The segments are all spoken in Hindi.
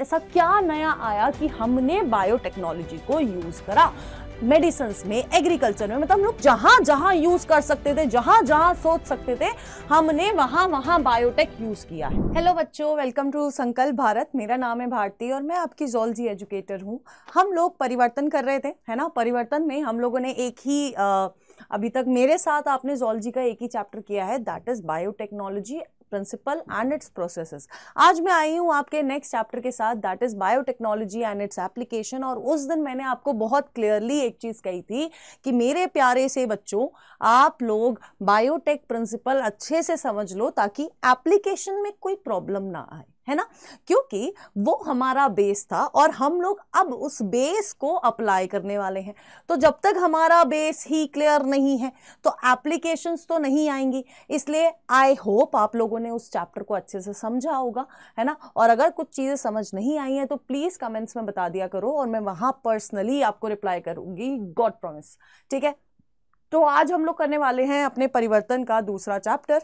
ऐसा क्या नया आया कि हमने बायोटेक्नोलॉजी को यूज करा मेडिसिन में एग्रीकल्चर में मतलब हम लोग जहां जहां यूज कर सकते थे जहां जहां सोच सकते थे हमने वहां वहां बायोटेक यूज किया है हेलो बच्चों वेलकम टू संकल्प भारत मेरा नाम है भारती और मैं आपकी जोलॉजी एजुकेटर हूं हम लोग परिवर्तन कर रहे थे है ना परिवर्तन में हम लोगों ने एक ही आ, अभी तक मेरे साथ आपने जोलॉजी का एक ही चैप्टर किया है that is biotechnology principle and its processes आज मैं आई हूँ आपके नेक्स्ट चैप्टर के साथ that is biotechnology and its application और उस दिन मैंने आपको बहुत क्लियरली एक चीज़ कही थी कि मेरे प्यारे से बच्चों आप लोग बायोटेक प्रिंसिपल अच्छे से समझ लो ताकि एप्लीकेशन में कोई प्रॉब्लम ना आए है ना क्योंकि वो हमारा बेस था और हम लोग अब उस बेस को अप्लाई करने वाले हैं तो जब तक हमारा बेस ही क्लियर नहीं है तो एप्लीकेशंस तो नहीं आएंगी इसलिए आई होप आप लोगों ने उस चैप्टर को अच्छे से समझा होगा है ना और अगर कुछ चीज़ें समझ नहीं आई हैं तो प्लीज़ कमेंट्स में बता दिया करो और मैं वहाँ पर्सनली आपको रिप्लाई करूँगी गॉड प्रॉमिस ठीक है तो आज हम लोग करने वाले हैं अपने परिवर्तन का दूसरा chapter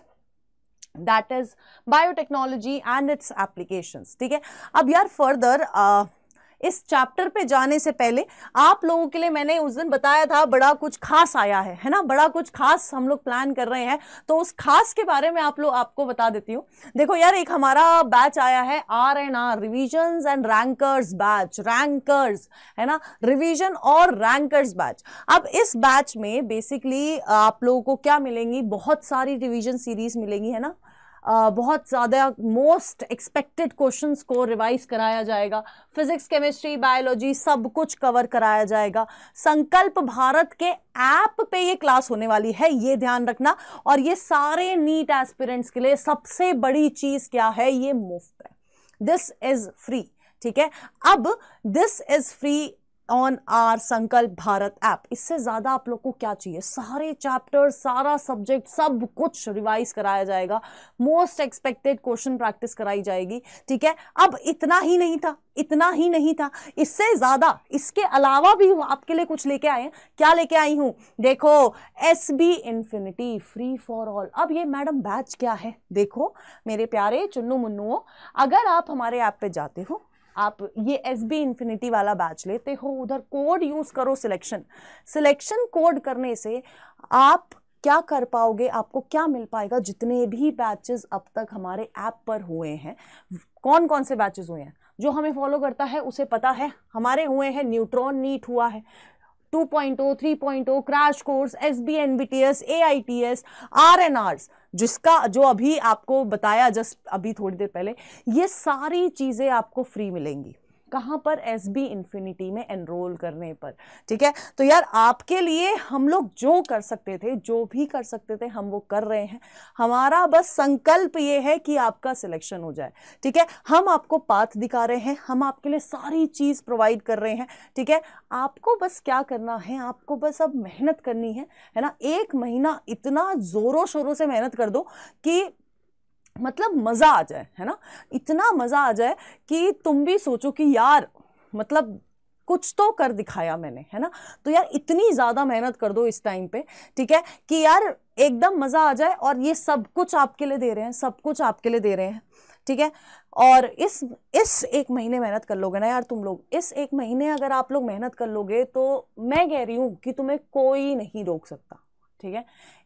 that is biotechnology and its application ठीक है अब यार फर्दर uh, इस चैप्टर पे जाने से पहले आप लोगों के लिए मैंने उस दिन बताया था बड़ा कुछ खास आया है है ना बड़ा कुछ खास हम लोग प्लान कर रहे हैं तो उस खास के बारे में आप लोग आपको बता देती हूँ देखो यार एक हमारा बैच आया है R and R revision and rankers batch rankers है ना रिविजन और रैंकर्स बैच अब इस बैच में बेसिकली आप लोगों को क्या मिलेंगी बहुत सारी रिविजन सीरीज मिलेंगी है ना बहुत ज़्यादा मोस्ट एक्सपेक्टेड क्वेश्चंस को रिवाइज कराया जाएगा फिजिक्स केमिस्ट्री बायोलॉजी सब कुछ कवर कराया जाएगा संकल्प भारत के ऐप पे ये क्लास होने वाली है ये ध्यान रखना और ये सारे नीट एस्पिरेंट्स के लिए सबसे बड़ी चीज़ क्या है ये मुफ्त है दिस इज़ फ्री ठीक है अब this is free on R Sankalp Bharat app इससे ज़्यादा आप लोग को क्या चाहिए सारे चैप्टर सारा सब्जेक्ट सब कुछ रिवाइज कराया जाएगा मोस्ट एक्सपेक्टेड क्वेश्चन प्रैक्टिस कराई जाएगी ठीक है अब इतना ही नहीं था इतना ही नहीं था इससे ज़्यादा इसके अलावा भी आपके लिए कुछ लेके आए हैं क्या लेके आई हूँ देखो S B infinity free for all अब ये मैडम बैच क्या है देखो मेरे प्यारे चुन्नू मुन्नुओं अगर आप हमारे ऐप पे जाते हो आप ये एस बी इन्फिनिटी वाला बैच लेते हो उधर कोड यूज़ करो सिलेक्शन सिलेक्शन कोड करने से आप क्या कर पाओगे आपको क्या मिल पाएगा जितने भी बैचेस अब तक हमारे ऐप पर हुए हैं कौन कौन से बैचेस हुए हैं जो हमें फॉलो करता है उसे पता है हमारे हुए हैं न्यूट्रॉन नीट हुआ है 2.0, 3.0, crash course S B N B T S A I T S R N R's जिसका जो अभी आपको बताया जस्ट अभी थोड़ी देर पहले ये सारी चीज़ें आपको फ्री मिलेंगी कहाँ पर एस बी इन्फिनिटी में एनरोल करने पर ठीक है तो यार आपके लिए हम लोग जो कर सकते थे जो भी कर सकते थे हम वो कर रहे हैं हमारा बस संकल्प ये है कि आपका सिलेक्शन हो जाए ठीक है हम आपको पाथ दिखा रहे हैं हम आपके लिए सारी चीज़ प्रोवाइड कर रहे हैं ठीक है आपको बस क्या करना है आपको बस अब मेहनत करनी है है ना एक महीना इतना ज़ोरों शोरों से मेहनत कर दो कि मतलब मज़ा आ जाए है ना इतना मज़ा आ जाए कि तुम भी सोचो कि यार मतलब कुछ तो कर दिखाया मैंने है ना तो यार इतनी ज़्यादा मेहनत कर दो इस टाइम पे ठीक है कि यार एकदम मज़ा आ जाए और ये सब कुछ आपके लिए दे रहे हैं सब कुछ आपके लिए दे रहे हैं ठीक है और इस इस एक महीने मेहनत कर लोगे ना यार तुम लोग इस एक महीने अगर आप लोग मेहनत कर लोगे तो मैं कह रही हूँ कि तुम्हें कोई नहीं रोक सकता ठीक है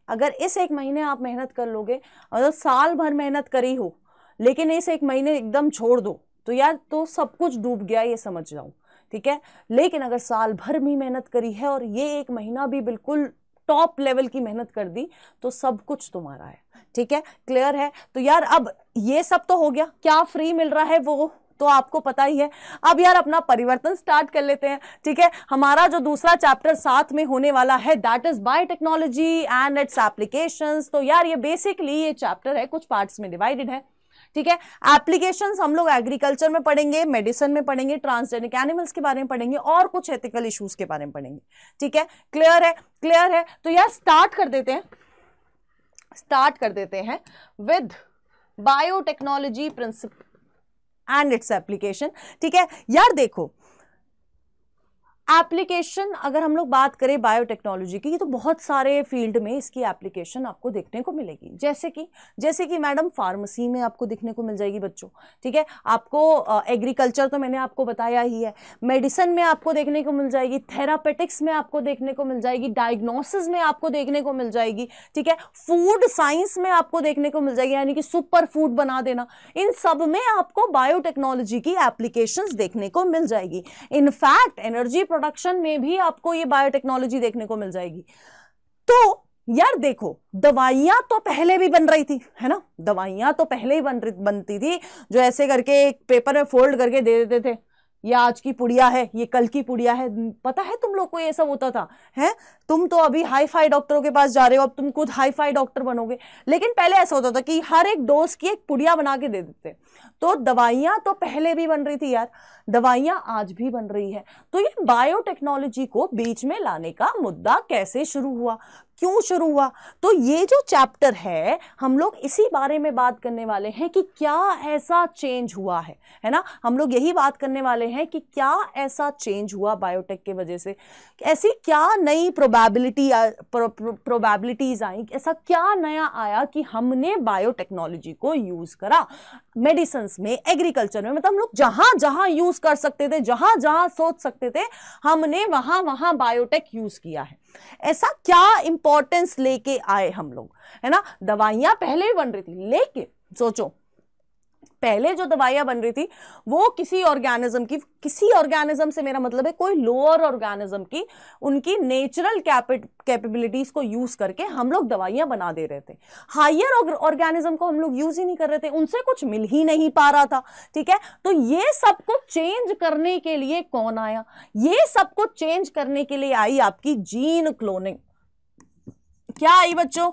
अगर इस एक महीने आप मेहनत कर लोगे अगर मतलब साल भर मेहनत करी हो लेकिन इस एक महीने एकदम छोड़ दो तो यार तो सब कुछ डूब गया ये समझ जाऊँ ठीक है लेकिन अगर साल भर भी मेहनत करी है और ये एक महीना भी बिल्कुल टॉप लेवल की मेहनत कर दी तो सब कुछ तुम्हारा है ठीक है क्लियर है तो यार अब ये सब तो हो गया क्या फ्री मिल रहा है वो तो आपको पता ही है अब यार अपना परिवर्तन स्टार्ट कर लेते हैं ठीक है हमारा जो दूसरा चैप्टर साथ में होने वाला है that is bio technology and its application तो यार ये बेसिकली ये चैप्टर है कुछ पार्ट्स में डिवाइडेड है ठीक है एप्लीकेशंस हम लोग एग्रीकल्चर में पढ़ेंगे मेडिसिन में पढ़ेंगे ट्रांसजेनिक एनिमल्स के बारे में पढ़ेंगे और कुछ एथिकल इश्यूज के बारे में पढ़ेंगे ठीक है क्लियर है क्लियर है तो यार स्टार्ट कर देते हैं स्टार्ट कर देते हैं with biotechnology principle and its application ठीक है यार देखो एप्लीकेशन अगर हम लोग बात करें बायोटेक्नोलॉजी की तो बहुत सारे फील्ड में इसकी एप्लीकेशन आपको देखने को मिलेगी जैसे कि जैसे कि मैडम फार्मेसी में आपको देखने को मिल जाएगी बच्चों ठीक है आपको एग्रीकल्चर तो मैंने आपको बताया ही है मेडिसिन में आपको देखने को मिल जाएगी थेरापेटिक्स में आपको देखने को मिल जाएगी डायग्नोसिस में आपको देखने को मिल जाएगी ठीक है फूड साइंस में आपको देखने को मिल जाएगी यानी कि सुपर फूड बना देना इन सब में आपको बायोटेक्नोलॉजी की एप्लीकेशन देखने को मिल जाएगी इनफैक्ट एनर्जी प्रोडक्शन में भी आपको ये बायोटेक्नोलॉजी देखने को मिल जाएगी तो यार देखो दवाइयां तो पहले भी बन रही थी है ना दवाइयां तो पहले ही बन रही बनती थी जो ऐसे करके एक पेपर में फोल्ड करके दे देते थे ये आज की पुड़िया है ये कल की पुड़िया है पता है तुम लोग को ये सब होता था है तुम तो अभी हाई फाई डॉक्टरों के पास जा रहे हो अब तुम खुद हाई फाई डॉक्टर बनोगे लेकिन पहले ऐसा होता था कि हर एक डोज की एक पुड़िया बना के दे देते तो दवाइयाँ तो पहले भी बन रही थी यार दवाइयाँ आज भी बन रही है तो ये बायोटेक्नोलॉजी को बीच में लाने का मुद्दा कैसे शुरू हुआ क्यों शुरू हुआ तो ये जो चैप्टर है हम लोग इसी बारे में बात करने वाले हैं कि क्या ऐसा चेंज हुआ है है ना हम लोग यही बात करने वाले हैं कि क्या ऐसा चेंज हुआ बायोटेक के वजह से ऐसी क्या नई प्रोबा प्रोबेबिलिटी प्रोबेबिलिटीज़ आई ऐसा क्या नया आया कि हमने बायोटेक्नोलॉजी को यूज़ करा मेडिसन में एग्रीकल्चर में मतलब हम लोग जहां जहां यूज़ कर सकते थे जहां जहां सोच सकते थे हमने वहां वहां बायोटेक यूज़ किया है ऐसा क्या इंपॉर्टेंस लेके आए हम लोग है ना दवाइयां पहले ही बन रही थी लेकिन सोचो पहले जो दवाइयाँ बन रही थी वो किसी ऑर्गेनिज्म की किसी ऑर्गेनिज्म से मेरा मतलब है कोई लोअर ऑर्गेनिज्म की उनकी नेचुरल कैपेबिलिटीज को यूज करके हम लोग दवाइयाँ बना दे रहे थे हायर ऑर्गेनिज्म को हम लोग यूज ही नहीं कर रहे थे उनसे कुछ मिल ही नहीं पा रहा था ठीक है तो ये सब सबको चेंज करने के लिए कौन आया ये सब सबको चेंज करने के लिए आई आपकी जीन क्लोनिंग क्या आई बच्चों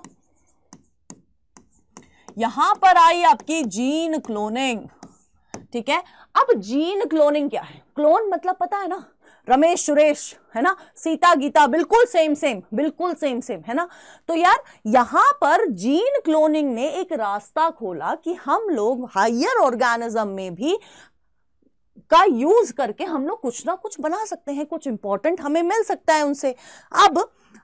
यहां पर आई आपकी जीन क्लोनिंग ठीक है अब जीन क्लोनिंग क्या है क्लोन मतलब पता है ना रमेश सुरेश है ना सीता गीता बिल्कुल सेम सेम बिल्कुल सेम सेम है ना तो यार यहां पर जीन क्लोनिंग ने एक रास्ता खोला कि हम लोग हायर ऑर्गेनिज्म में भी का यूज करके हम लोग कुछ ना कुछ बना सकते हैं कुछ इंपॉर्टेंट हमें मिल सकता है उनसे अब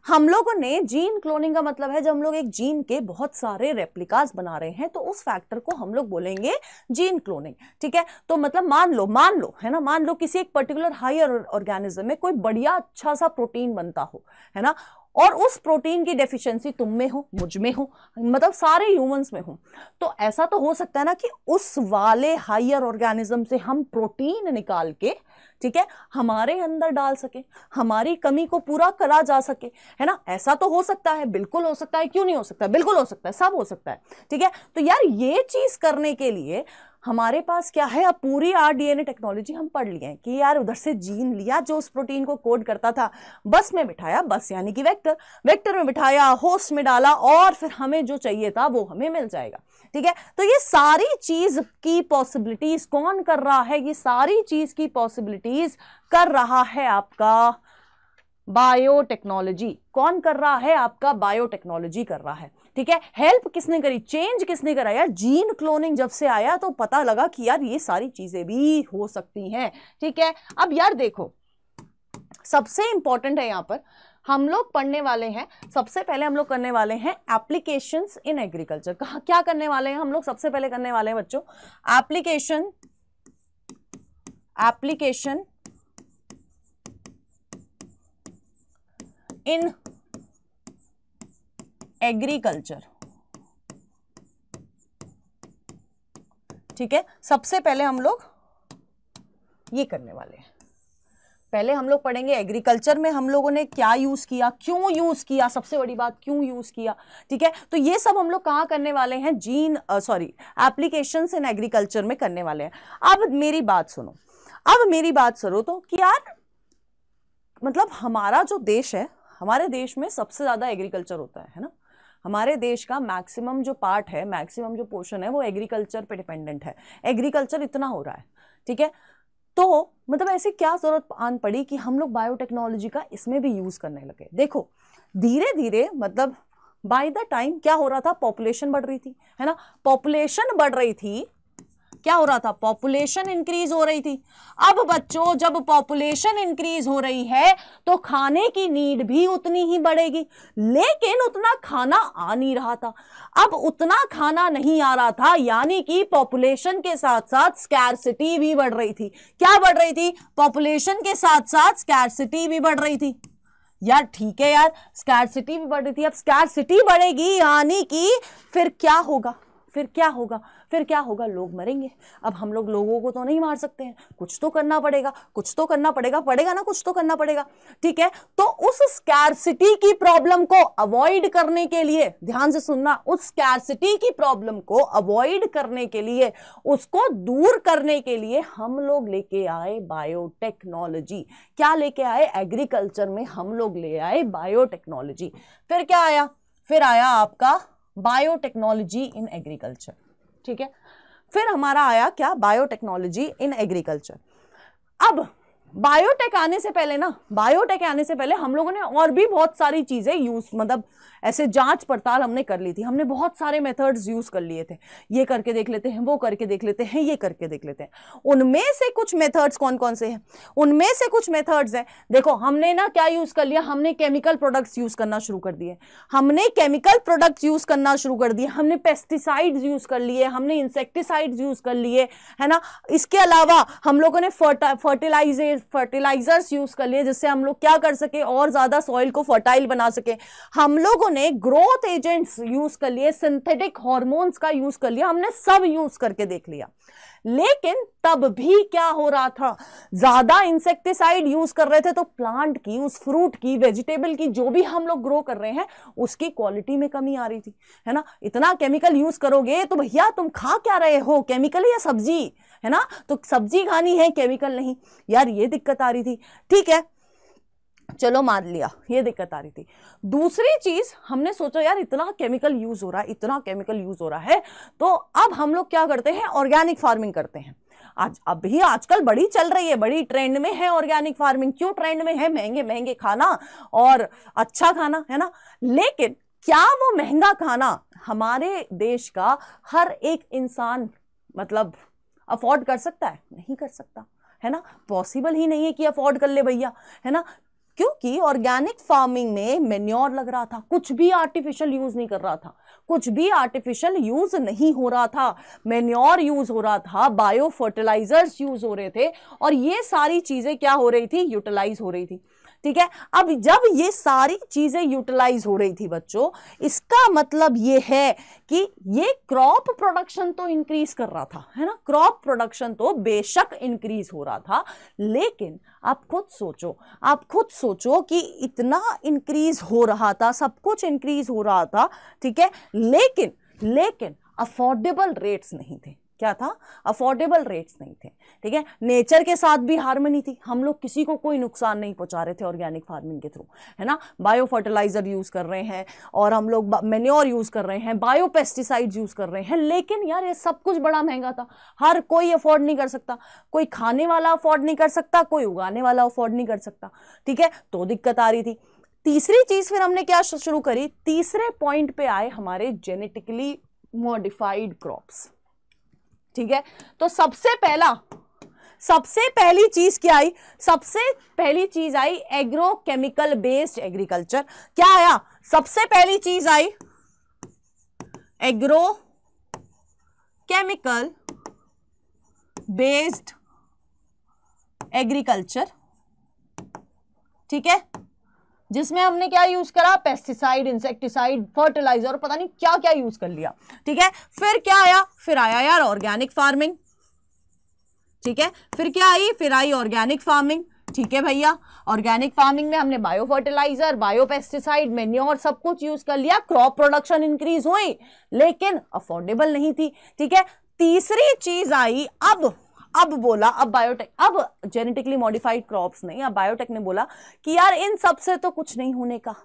हम लोगों ने जीन क्लोनिंग का मतलब है जब हम लोग एक जीन के बहुत सारे रेप्लिकास बना रहे हैं तो उस फैक्टर को हम लोग बोलेंगे जीन क्लोनिंग ठीक है तो मतलब मान लो मान लो है ना मान लो किसी एक पर्टिकुलर हायर ऑर्गेनिज्म में कोई बढ़िया अच्छा सा प्रोटीन बनता हो है ना और उस प्रोटीन की डेफिशिएंसी तुम में हो मुझ में हो मतलब सारे ह्यूमंस में हो तो ऐसा तो हो सकता है ना कि उस वाले हायर ऑर्गेनिज्म से हम प्रोटीन निकाल के ठीक है हमारे अंदर डाल सके हमारी कमी को पूरा करा जा सके है ना ऐसा तो हो सकता है बिल्कुल हो सकता है क्यों नहीं हो सकता बिल्कुल हो सकता है सब हो सकता है ठीक है तो यार ये चीज करने के लिए हमारे पास क्या है अब पूरी आर ए टेक्नोलॉजी हम पढ़ लिए हैं कि यार उधर से जीन लिया जो उस प्रोटीन को कोड करता था बस में बिठाया बस यानी कि वेक्टर वेक्टर में बिठाया होस्ट में डाला और फिर हमें जो चाहिए था वो हमें मिल जाएगा ठीक है तो ये सारी चीज की पॉसिबिलिटीज कौन कर रहा है ये सारी चीज की पॉसिबिलिटीज कर रहा है आपका बायोटेक्नोलॉजी कौन कर रहा है आपका बायोटेक्नोलॉजी कर रहा है ठीक है हेल्प किसने करी चेंज किसने कराया जीन क्लोनिंग जब से आया तो पता लगा कि यार ये सारी चीजें भी हो सकती हैं ठीक है अब यार देखो सबसे इंपॉर्टेंट है यहां पर हम लोग पढ़ने वाले हैं सबसे पहले हम लोग करने वाले हैं एप्लीकेशन इन एग्रीकल्चर कहा क्या करने वाले हैं हम लोग सबसे पहले करने वाले हैं बच्चों एप्लीकेशन एप्लीकेशन इन एग्रीकल्चर ठीक है सबसे पहले हम लोग ये करने वाले हैं पहले हम लोग पढ़ेंगे एग्रीकल्चर में हम लोगों ने क्या यूज़ किया क्यों यूज़ किया सबसे बड़ी बात क्यों यूज़ किया ठीक है तो ये सब हम लोग कहां करने वाले हैं gene sorry application in agriculture में करने वाले हैं अब मेरी बात सुनो अब मेरी बात सुनो तो कि यार मतलब हमारा जो देश है हमारे देश में सबसे ज़्यादा एग्रीकल्चर होता है, है ना हमारे देश का मैक्सिमम जो पार्ट है मैक्सिमम जो पोर्शन है वो एग्रीकल्चर पे डिपेंडेंट है एग्रीकल्चर इतना हो रहा है ठीक है तो मतलब ऐसे क्या ज़रूरत आन पड़ी कि हम लोग बायोटेक्नोलॉजी का इसमें भी यूज़ करने लगे देखो धीरे धीरे मतलब बाय द टाइम क्या हो रहा था पॉपुलेशन बढ़ रही थी है ना पॉपुलेशन बढ़ रही थी क्या हो रहा था पॉपुलेशन इंक्रीज हो रही थी अब बच्चों जब पॉपुलेशन इंक्रीज हो रही है तो खाने की नीड भी उतनी ही बढ़ेगी लेकिन उतना खाना आ नहीं रहा था अब उतना खाना नहीं आ रहा था यानी कि पॉपुलेशन के साथ साथ स्कैरसिटी भी बढ़ रही थी क्या बढ़ रही थी पॉपुलेशन के साथ साथ स्कैरसिटी भी बढ़ रही थी यार ठीक है यार स्कैरसिटी भी बढ़ रही थी अब स्कैरसिटी बढ़ेगी यानी कि फिर क्या होगा फिर क्या होगा फिर क्या होगा लोग मरेंगे अब हम लोग लोगों को तो नहीं मार सकते हैं कुछ तो करना पड़ेगा कुछ तो करना पड़ेगा पड़ेगा ना कुछ तो करना पड़ेगा ठीक है तो उस स्कैरसिटी की प्रॉब्लम को अवॉइड करने के लिए ध्यान से सुनना उस स्कैरसिटी की प्रॉब्लम को अवॉइड करने के लिए उसको दूर करने के लिए हम लोग लेके आए बायोटेक्नोलॉजी क्या लेके आए एग्रीकल्चर में हम लोग ले आए बायोटेक्नोलॉजी फिर क्या आया फिर आया आपका बायोटेक्नोलॉजी इन एग्रीकल्चर ठीक है फिर हमारा आया क्या बायोटेक्नोलॉजी इन एग्रीकल्चर अब बायोटेक आने से पहले ना बायोटेक आने से पहले हम लोगों ने और भी बहुत सारी चीज़ें यूज़ मतलब ऐसे जांच पड़ताल हमने कर ली थी हमने बहुत सारे मेथड्स यूज़ कर लिए थे ये करके देख लेते हैं वो करके देख लेते हैं ये करके देख लेते हैं उनमें से कुछ मेथड्स कौन कौन से हैं उनमें से कुछ मेथड्स हैं देखो हमने ना क्या यूज़ कर लिया हमने केमिकल प्रोडक्ट्स यूज़ करना शुरू कर दिए हमने केमिकल प्रोडक्ट्स यूज़ करना शुरू कर दिए हमने पेस्टिसाइड्स यूज़ कर लिए हमने इंसेक्टिसाइड्स यूज़ कर लिए है ना इसके अलावा हम लोगों ने फर्टिलाइजर फर्टिलाइजर्स यूज कर लिए जिससे हम लोग क्या कर सके और ज्यादा सॉइल को फर्टाइल बना सके हम लोगों ने ग्रोथ एजेंट्स यूज कर लिए सिंथेटिक हॉर्मोन्स का यूज कर लिया हमने सब यूज करके देख लिया लेकिन तब भी क्या हो रहा था ज्यादा इंसेक्टिसाइड यूज कर रहे थे तो प्लांट की उस फ्रूट की वेजिटेबल की जो भी हम लोग ग्रो कर रहे हैं उसकी क्वालिटी में कमी आ रही थी है ना इतना केमिकल यूज करोगे तो भैया तुम खा क्या रहे हो केमिकल या सब्जी है ना तो सब्जी खानी है केमिकल नहीं यार ये दिक्कत आ रही थी ठीक है चलो मान लिया ये दिक्कत आ रही थी दूसरी चीज हमने सोचा यार इतना केमिकल यूज हो रहा है इतना केमिकल यूज हो रहा है तो अब हम लोग क्या करते हैं ऑर्गेनिक फार्मिंग करते हैं आज अभी आजकल बड़ी चल रही है बड़ी ट्रेंड में है ऑर्गेनिक फार्मिंग क्यों ट्रेंड में है महंगे महंगे खाना और अच्छा खाना है ना लेकिन क्या वो महंगा खाना हमारे देश का हर एक इंसान मतलब अफोर्ड कर सकता है नहीं कर सकता है ना पॉसिबल ही नहीं है कि अफोर्ड कर ले भैया है ना क्योंकि ऑर्गेनिक फार्मिंग में मेन्योर लग रहा था कुछ भी आर्टिफिशियल यूज नहीं कर रहा था कुछ भी आर्टिफिशियल यूज नहीं हो रहा था मेन्योर यूज हो रहा था बायो फर्टिलाइजर्स यूज हो रहे थे और ये सारी चीजें क्या हो रही थी यूटिलाइज हो रही थी ठीक है अब जब ये सारी चीजें यूटिलाइज हो रही थी बच्चों इसका मतलब ये है कि ये क्रॉप प्रोडक्शन तो इंक्रीज कर रहा था है ना क्रॉप प्रोडक्शन तो बेशक इंक्रीज हो रहा था लेकिन आप खुद सोचो आप खुद सोचो कि इतना इंक्रीज हो रहा था सब कुछ इंक्रीज हो रहा था ठीक है लेकिन लेकिन अफोर्डेबल रेट्स नहीं थे क्या था अफोर्डेबल रेट्स नहीं थे ठीक है नेचर के साथ भी हारमनी थी हम लोग किसी को कोई नुकसान नहीं पहुंचा रहे थे ऑर्गेनिक फार्मिंग के थ्रू है ना बायो फर्टिलाइजर यूज़ कर रहे हैं और हम लोग मेन्योर यूज़ कर रहे हैं बायो पेस्टिसाइड यूज़ कर रहे हैं लेकिन यार ये सब कुछ बड़ा महंगा था हर कोई अफोर्ड नहीं कर सकता कोई खाने वाला अफोर्ड नहीं कर सकता कोई उगाने वाला अफोर्ड नहीं कर सकता ठीक है तो दिक्कत आ रही थी तीसरी चीज़ फिर हमने क्या शुरू करी तीसरे पॉइंट पे आए हमारे जेनेटिकली मॉडिफाइड क्रॉप्स ठीक है तो सबसे पहला सबसे पहली चीज क्या आई सबसे पहली चीज आई एग्रोकेमिकल बेस्ड एग्रीकल्चर क्या आया सबसे पहली चीज आई एग्रो केमिकल बेस्ड एग्रीकल्चर ठीक है जिसमें हमने क्या यूज करा पेस्टिसाइड इंसेक्टिसाइड फर्टिलाइजर और पता नहीं क्या क्या यूज कर लिया ठीक है फिर क्या आया फिर आया यार ऑर्गेनिक फार्मिंग ठीक है फिर क्या आई फिर आई ऑर्गेनिक फार्मिंग ठीक है भैया ऑर्गेनिक फार्मिंग में हमने bio fertiliser bio pesticide manure सब कुछ यूज कर लिया क्रॉप प्रोडक्शन इंक्रीज हुई लेकिन अफोर्डेबल नहीं थी ठीक है तीसरी चीज आई अब अब बोला अब बायोटेक अब जेनेटिकली मॉडिफाइड क्रॉप्स ने अब बायोटेक ने बोला कि यार इन सब से तो कुछ नहीं होने का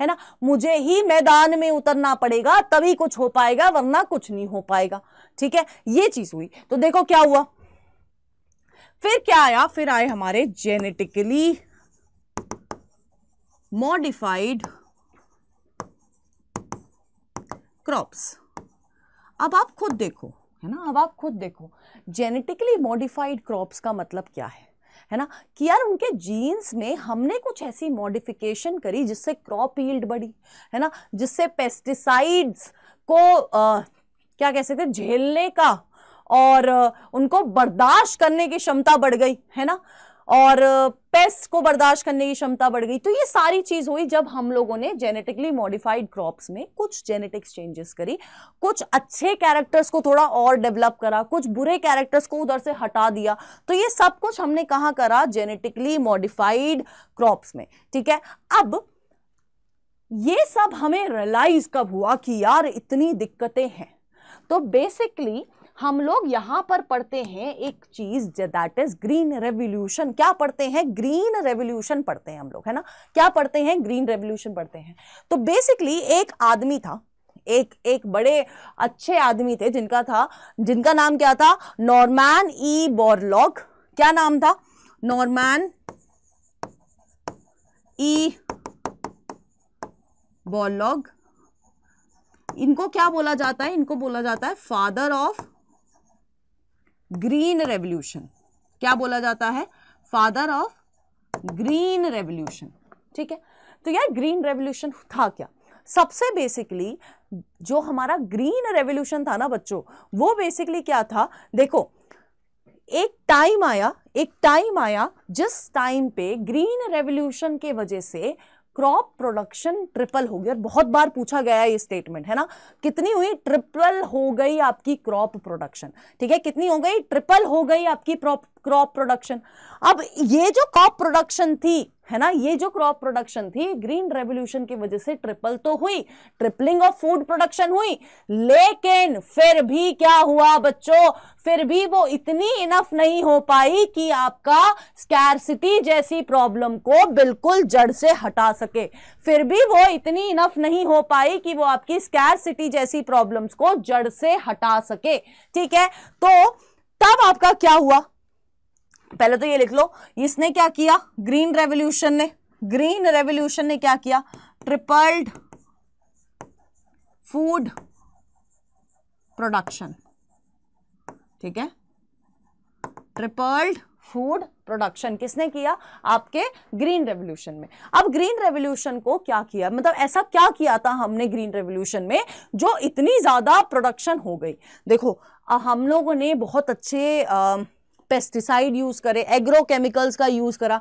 है ना मुझे ही मैदान में उतरना पड़ेगा तभी कुछ हो पाएगा वरना कुछ नहीं हो पाएगा ठीक है ये चीज हुई तो देखो क्या हुआ फिर क्या आया फिर आए हमारे जेनेटिकली मॉडिफाइड क्रॉप्स अब आप खुद देखो है ना अब आप खुद देखो जेनेटिकली मॉडिफाइड क्रॉप्स का मतलब क्या है है ना कि यार उनके जीन्स में हमने कुछ ऐसी मॉडिफिकेशन करी जिससे क्रॉप यील्ड बढ़ी है ना जिससे पेस्टिसाइड्स को आ, क्या कह सकते झेलने का और उनको बर्दाश्त करने की क्षमता बढ़ गई है ना और पेस्ट को बर्दाश्त करने की क्षमता बढ़ गई तो ये सारी चीज़ हुई जब हम लोगों ने जेनेटिकली मॉडिफाइड क्रॉप्स में कुछ जेनेटिक्स चेंजेस करी कुछ अच्छे कैरेक्टर्स को थोड़ा और डेवलप करा कुछ बुरे कैरेक्टर्स को उधर से हटा दिया तो ये सब कुछ हमने कहाँ करा जेनेटिकली मॉडिफाइड क्रॉप्स में ठीक है अब ये सब हमें रियलाइज कब हुआ कि यार इतनी दिक्कतें हैं तो बेसिकली हम लोग यहां पर पढ़ते हैं एक चीज दैट इज ग्रीन रेवोल्यूशन क्या पढ़ते हैं ग्रीन रेवोल्यूशन पढ़ते हैं हम लोग है ना क्या पढ़ते हैं ग्रीन रेवोल्यूशन पढ़ते हैं तो बेसिकली एक आदमी था एक एक बड़े अच्छे आदमी थे जिनका था जिनका नाम क्या था नॉर्मैन ई बोरलॉग क्या नाम था नॉर्मैन ई बोरलॉग इनको क्या बोला जाता है इनको बोला जाता है फादर ऑफ ग्रीन रेवल्यूशन क्या बोला जाता है फादर ऑफ ग्रीन रेवल्यूशन ठीक है तो यार ग्रीन रेवल्यूशन था क्या सबसे बेसिकली जो हमारा ग्रीन रेवल्यूशन था ना बच्चों वो बेसिकली क्या था देखो एक टाइम आया एक टाइम आया जिस टाइम पे ग्रीन रेवल्यूशन के वजह से क्रॉप प्रोडक्शन ट्रिपल हो गई और बहुत बार पूछा गया ये स्टेटमेंट है ना कितनी हुई ट्रिपल हो गई आपकी क्रॉप प्रोडक्शन ठीक है कितनी हो गई ट्रिपल हो गई आपकी क्रॉप प्रोडक्शन अब ये जो क्रॉप प्रोडक्शन थी है ना ये जो क्रॉप प्रोडक्शन थी ग्रीन रेवोल्यूशन की वजह से ट्रिपल तो हुई ट्रिपलिंग ऑफ फूड प्रोडक्शन हुई लेकिन फिर भी क्या हुआ बच्चों फिर भी वो इतनी इनफ नहीं हो पाई कि आपका स्कैरसिटी जैसी प्रॉब्लम को बिल्कुल जड़ से हटा सके फिर भी वो इतनी इनफ नहीं हो पाई कि वो आपकी स्कैरसिटी जैसी प्रॉब्लम्स को जड़ से हटा सके ठीक है तो तब आपका क्या हुआ पहले तो ये लिख लो इसने क्या किया ग्रीन रेवोल्यूशन ने ग्रीन रेवोल्यूशन ने क्या किया ट्रिपल्ड फूड प्रोडक्शन ठीक है ट्रिपल्ड फूड प्रोडक्शन किसने किया आपके ग्रीन रेवोल्यूशन में अब ग्रीन रेवोल्यूशन को क्या किया मतलब ऐसा क्या किया था हमने ग्रीन रेवोल्यूशन में जो इतनी ज़्यादा प्रोडक्शन हो गई देखो हम लोगों ने बहुत अच्छे आ, पेस्टिसाइड यूज़ करे एग्रोकेमिकल्स का यूज़ करा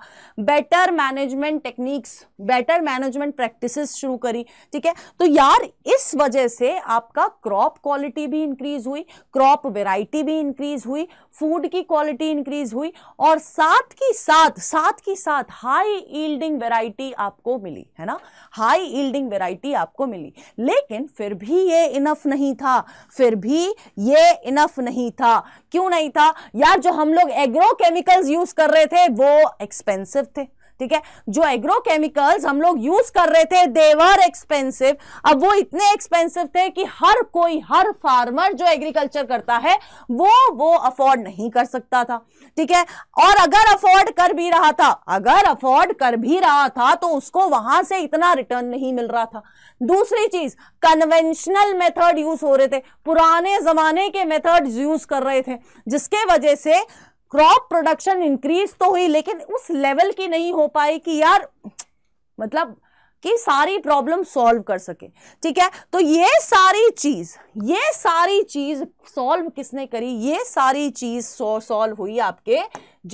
better management techniques better management practices शुरू करी ठीक है तो यार इस वजह से आपका क्रॉप क्वालिटी भी इंक्रीज हुई क्रॉप वेराइटी भी इंक्रीज हुई फूड की क्वालिटी इंक्रीज हुई और साथ की साथ साथ की साथ हाई ईल्डिंग वेराइटी आपको मिली है ना हाई ईल्डिंग वेराइटी आपको मिली लेकिन फिर भी ये इनफ नहीं था फिर भी ये इनफ नहीं था क्यों नहीं था यार जो हम लोग एग्रोकेमिकल्स यूज कर रहे थे वो एक्सपेंसिव थे ठीक है जो एग्रोकेमिकल्स हम लोग यूज कर रहे थे देवर एक्सपेंसिव अब वो इतने एक्सपेंसिव थे कि हर कोई हर फार्मर जो एग्रीकल्चर करता है वो वो अफोर्ड नहीं कर सकता था ठीक है और अगर अफोर्ड कर भी रहा था अगर अफोर्ड कर भी रहा था तो उसको वहां से इतना रिटर्न नहीं मिल रहा था दूसरी चीज कन्वेंशनल मेथड यूज हो रहे थे पुराने जमाने के मेथड यूज कर रहे थे जिसके वजह से क्रॉप प्रोडक्शन इंक्रीज तो हुई लेकिन उस लेवल की नहीं हो पाई कि यार मतलब कि सारी प्रॉब्लम सॉल्व कर सके ठीक है तो ये सारी चीज ये सारी चीज सॉल्व किसने करी ये सारी चीज सॉल्व हुई आपके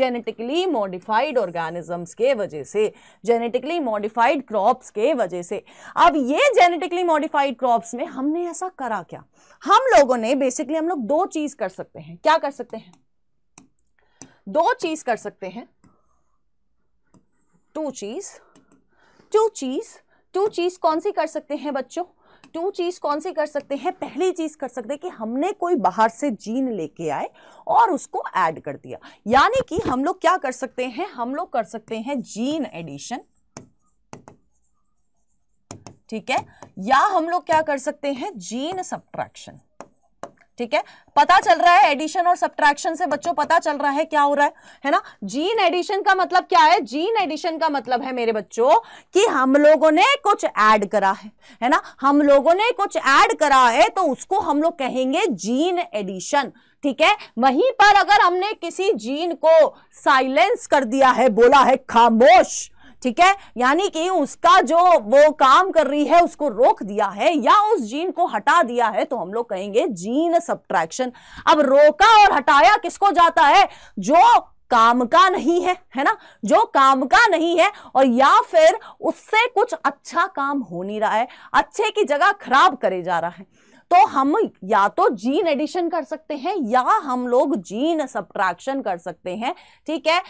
जेनेटिकली मॉडिफाइड ऑर्गेनिजम्स के वजह से जेनेटिकली मॉडिफाइड क्रॉप्स के वजह से अब ये जेनेटिकली मॉडिफाइड क्रॉप्स में हमने ऐसा करा क्या हम लोगों ने बेसिकली हम लोग दो चीज कर सकते हैं क्या कर सकते हैं दो चीज कर सकते हैं टू चीज टू चीज टू चीज कौन सी कर सकते हैं बच्चों टू चीज कौन सी कर सकते हैं पहली चीज कर सकते हैं कि हमने कोई बाहर से जीन लेके आए और उसको ऐड कर दिया यानी कि हम लोग क्या कर सकते हैं हम लोग कर सकते हैं जीन एडिशन ठीक है या हम लोग क्या कर सकते हैं जीन सब्ट्रैक्शन ठीक है पता चल रहा है एडिशन और सब्ट्रैक्शन से बच्चों पता चल रहा है क्या हो रहा है है ना जीन एडिशन का मतलब क्या है जीन एडिशन का मतलब है मेरे बच्चों कि हम लोगों ने कुछ ऐड करा है है ना हम लोगों ने कुछ ऐड करा है तो उसको हम लोग कहेंगे जीन एडिशन ठीक है वहीं पर अगर हमने किसी जीन को साइलेंस कर दिया है बोला है खामोश ठीक है यानी कि उसका जो वो काम कर रही है उसको रोक दिया है या उस जीन को हटा दिया है तो हम लोग कहेंगे जीन सब्ट्रैक्शन अब रोका और हटाया किसको जाता है जो काम का नहीं है है ना जो काम का नहीं है और या फिर उससे कुछ अच्छा काम हो नहीं रहा है अच्छे की जगह खराब करे जा रहा है तो हम या तो जीन एडिशन कर सकते हैं या हम लोग जीन सब्ट्रैक्शन कर सकते हैं ठीक है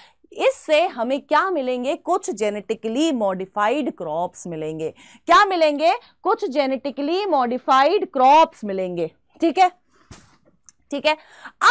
इससे हमें क्या मिलेंगे कुछ जेनेटिकली मॉडिफाइड क्रॉप्स मिलेंगे क्या मिलेंगे कुछ जेनेटिकली मॉडिफाइड क्रॉप्स मिलेंगे ठीक है ठीक है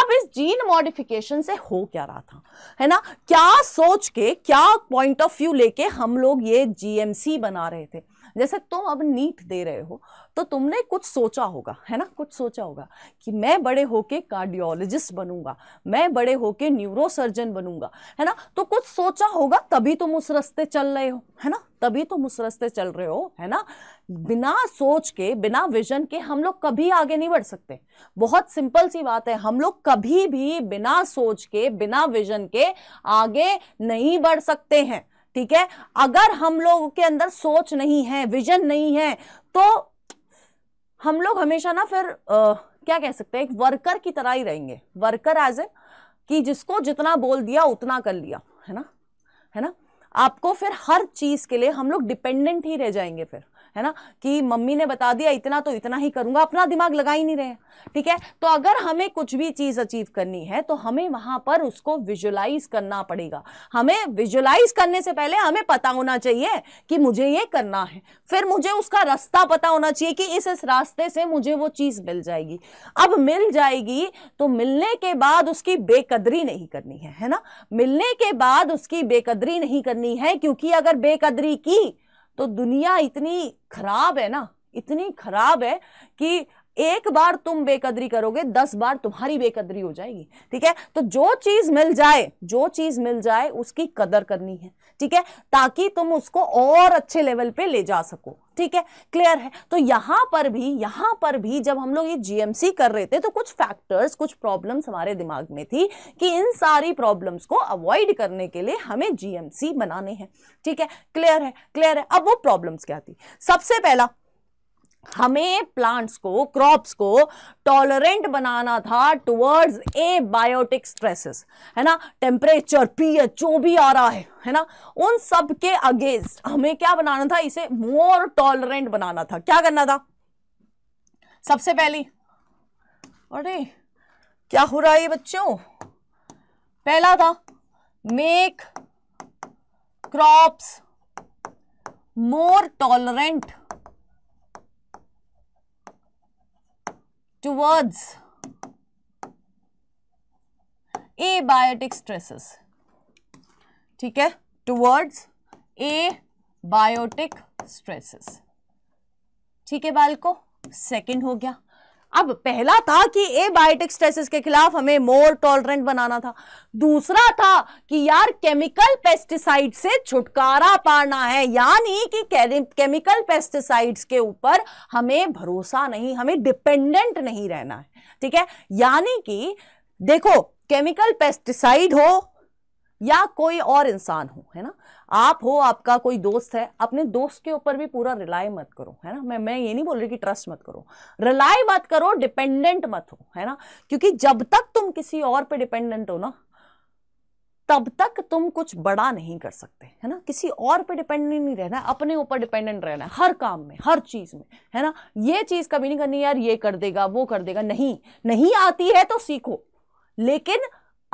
अब इस जीन मॉडिफिकेशन से हो क्या रहा था है ना क्या सोच के क्या पॉइंट ऑफ व्यू लेके हम लोग ये जीएमसी बना रहे थे जैसे तुम अब नीट दे रहे हो तो तुमने कुछ सोचा होगा है ना कुछ सोचा होगा कि मैं बड़े होके कार्डियोलॉजिस्ट बनूंगा मैं बड़े होके न्यूरोसर्जन बनूंगा है ना तो कुछ सोचा होगा तभी तुम उस रस्ते चल रहे हो है ना तभी तुम उस रस्ते चल रहे हो है ना बिना सोच के बिना विजन के हम लोग कभी आगे नहीं बढ़ सकते बहुत सिंपल सी बात है हम लोग कभी भी बिना सोच के बिना विजन के आगे नहीं बढ़ सकते हैं ठीक है अगर हम लोगों के अंदर सोच नहीं है विजन नहीं है तो हम लोग हमेशा ना फिर आ, क्या कह सकते हैं एक वर्कर की तरह ही रहेंगे वर्कर एज ए कि जिसको जितना बोल दिया उतना कर लिया है ना है ना आपको फिर हर चीज़ के लिए हम लोग डिपेंडेंट ही रह जाएंगे फिर है ना कि मम्मी ने बता दिया इतना तो इतना ही करूंगा अपना दिमाग लगा ही नहीं रहे ठीक है तो अगर हमें कुछ भी चीज़ अचीव करनी है तो हमें वहां पर उसको विजुलाइज करना पड़ेगा हमें विजुलाइज करने से पहले हमें पता होना चाहिए कि मुझे ये करना है फिर मुझे उसका रास्ता पता होना चाहिए कि इस इस रास्ते से मुझे वो चीज़ मिल जाएगी अब मिल जाएगी तो मिलने के बाद उसकी बेकदरी नहीं करनी है है ना मिलने के बाद उसकी बेकदरी नहीं करनी है क्योंकि अगर बेकदरी की तो दुनिया इतनी खराब है ना इतनी खराब है कि एक बार तुम बेकदरी करोगे दस बार तुम्हारी बेकदरी हो जाएगी ठीक है तो जो चीज मिल जाए जो चीज मिल जाए उसकी कदर करनी है ठीक है ताकि तुम उसको और अच्छे लेवल पे ले जा सको ठीक है क्लियर है तो यहां पर भी यहां पर भी जब हम लोग ये जीएमसी कर रहे थे तो कुछ फैक्टर्स कुछ प्रॉब्लम्स हमारे दिमाग में थी कि इन सारी प्रॉब्लम्स को अवॉइड करने के लिए हमें जीएमसी बनाने हैं ठीक है क्लियर है क्लियर है अब वो प्रॉब्लम्स क्या थी सबसे पहला हमें प्लांट्स को क्रॉप्स को टॉलरेंट बनाना था टुवर्ड्स ए बायोटिक स्ट्रेसेस है ना टेम्परेचर पीएच जो भी आ रहा है है ना उन सब के अगेंस्ट हमें क्या बनाना था इसे मोर टॉलरेंट बनाना था क्या करना था सबसे पहली अरे क्या हो रहा है बच्चों पहला था make crops more tolerant towards abiotic stresses ठीक है towards abiotic stresses ठीक है बाल को सेकेंड हो गया अब पहला था कि ए बायोटिक स्ट्रेसेस के खिलाफ हमें मोर टॉलरेंट बनाना था दूसरा था कि यार केमिकल पेस्टिसाइड से छुटकारा पाना है यानी कि केमिकल पेस्टिसाइड्स के ऊपर हमें भरोसा नहीं हमें डिपेंडेंट नहीं रहना है ठीक है यानी कि देखो केमिकल पेस्टिसाइड हो या कोई और इंसान हो है ना आप हो आपका कोई दोस्त है अपने दोस्त के ऊपर भी पूरा रिलाई मत करो है ना मैं मैं ये नहीं बोल रही कि ट्रस्ट मत करो रिलाई मत करो डिपेंडेंट मत हो है ना क्योंकि जब तक तुम किसी और पे डिपेंडेंट हो ना तब तक तुम कुछ बड़ा नहीं कर सकते है ना किसी और पे डिपेंडेंट नहीं रहना अपने ऊपर डिपेंडेंट रहना है हर काम में हर चीज़ में है ना ये चीज़ कभी नहीं करनी यार ये कर देगा वो कर देगा नहीं नहीं आती है तो सीखो लेकिन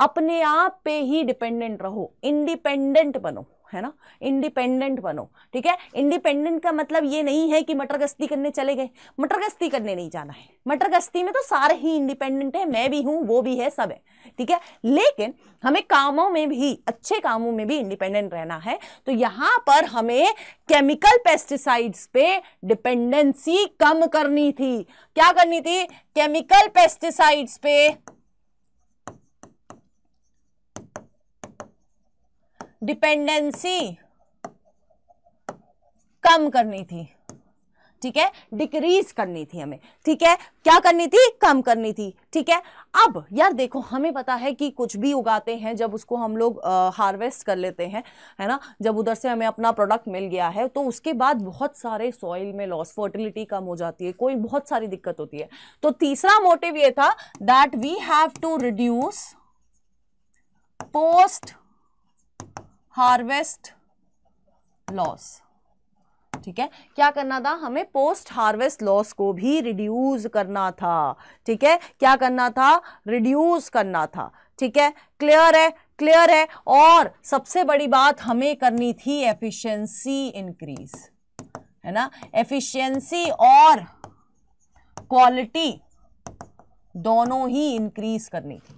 अपने आप पे ही डिपेंडेंट रहो इंडिपेंडेंट बनो है ना इंडिपेंडेंट बनो ठीक है इंडिपेंडेंट का मतलब ये नहीं है कि मटर गस्ती करने चले गए मटर गस्ती करने नहीं जाना है मटर गस्ती में तो सारे ही इंडिपेंडेंट है मैं भी हूँ वो भी है सब है ठीक है लेकिन हमें कामों में भी अच्छे कामों में भी इंडिपेंडेंट रहना है तो यहाँ पर हमें केमिकल पेस्टिसाइड्स पे डिपेंडेंसी कम करनी थी क्या करनी थी केमिकल पेस्टिसाइड्स पे डिपेंडेंसी कम करनी थी ठीक है डिक्रीज करनी थी हमें ठीक है क्या करनी थी कम करनी थी ठीक है अब यार देखो हमें पता है कि कुछ भी उगाते हैं जब उसको हम लोग हार्वेस्ट कर लेते हैं है ना जब उधर से हमें अपना प्रोडक्ट मिल गया है तो उसके बाद बहुत सारे सॉइल में लॉस फर्टिलिटी कम हो जाती है कोई बहुत सारी दिक्कत होती है तो तीसरा मोटिव ये था that we have to reduce post harvest loss ठीक है क्या करना था हमें पोस्ट हार्वेस्ट लॉस को भी रिड्यूस करना था ठीक है क्या करना था रिड्यूस करना था ठीक है क्लियर है क्लियर है और सबसे बड़ी बात हमें करनी थी एफिशिएंसी इंक्रीज है ना एफिशिएंसी और क्वालिटी दोनों ही इंक्रीज करनी थी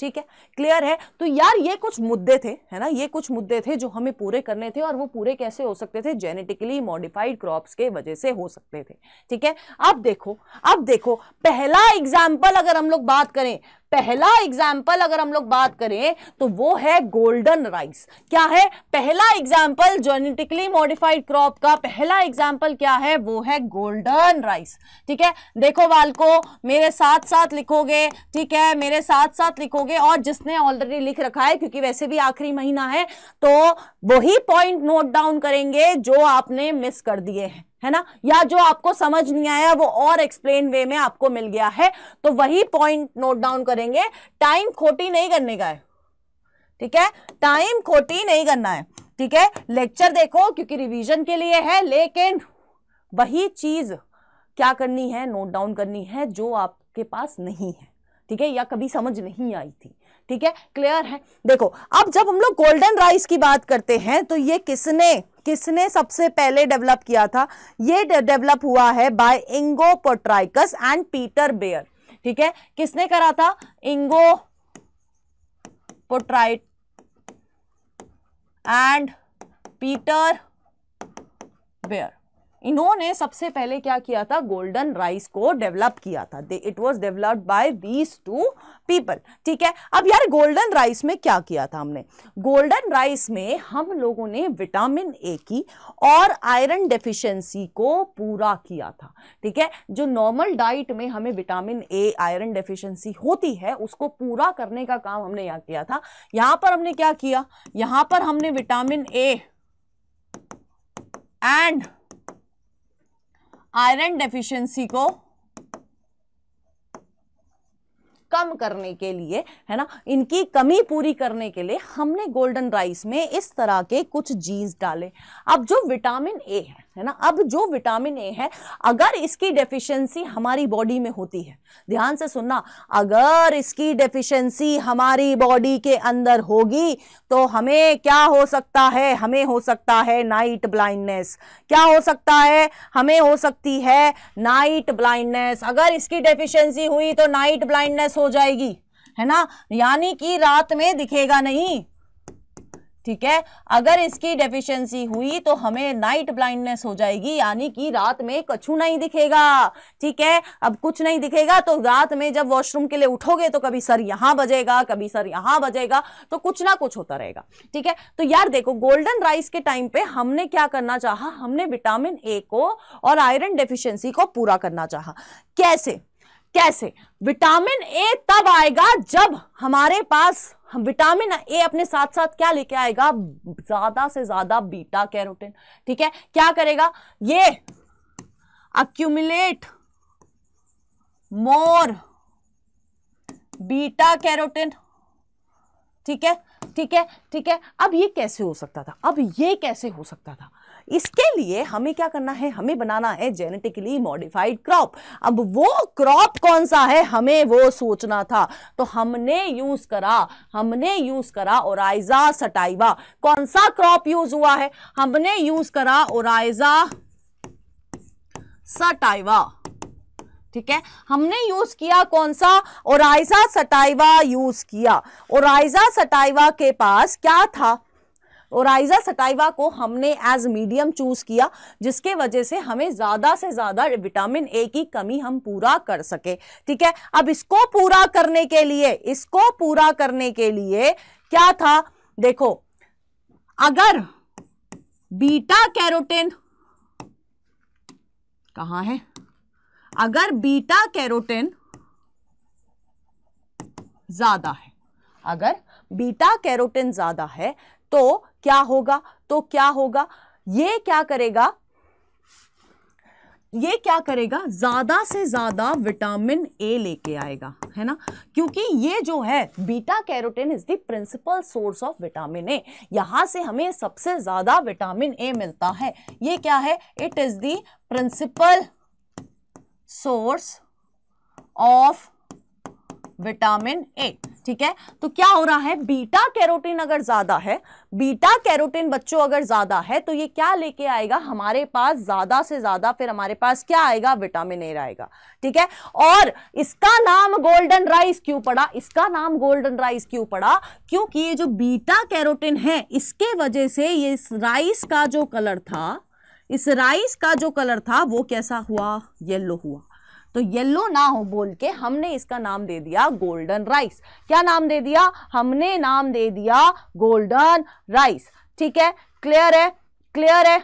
ठीक है क्लियर है तो यार ये कुछ मुद्दे थे है ना ये कुछ मुद्दे थे जो हमें पूरे करने थे और वो पूरे कैसे हो सकते थे जेनेटिकली मॉडिफाइड क्रॉप्स के वजह से हो सकते थे ठीक है अब देखो अब देखो पहला एग्जाम्पल अगर हम लोग बात करें पहला एग्जाम्पल अगर हम लोग बात करें तो वो है गोल्डन राइस क्या है पहला एग्जाम्पल जेनेटिकली मॉडिफाइड क्रॉप का पहला एग्जाम्पल क्या है वो है गोल्डन राइस ठीक है देखो बालको मेरे साथ साथ लिखोगे ठीक है मेरे साथ साथ लिखोगे और जिसने ऑलरेडी लिख रखा है क्योंकि वैसे भी आखिरी महीना है तो वही पॉइंट नोट डाउन करेंगे जो आपने मिस कर दिए हैं है ना या जो आपको समझ नहीं आया वो और एक्सप्लेन वे में आपको मिल गया है तो वही पॉइंट नोट डाउन करेंगे टाइम खोटी नहीं करने का है ठीक है टाइम खोटी नहीं करना है ठीक है लेक्चर देखो क्योंकि रिवीजन के लिए है लेकिन वही चीज क्या करनी है नोट डाउन करनी है जो आपके पास नहीं है ठीक है या कभी समझ नहीं आई थी ठीक है क्लियर है देखो अब जब हम लोग गोल्डन राइस की बात करते हैं तो ये किसने किसने सबसे पहले डेवलप किया था ये डेवलप हुआ है by Ingo Potrykus and Peter Beyer ठीक है किसने करा था Ingo Potrykus and Peter Beyer इन्होंने सबसे पहले क्या किया था गोल्डन राइस को डेवलप किया था it was developed by these two people ठीक है अब यार गोल्डन राइस में क्या किया था हमने गोल्डन राइस में हम लोगों ने विटामिन ए की और आयरन डेफिशिएंसी को पूरा किया था ठीक है जो नॉर्मल डाइट में हमें विटामिन ए आयरन डेफिशिएंसी होती है उसको पूरा करने का काम हमने यहाँ किया था यहाँ पर हमने क्या किया यहाँ पर हमने vitamin A and iron deficiency को कम करने के लिए है ना इनकी कमी पूरी करने के लिए हमने गोल्डन राइस में इस तरह के कुछ जीन्स डाले अब जो विटामिन ए है है ना अब जो विटामिन ए है अगर इसकी डेफिशिएंसी हमारी बॉडी में होती है ध्यान से सुनना अगर इसकी डेफिशिएंसी हमारी बॉडी के अंदर होगी तो हमें क्या हो सकता है हमें हो सकता है नाइट ब्लाइंडनेस क्या हो सकता है हमें हो सकती है नाइट ब्लाइंडनेस अगर इसकी डेफिशिएंसी हुई तो नाइट ब्लाइंडनेस हो जाएगी है ना यानी कि रात में दिखेगा नहीं ठीक है अगर इसकी डेफिशिएंसी हुई तो हमें नाइट ब्लाइंडनेस हो जाएगी यानी कि रात में कछु नहीं दिखेगा ठीक है अब कुछ नहीं दिखेगा तो रात में जब वॉशरूम के लिए उठोगे तो कभी सर यहां बजेगा कभी सर यहां बजेगा तो कुछ ना कुछ होता रहेगा ठीक है तो यार देखो गोल्डन राइस के टाइम पे हमने क्या करना चाह हमने विटामिन ए को और आयरन डेफिशियंसी को पूरा करना चाह कैसे कैसे विटामिन ए तब आएगा जब हमारे पास हम हाँ, विटामिन ए अपने साथ साथ क्या लेके आएगा ज्यादा से ज्यादा बीटा कैरोटिन ठीक है क्या करेगा ये अक्यूमुलेट मोर बीटा कैरोटिन ठीक है ठीक है ठीक है अब ये कैसे हो सकता था अब ये कैसे हो सकता था इसके लिए हमें क्या करना है हमें बनाना है जेनेटिकली मॉडिफाइड क्रॉप अब वो क्रॉप कौन सा है हमें वो सोचना था तो हमने यूज करा हमने यूज करा ओराइजा सटाइवा कौन सा क्रॉप यूज हुआ है हमने यूज करा ओराइजा सटाइवा ठीक है हमने यूज किया कौन सा ओराइजा सटाइवा यूज किया ओराइजा सटाइवा के पास क्या था ओराइजा सटाइवा को हमने एज मीडियम चूज किया जिसके वजह से हमें ज्यादा से ज्यादा विटामिन ए की कमी हम पूरा कर सके ठीक है अब इसको पूरा करने के लिए इसको पूरा करने के लिए क्या था देखो अगर बीटा कैरोटिन कहा है अगर बीटा कैरोटिन ज्यादा है अगर बीटा कैरोटिन ज्यादा है तो क्या होगा तो क्या होगा ये क्या करेगा ये क्या करेगा ज़्यादा से ज़्यादा विटामिन ए लेके आएगा है ना क्योंकि ये जो है beta carotene is the principal source of vitamin A यहां से हमें सबसे ज़्यादा विटामिन ए मिलता है ये क्या है it is the principal source of vitamin A ठीक है तो क्या हो रहा है बीटा कैरोटीन अगर ज्यादा है बीटा कैरोटीन बच्चों अगर ज्यादा है तो ये क्या लेके आएगा हमारे पास ज्यादा से ज्यादा फिर हमारे पास क्या आएगा विटामिन ए आएगा ठीक है और इसका नाम गोल्डन राइस क्यों पड़ा इसका नाम गोल्डन राइस क्यों पड़ा क्योंकि ये जो बीटा कैरोटीन है इसके वजह से ये इस राइस का जो कलर था इस राइस का जो कलर था वो कैसा हुआ येलो हुआ तो येलो ना हो बोल के हमने इसका नाम दे दिया गोल्डन राइस क्या नाम दे दिया हमने नाम दे दिया गोल्डन राइस ठीक है क्लियर है क्लियर है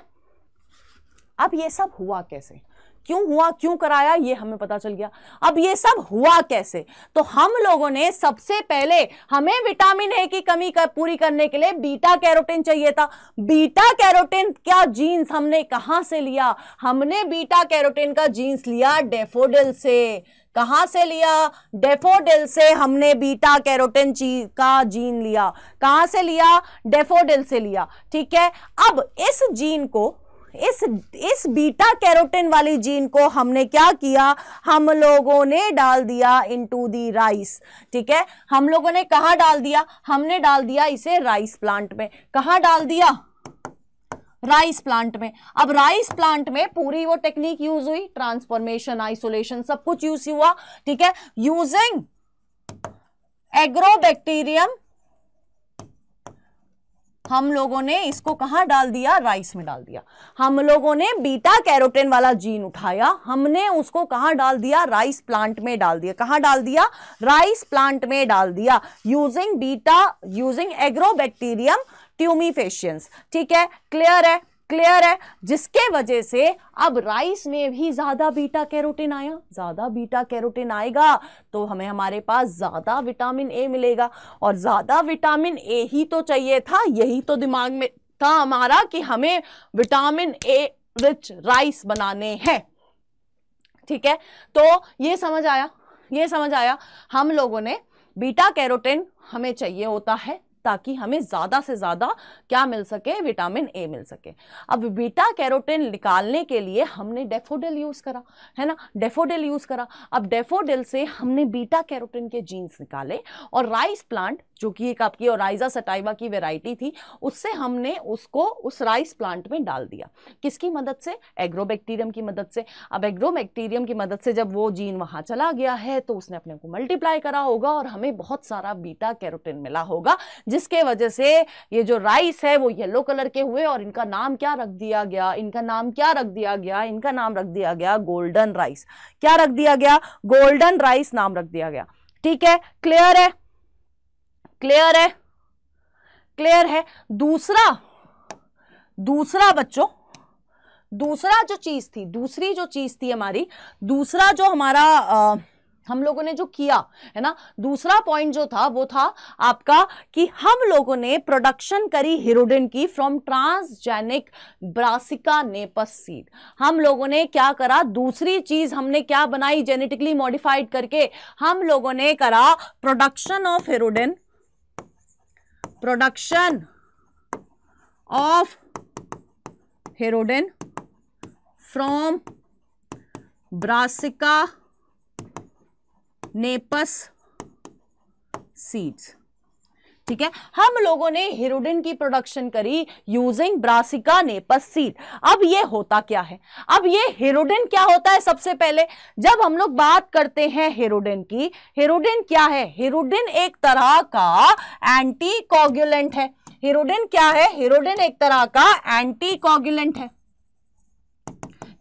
अब ये सब हुआ कैसे क्यों हुआ क्यों कराया ये हमें पता चल गया अब ये सब हुआ कैसे तो हम लोगों ने सबसे पहले हमें विटामिन ए की कमी कर, पूरी करने के लिए बीटा कैरोटीन चाहिए था बीटा कैरोटीन क्या जीन्स हमने कहां से लिया हमने बीटा कैरोटीन का जीन्स लिया डेफोडिल से कहां से लिया डेफोडिल से हमने बीटा कैरोटिन का जीन लिया कहां से लिया डेफोडिल से लिया ठीक है अब इस जीन को इस इस बीटा कैरोटिन वाली जीन को हमने क्या किया हम लोगों ने डाल दिया इनटू दी राइस ठीक है हम लोगों ने कहा डाल दिया हमने डाल दिया इसे राइस प्लांट में कहा डाल दिया राइस प्लांट में अब राइस प्लांट में पूरी वो टेक्निक यूज हुई ट्रांसफॉर्मेशन आइसोलेशन सब कुछ यूज हुआ ठीक है यूजिंग एग्रोबैक्टीरियम हम लोगों ने इसको कहाँ डाल दिया राइस में डाल दिया हम लोगों ने बीटा कैरोटेन वाला जीन उठाया हमने उसको कहाँ डाल दिया राइस प्लांट में डाल दिया कहाँ डाल दिया राइस प्लांट में डाल दिया using beta using Agrobacterium tumefaciens ठीक है क्लियर है क्लियर है जिसके वजह से अब राइस में भी ज्यादा बीटा कैरोटीन आया ज्यादा बीटा कैरोटीन आएगा तो हमें हमारे पास ज्यादा विटामिन ए मिलेगा और ज्यादा विटामिन ए ही तो चाहिए था यही तो दिमाग में था हमारा कि हमें विटामिन ए रिच राइस बनाने हैं ठीक है तो ये समझ आया ये समझ आया हम लोगों ने बीटा कैरोटीन हमें चाहिए होता है ताकि हमें ज़्यादा से ज़्यादा क्या मिल सके विटामिन ए मिल सके अब बीटा कैरोटिन निकालने के लिए हमने डेफोडिल यूज़ करा है ना डेफोडिल यूज़ करा अब डेफोडिल से हमने बीटा कैरोटिन के जीन्स निकाले और राइस प्लांट जो कि एक आपकी ओराइजा सटाइवा की वेराइटी थी उससे हमने उसको उस राइस प्लांट में डाल दिया किसकी मदद से एग्रोबैक्टीरियम की मदद से अब एग्रोबैक्टीरियम की मदद से जब वो जीन वहाँ चला गया है तो उसने अपने को मल्टीप्लाई करा होगा और हमें बहुत सारा बीटा कैरोटिन मिला होगा जिसके वजह से ये जो राइस है वो येलो कलर के हुए और इनका नाम क्या रख दिया गया इनका नाम क्या रख दिया गया इनका नाम रख दिया गया गोल्डन राइस क्या रख दिया गया गोल्डन राइस नाम रख दिया गया ठीक है क्लियर है क्लियर है क्लियर है दूसरा दूसरा बच्चों दूसरा जो चीज थी दूसरी जो चीज थी हमारी दूसरा जो हमारा आ, हम लोगों ने जो किया है ना दूसरा पॉइंट जो था वो था आपका कि हम लोगों ने प्रोडक्शन करी हिरोडिन की from transgenic Brassica napus seed हम लोगों ने क्या करा दूसरी चीज हमने क्या बनाई जेनेटिकली मॉडिफाइड करके हम लोगों ने करा production of hirudin production of Herodin from Brassica napus seeds. ठीक है हम लोगों ने हिरोडिन की प्रोडक्शन करी यूजिंग ब्रासिका नेपस सीड अब ये होता क्या है अब ये हिरोडिन क्या होता है सबसे पहले जब हम लोग बात करते हैं हिरोडिन की हिरोडिन क्या है हिरोडिन एक तरह का एंटी कॉग्युलेंट है हिरोडिन क्या है हिरोडिन एक तरह का एंटी कॉग्युलेंट है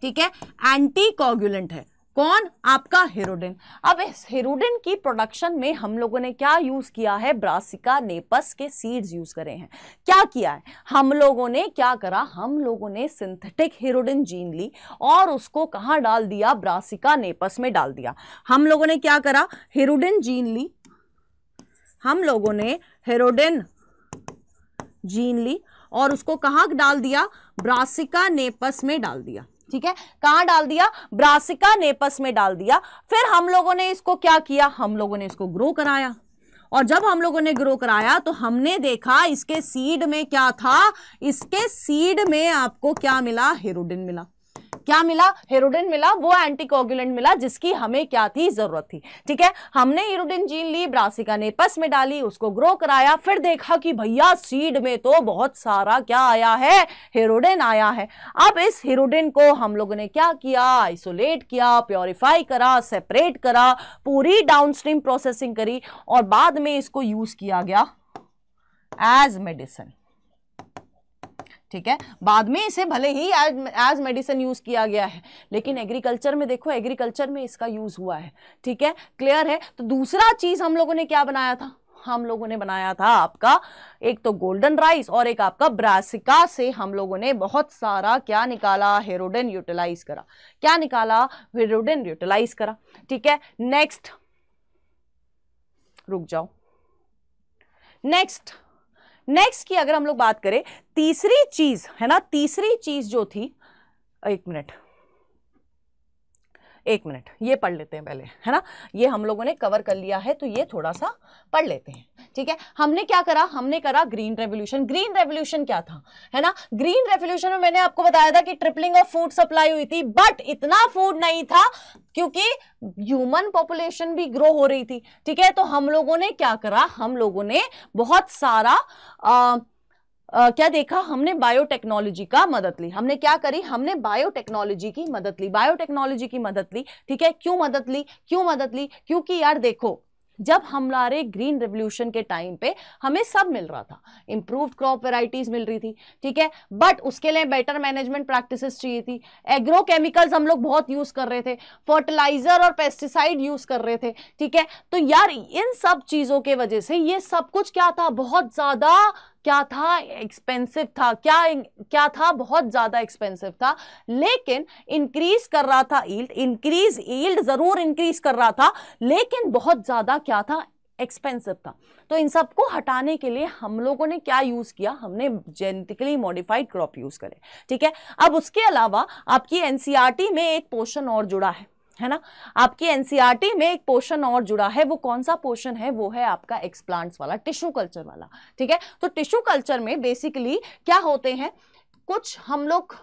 ठीक है एंटी कॉग्युलेंट है कौन आपका हेरोडिन अब इस हेरोडिन की प्रोडक्शन में हम लोगों ने क्या यूज किया है ब्रासिका नेपस के सीड्स यूज करे हैं क्या किया है हम लोगों ने क्या करा हम लोगों ने सिंथेटिक हेरोडिन जीन ली और उसको कहाँ डाल दिया ब्रासिका नेपस में डाल दिया हम लोगों ने क्या करा हेरोडिन जीन ली हम लोगों ने हेरोडिन जीन ली और उसको कहाँ डाल दिया ब्रासिका नेपस में डाल दिया ठीक है कहां डाल दिया ब्रासिका नेपस में डाल दिया फिर हम लोगों ने इसको क्या किया हम लोगों ने इसको ग्रो कराया और जब हम लोगों ने ग्रो कराया तो हमने देखा इसके सीड में क्या था इसके सीड में आपको क्या मिला हेरोडिन मिला क्या मिला हेरोडिन मिला वो एंटीकोगुलेंट मिला जिसकी हमें क्या थी जरूरत थी ठीक है हमने हीरोडिन जीन ली ब्रासिका ने पस में डाली उसको ग्रो कराया फिर देखा कि भैया सीड में तो बहुत सारा क्या आया है हेरोडिन आया है अब इस हेरोडिन को हम लोगों ने क्या किया आइसोलेट किया प्योरीफाई करा सेपरेट करा पूरी डाउन प्रोसेसिंग करी और बाद में इसको यूज किया गया एज मेडिसिन ठीक है बाद में इसे भले ही एज मेडिसिन यूज़ किया गया है लेकिन एग्रीकल्चर में देखो एग्रीकल्चर में इसका यूज़ हुआ है ठीक है क्लियर है तो दूसरा चीज़ हम लोगों ने क्या बनाया था हम लोगों ने बनाया था आपका एक तो गोल्डन राइस और एक आपका ब्रासिका से हम लोगों ने बहुत सारा क्या निकाला हेरोडन यूटिलाइज करा क्या निकाला हेरोडन यूटिलाइज करा ठीक है नेक्स्ट रुक जाओ नेक्स्ट नेक्स्ट की अगर हम लोग बात करें तीसरी चीज है ना तीसरी चीज जो थी एक मिनट एक मिनट ये पढ़ लेते हैं पहले है ना ये हम लोगों ने कवर कर लिया है तो ये थोड़ा सा पढ़ लेते हैं ठीक है हमने क्या करा हमने करा ग्रीन रेवोल्यूशन ग्रीन रेवोल्यूशन क्या था है ना ग्रीन रेवोल्यूशन में मैंने आपको बताया था कि ट्रिपलिंग ऑफ फूड सप्लाई हुई थी बट इतना फूड नहीं था क्योंकि ह्यूमन पॉपुलेशन भी ग्रो हो रही थी ठीक है तो हम लोगों ने क्या करा हम लोगों ने बहुत सारा आ, आ, क्या देखा हमने बायोटेक्नोलॉजी का मदद ली हमने क्या करी हमने बायोटेक्नोलॉजी की मदद ली बायोटेक्नोलॉजी की मदद ली ठीक है क्यों मदद ली क्यों मदद ली क्योंकि यार देखो जब हमारे ग्रीन रेवोल्यूशन के टाइम पे हमें सब मिल रहा था इम्प्रूव्ड क्रॉप वेराइटीज मिल रही थी ठीक है बट उसके लिए बेटर मैनेजमेंट प्रैक्टिसेस चाहिए थी एग्रोकेमिकल्स हम लोग बहुत यूज़ कर रहे थे फर्टिलाइजर और पेस्टिसाइड यूज़ कर रहे थे ठीक है तो यार इन सब चीज़ों के वजह से ये सब कुछ क्या था बहुत ज़्यादा क्या था एक्सपेंसिव था क्या क्या था बहुत ज़्यादा एक्सपेंसिव था लेकिन इंक्रीज कर रहा था ईल्ड इंक्रीज ईल्ड ज़रूर इंक्रीज कर रहा था लेकिन बहुत ज़्यादा क्या था एक्सपेंसिव था तो इन सबको हटाने के लिए हम लोगों ने क्या यूज़ किया हमने जेनेटिकली मॉडिफाइड क्रॉप यूज़ करे ठीक है अब उसके अलावा आपकी एनसीईआरटी e में एक पोर्शन और जुड़ा है है ना आपकी एनसीईआरटी e में एक पोर्शन और जुड़ा है वो कौन सा पोर्शन है वो है आपका एक्सप्लांट्स वाला टिश्यू कल्चर वाला ठीक है तो टिश्यू कल्चर में बेसिकली क्या होते हैं कुछ हम लोग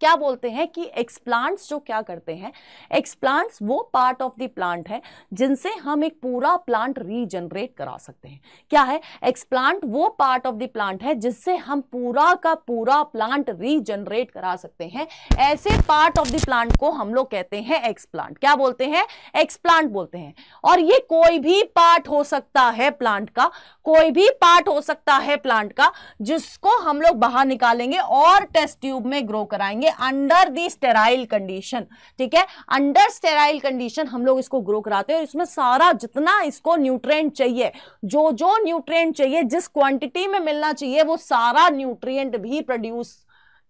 क्या बोलते हैं कि एक्सप्लांट्स जो क्या करते हैं एक्सप्लांट्स वो पार्ट ऑफ द प्लांट है जिनसे हम एक पूरा प्लांट रीजनरेट करा सकते हैं क्या है एक्सप्लांट वो पार्ट ऑफ द प्लांट है जिससे हम पूरा का पूरा प्लांट रीजनरेट करा सकते हैं ऐसे पार्ट ऑफ द प्लांट को हम लोग कहते हैं एक्सप्लांट क्या बोलते हैं एक्सप्लांट बोलते हैं और ये कोई भी पार्ट हो सकता है प्लांट का कोई भी पार्ट हो सकता है प्लांट का जिसको हम लोग बाहर निकालेंगे और टेस्ट ट्यूब में ग्रो कराएंगे करेंगे अंडर दी स्टेराइल कंडीशन ठीक है अंडर स्टेराइल कंडीशन हम लोग इसको ग्रो कराते हैं और इसमें सारा जितना इसको न्यूट्रिएंट चाहिए जो जो न्यूट्रिएंट चाहिए जिस क्वांटिटी में मिलना चाहिए वो सारा न्यूट्रिएंट भी प्रोड्यूस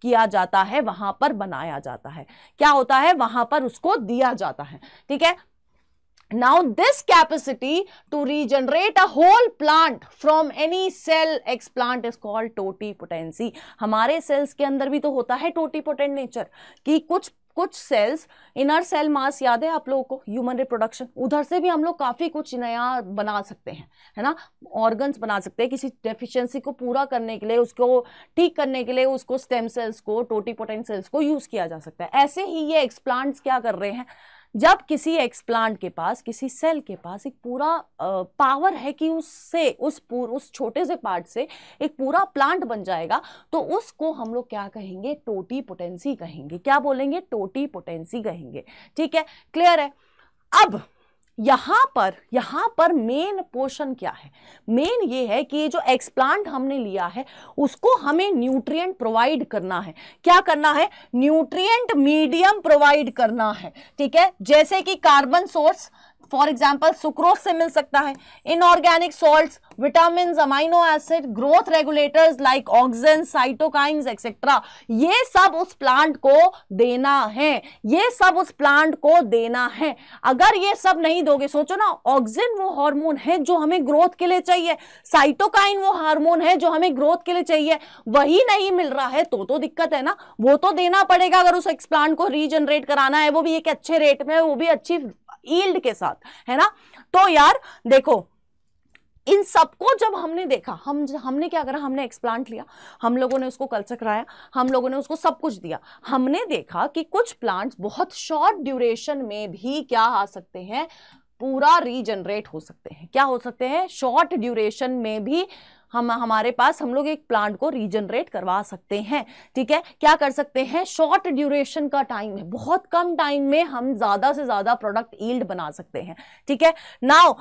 किया जाता है वहां पर बनाया जाता है क्या होता है वहां पर उसको दिया जाता है ठीक है Now this capacity to regenerate a whole plant from any cell explant is called totipotency. हमारे cells के अंदर भी तो होता है totipotent nature कि कुछ कुछ सेल्स इनर सेल मास याद है आप लोगों को ह्यूमन रिप्रोडक्शन उधर से भी हम लोग काफ़ी कुछ नया बना सकते हैं है ना ऑर्गन्स बना सकते हैं किसी डेफिशिएंसी को पूरा करने के लिए उसको ठीक करने के लिए उसको स्टेम सेल्स को टोटीपोटेंट सेल्स को यूज़ किया जा सकता है ऐसे ही ये एक्सप्लांट्स क्या कर रहे हैं जब किसी एक्सप्लांट के पास किसी सेल के पास एक पूरा पावर है कि उससे उस पूर उस छोटे से पार्ट से एक पूरा प्लांट बन जाएगा तो उसको हम लोग क्या कहेंगे टोटी पोटेंसी कहेंगे क्या बोलेंगे टोटी पोटेंसी कहेंगे ठीक है क्लियर है अब यहाँ पर यहाँ पर मेन पोर्शन क्या है मेन ये है कि ये जो एक्सप्लांट हमने लिया है उसको हमें न्यूट्रिएंट प्रोवाइड करना है क्या करना है न्यूट्रिएंट मीडियम प्रोवाइड करना है ठीक है जैसे कि carbon source for example sucrose से मिल सकता है inorganic salt vitamin amino acid growth regulators like oxygen cytokines etcetera ये सब उस प्लांट को देना है ये सब उस प्लांट को देना है अगर ये सब नहीं दोगे सोचो ना ऑक्सीजन वो हार्मोन है जो हमें ग्रोथ के लिए चाहिए साइटोकाइन वो हार्मोन है जो हमें ग्रोथ के लिए चाहिए वही नहीं मिल रहा है तो तो दिक्कत है ना वो तो देना पड़ेगा अगर उस एक्सप्लांट को रीजनरेट कराना है वो भी एक अच्छे रेट में वो भी अच्छी ईल्ड के साथ है ना तो यार देखो इन सबको जब हमने देखा हम हमने क्या करा हमने एक्सप्लांट लिया हम लोगों ने उसको कल्चर कराया हम लोगों ने उसको सब कुछ दिया हमने देखा कि कुछ प्लांट्स बहुत शॉर्ट ड्यूरेशन में भी क्या आ सकते हैं पूरा रीजनरेट हो सकते हैं क्या हो सकते हैं शॉर्ट ड्यूरेशन में भी हम हमारे पास हम लोग एक प्लांट को रीजनरेट करवा सकते हैं ठीक है क्या कर सकते हैं शॉर्ट ड्यूरेशन का टाइम है बहुत कम टाइम में हम ज़्यादा से ज़्यादा प्रोडक्ट ईल्ड बना सकते हैं ठीक है नाउ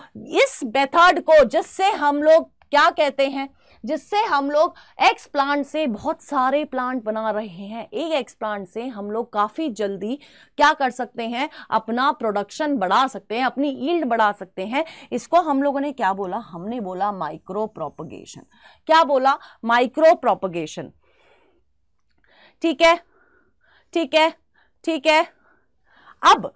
इस मेथड को जिससे हम लोग क्या कहते हैं जिससे हम लोग एक्स प्लांट से बहुत सारे प्लांट बना रहे हैं एक एक्स प्लांट से हम लोग काफ़ी जल्दी क्या कर सकते हैं अपना प्रोडक्शन बढ़ा सकते हैं अपनी ईल्ड बढ़ा सकते हैं इसको हम लोगों ने क्या बोला हमने बोला माइक्रो प्रोपगेशन क्या बोला माइक्रो प्रोपगेशन ठीक है ठीक है ठीक है अब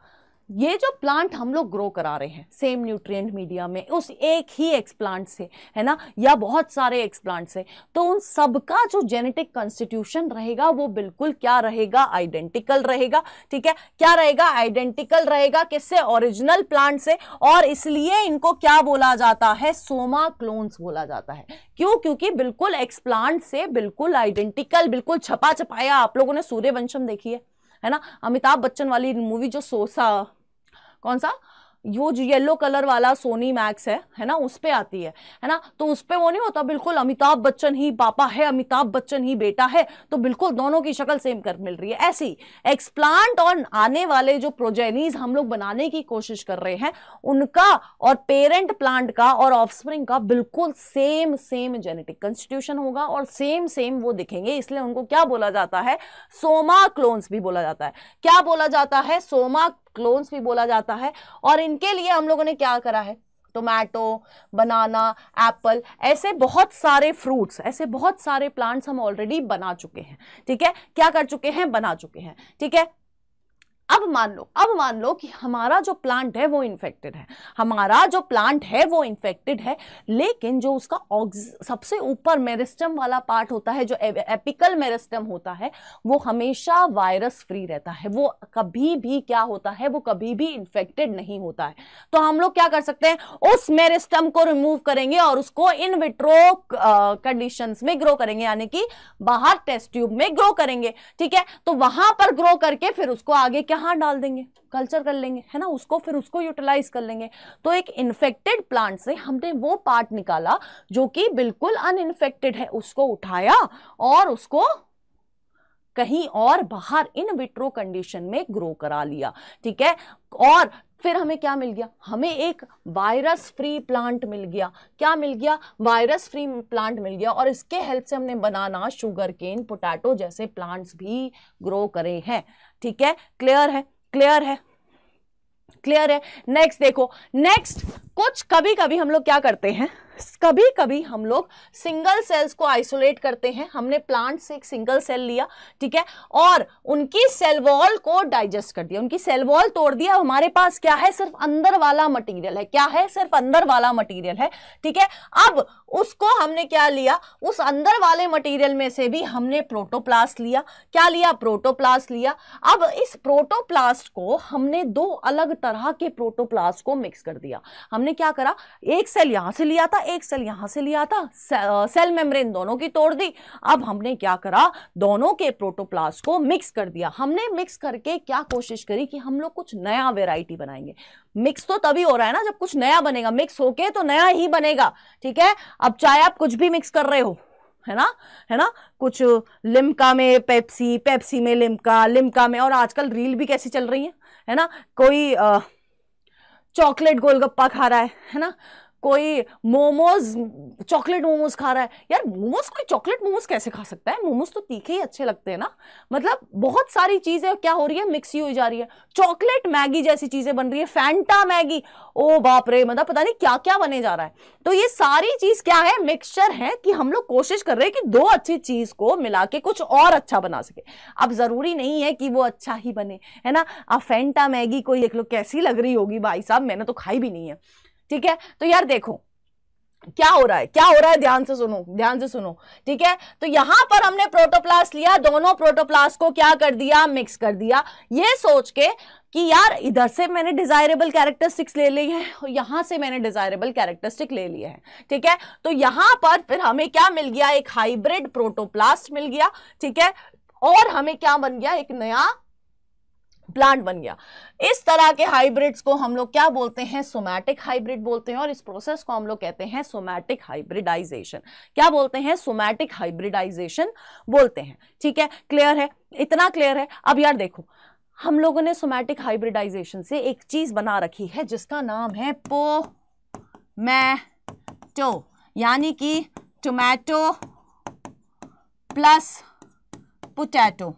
ये जो प्लांट हम लोग ग्रो करा रहे हैं सेम न्यूट्रिएंट मीडिया में उस एक ही एक्सप्लांट से है ना या बहुत सारे एक्सप्लांट से तो उन सब का जो जेनेटिक कॉन्स्टिट्यूशन रहेगा वो बिल्कुल क्या रहेगा आइडेंटिकल रहेगा ठीक है क्या रहेगा आइडेंटिकल रहेगा किससे ओरिजिनल प्लांट से और इसलिए इनको क्या बोला जाता है सोमा क्लोन्स बोला जाता है क्यों क्योंकि बिल्कुल एक्सप्लांट से बिल्कुल आइडेंटिकल बिल्कुल छपा छपाया आप लोगों ने सूर्यवंशम देखी है है ना अमिताभ बच्चन वाली मूवी जो सोसा कौन सा यो जो येलो कलर वाला सोनी मैक्स है है ना उस पर आती है है ना तो उस पर वो नहीं होता बिल्कुल अमिताभ बच्चन ही पापा है अमिताभ बच्चन ही बेटा है तो बिल्कुल दोनों की शक्ल सेम कर मिल रही है ऐसी एक्सप्लांट और आने वाले जो प्रोजेनीज हम लोग बनाने की कोशिश कर रहे हैं उनका और पेरेंट प्लांट का और ऑफस्प्रिंग का बिल्कुल सेम सेम जेनेटिक कंस्टिट्यूशन होगा और सेम सेम वो दिखेंगे इसलिए उनको क्या बोला जाता है सोमा क्लोन्स भी बोला जाता है क्या बोला जाता है सोमा क्लोन्स भी बोला जाता है और इनके लिए हम लोगों ने क्या करा है टोमेटो बनाना एप्पल ऐसे बहुत सारे फ्रूट्स ऐसे बहुत सारे प्लांट्स हम ऑलरेडी बना चुके हैं ठीक है क्या कर चुके हैं बना चुके हैं ठीक है अब मान लो अब मान लो कि हमारा जो प्लांट है वो इन्फेक्टेड है हमारा जो प्लांट है वो इन्फेक्टेड है लेकिन जो उसका सबसे ऊपर मेरिस्टम वाला पार्ट होता है जो एपिकल मेरिस्टम होता है वो हमेशा वायरस फ्री रहता है वो कभी भी क्या होता है वो कभी भी इन्फेक्टेड नहीं होता है तो हम लोग क्या कर सकते हैं उस मेरिस्टम को रिमूव करेंगे और उसको इन विट्रो कंडीशन में ग्रो करेंगे यानी कि बाहर टेस्ट ट्यूब में ग्रो करेंगे ठीक है तो वहां पर ग्रो करके फिर उसको आगे क्या यहाँ डाल देंगे कल्चर कर लेंगे है ना उसको फिर उसको यूटिलाइज कर लेंगे तो एक इन्फेक्टेड प्लांट से हमने वो पार्ट निकाला जो कि बिल्कुल अनइन्फेक्टेड है उसको उठाया और उसको कहीं और बाहर इन विट्रो कंडीशन में ग्रो करा लिया ठीक है और फिर हमें क्या मिल गया हमें एक वायरस फ्री प्लांट मिल गया क्या मिल गया वायरस फ्री प्लांट मिल गया और इसके हेल्प से हमने बनाना शुगर केन पोटैटो जैसे प्लांट्स भी ग्रो करे हैं ठीक है क्लियर है क्लियर है क्लियर है नेक्स्ट देखो नेक्स्ट कुछ कभी कभी हम लोग क्या करते हैं कभी कभी हम लोग सिंगल सेल्स को आइसोलेट करते हैं हमने प्लांट से एक सिंगल सेल लिया ठीक है और उनकी सेल वॉल को डाइजेस्ट कर दिया उनकी सेल वॉल तोड़ दिया हमारे पास क्या है सिर्फ अंदर वाला मटेरियल है क्या है सिर्फ अंदर वाला मटेरियल है ठीक है अब उसको हमने क्या लिया उस अंदर वाले मटेरियल में से भी हमने प्रोटोप्लास्ट लिया क्या लिया प्रोटोप्लास्ट लिया अब इस प्रोटोप्लास्ट को हमने दो अलग तरह के प्रोटोप्लास्ट को मिक्स कर दिया हमने क्या करा एक सेल यहां से लिया था एक सेल यहां से लिया था सेल मेम्ब्रेन दोनों की तोड़ दी अब हमने क्या करा दोनों के प्रोटोप्लास्ट को मिक्स कर दिया हमने मिक्स करके क्या कोशिश करी कि हम लोग कुछ नया वेराइटी बनाएंगे मिक्स तो तभी हो रहा है ना जब कुछ नया बनेगा मिक्स होके तो नया ही बनेगा ठीक है अब चाहे आप कुछ भी मिक्स कर रहे हो है ना है ना कुछ लिमका में पेप्सी पेप्सी में लिमका लिमका में और आजकल रील भी कैसी चल रही है है ना कोई चॉकलेट गोलगप्पा खा रहा है है ना कोई मोमोज चॉकलेट मोमोज खा रहा है यार मोमोज कोई चॉकलेट मोमोज कैसे खा सकता है मोमोज तो तीखे ही अच्छे लगते हैं ना मतलब बहुत सारी चीज़ें क्या हो रही है मिक्स ही हो जा रही है चॉकलेट मैगी जैसी चीज़ें बन रही है फैंटा मैगी ओ बाप रे मतलब पता नहीं क्या क्या बने जा रहा है तो ये सारी चीज़ क्या है मिक्सचर है कि हम लोग कोशिश कर रहे हैं कि दो अच्छी चीज़ को मिला के कुछ और अच्छा बना सके अब ज़रूरी नहीं है कि वो अच्छा ही बने है ना अब फैंटा मैगी कोई देख लो कैसी लग रही होगी भाई साहब मैंने तो खाई भी नहीं है ठीक है तो यार देखो क्या हो रहा है क्या हो रहा है ध्यान से सुनो ध्यान से सुनो ठीक है तो यहां पर हमने प्रोटोप्लास्ट लिया दोनों प्रोटोप्लास्ट को क्या कर दिया मिक्स कर दिया ये सोच के कि यार इधर से मैंने डिजायरेबल कैरेक्टरिस्टिक्स ले ली है और यहां से मैंने डिजायरेबल कैरेक्टरिस्टिक ले लिए हैं ठीक है तो यहां पर फिर हमें क्या मिल गया एक हाइब्रिड प्रोटोप्लास्ट मिल गया ठीक है और हमें क्या बन गया एक नया प्लांट बन गया इस तरह के हाइब्रिड्स को हम लोग क्या बोलते हैं सोमैटिक हाइब्रिड बोलते हैं और इस प्रोसेस को हम लोग कहते हैं सोमैटिक हाइब्रिडाइजेशन क्या बोलते हैं सोमैटिक हाइब्रिडाइजेशन बोलते हैं ठीक है क्लियर है इतना क्लियर है अब यार देखो हम लोगों ने सोमैटिक हाइब्रिडाइजेशन से एक चीज बना रखी है जिसका नाम है पो मैटो यानी कि टोमैटो प्लस पोटैटो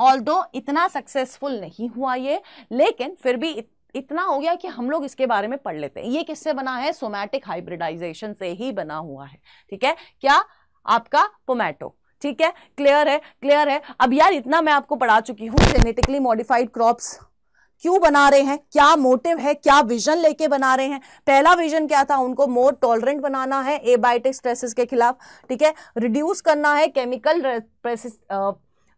ऑल इतना सक्सेसफुल नहीं हुआ ये लेकिन फिर भी इत, इतना हो गया कि हम लोग इसके बारे में पढ़ लेते हैं ये किससे बना है सोमैटिक हाइब्रिडाइजेशन से ही बना हुआ है ठीक है क्या आपका पोमैटो ठीक है क्लियर है क्लियर है अब यार इतना मैं आपको पढ़ा चुकी हूँ जेनेटिकली मॉडिफाइड क्रॉप्स क्यों बना रहे हैं क्या मोटिव है क्या विजन लेके बना रहे हैं पहला विजन क्या था उनको मोर टॉलरेंट बनाना है एबायोटिक स्ट्रेसेस के खिलाफ ठीक है रिड्यूस करना है केमिकल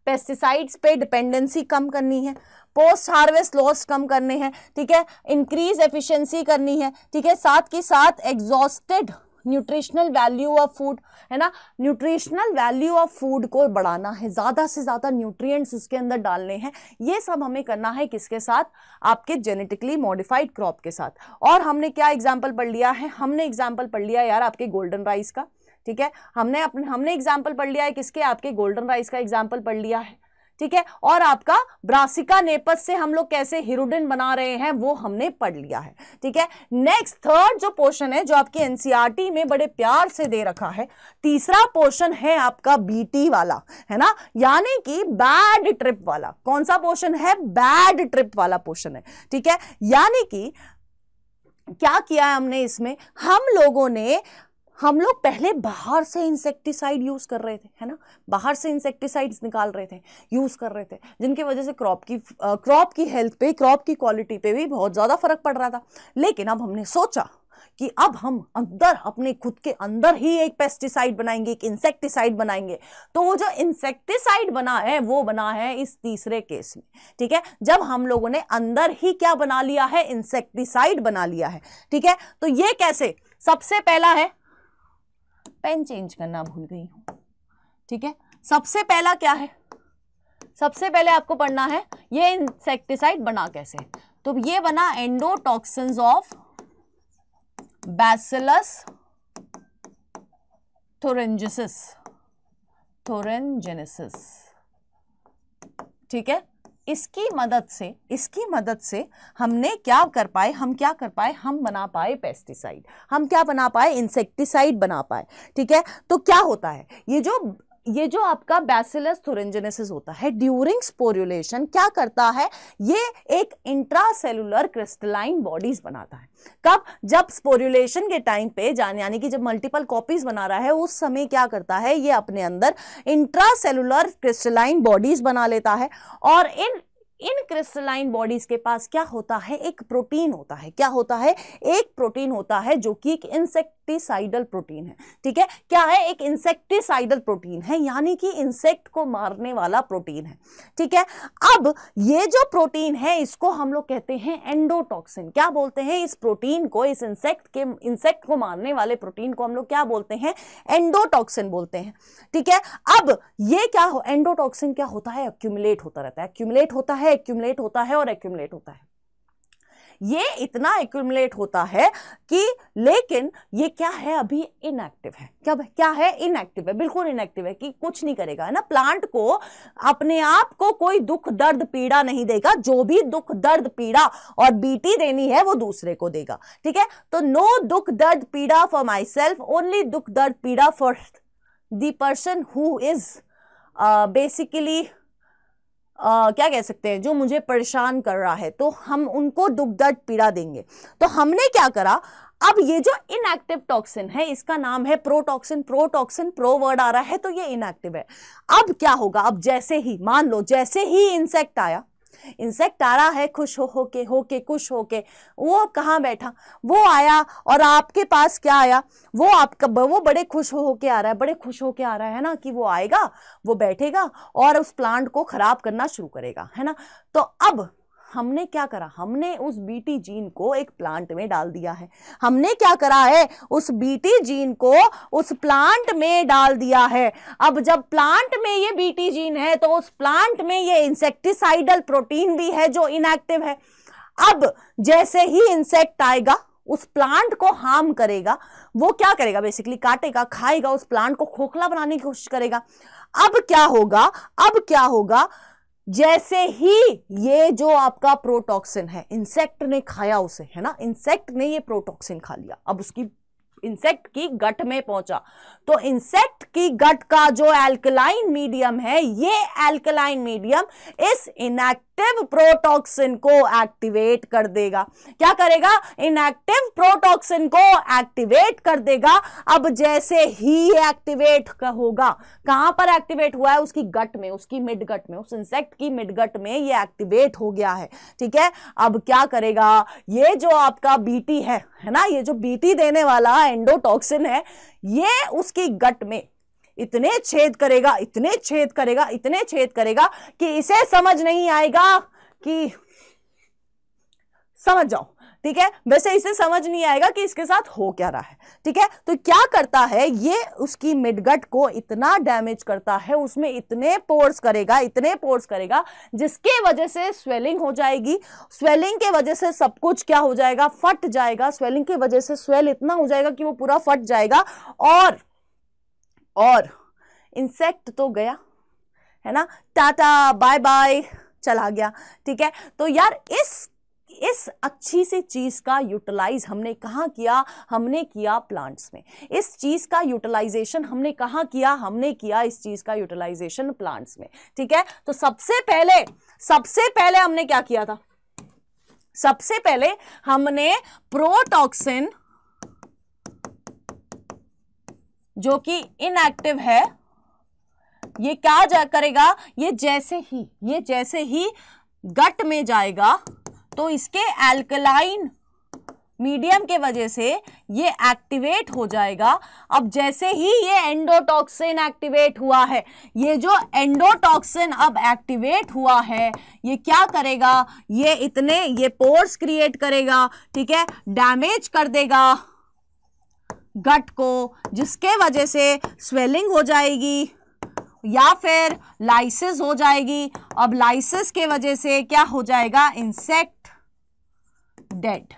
पेस्टिसाइड्स पे डिपेंडेंसी कम करनी है पोस्ट हार्वेस्ट लॉस कम करने हैं ठीक है इंक्रीज एफिशिएंसी करनी है ठीक है साथ के साथ exhausted nutritional value of food है ना न्यूट्रिशनल वैल्यू ऑफ फूड को बढ़ाना है ज़्यादा से ज़्यादा न्यूट्रिएंट्स उसके अंदर डालने हैं ये सब हमें करना है किसके साथ आपके जेनेटिकली मॉडिफाइड क्रॉप के साथ और हमने क्या एग्जाम्पल पढ़ लिया है हमने एग्जाम्पल पढ़ लिया यार आपके गोल्डन राइस का ठीक है हमने अपने हमने एग्जाम्पल पढ़ लिया है किसके आपके गोल्डन राइस का एग्जाम्पल पढ़ लिया है ठीक है और आपका ब्रासिका नेपस से हम लोग कैसे हिरोडिन बना रहे हैं वो हमने पढ़ लिया है ठीक है नेक्स्ट थर्ड जो पोर्शन है जो आपके एनसीईआरटी e में बड़े प्यार से दे रखा है तीसरा पोर्शन है आपका बीटी वाला है ना यानी कि बैड ट्रिप वाला कौन सा पोर्शन है बैड ट्रिप वाला पोर्शन है ठीक है यानी कि क्या किया है हमने इसमें हम लोगों ने हम लोग पहले बाहर से इंसेक्टिसाइड यूज़ कर रहे थे है ना बाहर से इंसेक्टिसाइड्स निकाल रहे थे यूज़ कर रहे थे जिनकी वजह से क्रॉप की क्रॉप की हेल्थ पे क्रॉप की क्वालिटी पे भी बहुत ज़्यादा फर्क पड़ रहा था लेकिन अब हमने सोचा कि अब हम अंदर अपने खुद के अंदर ही एक पेस्टिसाइड बनाएंगे एक इंसेक्टिसाइड बनाएंगे तो वो जो इंसेक्टिसाइड बना है वो बना है इस तीसरे केस में ठीक है जब हम लोगों ने अंदर ही क्या बना लिया है इंसेक्टिसाइड बना लिया है ठीक है तो ये कैसे सबसे पहला है पेन चेंज करना भूल गई हूं ठीक है सबसे पहला क्या है सबसे पहले आपको पढ़ना है ये इंसेक्टिसाइड बना कैसे तो ये बना endotoxins of Bacillus thuringiensis thuringiensis ठीक है इसकी मदद से इसकी मदद से हमने क्या कर पाए हम क्या कर पाए हम बना पाए पेस्टिसाइड हम क्या बना पाए इंसेक्टिसाइड बना पाए ठीक है तो क्या होता है ये जो ये जो आपका बैसिलस थोरेंजेनेसिस होता है ड्यूरिंग स्पोरुलेशन क्या करता है ये एक इंट्रासेलुलर क्रिस्टलाइन बॉडीज बनाता है कब जब स्पोरुलेशन के टाइम पे जान यानी कि जब मल्टीपल कॉपीज बना रहा है उस समय क्या करता है ये अपने अंदर इंट्रासेलुलर क्रिस्टलाइन बॉडीज बना लेता है और इन इन क्रिस्टलाइन बॉडीज के पास क्या होता है एक प्रोटीन होता है क्या होता है एक प्रोटीन होता है जो कि एक इंसेक्टिसाइडल प्रोटीन है ठीक है क्या है एक इंसेक्टिसाइडल प्रोटीन है यानी कि इंसेक्ट को मारने वाला प्रोटीन है ठीक है अब ये जो प्रोटीन है इसको हम लोग कहते हैं एंडोटॉक्सिन क्या बोलते हैं इस प्रोटीन को इस इंसेक्ट के इंसेक्ट को मारने वाले प्रोटीन को हम लोग क्या बोलते हैं एंडोटॉक्सिन बोलते हैं ठीक है अब ये क्या हो एंडोटॉक्सिन क्या होता है एक्यूमुलेट होता रहता है एक्यूमुलेट होता है एक्यूमलेट होता है और एक्यूमलेट होता है ये इतना एक्यूमलेट होता है कि लेकिन ये क्या है अभी इनएक्टिव है क्या क्या है इनएक्टिव है बिल्कुल इनएक्टिव है कि कुछ नहीं करेगा है ना प्लांट को अपने आप को कोई दुख दर्द पीड़ा नहीं देगा जो भी दुख दर्द पीड़ा और बीटी देनी है वो दूसरे को देगा ठीक है तो नो दुख दर्द पीड़ा फॉर माई सेल्फ ओनली दुख दर्द पीड़ा फॉर दर्सन हु इज बेसिकली क्या कह सकते हैं जो मुझे परेशान कर रहा है तो हम उनको दुख दर्द पीड़ा देंगे तो हमने क्या करा अब ये जो इनएक्टिव टॉक्सिन है इसका नाम है प्रोटॉक्सिन प्रोटॉक्सिन प्रो वर्ड आ रहा है तो ये इनएक्टिव है अब क्या होगा अब जैसे ही मान लो जैसे ही इंसेक्ट आया इंसेक्ट आ रहा है खुश हो होके होके खुश होके वो अब कहाँ बैठा वो आया और आपके पास क्या आया वो आपका वो बड़े खुश हो होके आ रहा है बड़े खुश होके आ रहा है ना कि वो आएगा वो बैठेगा और उस प्लांट को खराब करना शुरू करेगा है ना तो अब हमने क्या करा हमने उस बीटी जीन को एक प्लांट में डाल दिया है हमने क्या करा है उस बीटी जीन को उस प्लांट में डाल दिया है अब जब प्लांट में ये बीटी जीन है तो उस प्लांट में ये इंसेक्टिसाइडल प्रोटीन भी है जो इनएक्टिव है अब जैसे ही इंसेक्ट आएगा उस प्लांट को हार्म करेगा वो क्या करेगा बेसिकली काटेगा खाएगा उस प्लांट को खोखला बनाने की कोशिश करेगा अब क्या होगा अब क्या होगा जैसे ही ये जो आपका प्रोटॉक्सिन है इंसेक्ट ने खाया उसे है ना इंसेक्ट ने ये प्रोटॉक्सिन खा लिया अब उसकी इंसेक्ट की गट में पहुंचा तो इंसेक्ट की गट का जो एल्कलाइन मीडियम है ये एल्कलाइन मीडियम इस इनएक्टिव प्रोटॉक्सिन को एक्टिवेट कर देगा क्या करेगा इनएक्टिव प्रोटॉक्सिन को एक्टिवेट कर देगा अब जैसे ही एक्टिवेट होगा कहां पर एक्टिवेट हुआ है उसकी गट में उसकी मिड गट में उस इंसेक्ट की मिड गट में ये एक्टिवेट हो गया है ठीक है अब क्या करेगा ये जो आपका बीटी है है ना ये जो बीटी देने वाला है एंडोटॉक्सिन है ये उसकी गट में इतने छेद करेगा इतने छेद करेगा इतने छेद करेगा कि इसे समझ नहीं आएगा कि समझ जाओ ठीक है वैसे इसे समझ नहीं आएगा कि इसके साथ हो क्या रहा है ठीक है तो क्या करता है ये उसकी मिडगट को इतना डैमेज करता है उसमें इतने पोर्स करेगा इतने पोर्स करेगा जिसके वजह से स्वेलिंग हो जाएगी स्वेलिंग के वजह से सब कुछ क्या हो जाएगा फट जाएगा स्वेलिंग की वजह से स्वेल इतना हो जाएगा कि वो पूरा फट जाएगा और और इंसेक्ट तो गया है ना टाटा बाय बाय चला गया ठीक है तो यार इस इस अच्छी सी चीज़ का यूटिलाइज हमने कहाँ किया हमने किया प्लांट्स में इस चीज़ का यूटिलाइजेशन हमने कहाँ किया हमने किया इस चीज़ का यूटिलाइजेशन प्लांट्स में ठीक है तो सबसे पहले सबसे पहले हमने क्या किया था सबसे पहले हमने प्रोटॉक्सिन जो कि इनएक्टिव है ये क्या करेगा ये जैसे ही ये जैसे ही गट में जाएगा तो इसके एल्कलाइन मीडियम के वजह से ये एक्टिवेट हो जाएगा अब जैसे ही ये एंडोटॉक्सिन एक्टिवेट हुआ है ये जो एंडोटॉक्सिन अब एक्टिवेट हुआ है ये क्या करेगा ये इतने ये पोर्स क्रिएट करेगा ठीक है डैमेज कर देगा गट को जिसके वजह से स्वेलिंग हो जाएगी या फिर लाइसिस हो जाएगी अब लाइसिस के वजह से क्या हो जाएगा इंसेक्ट डेड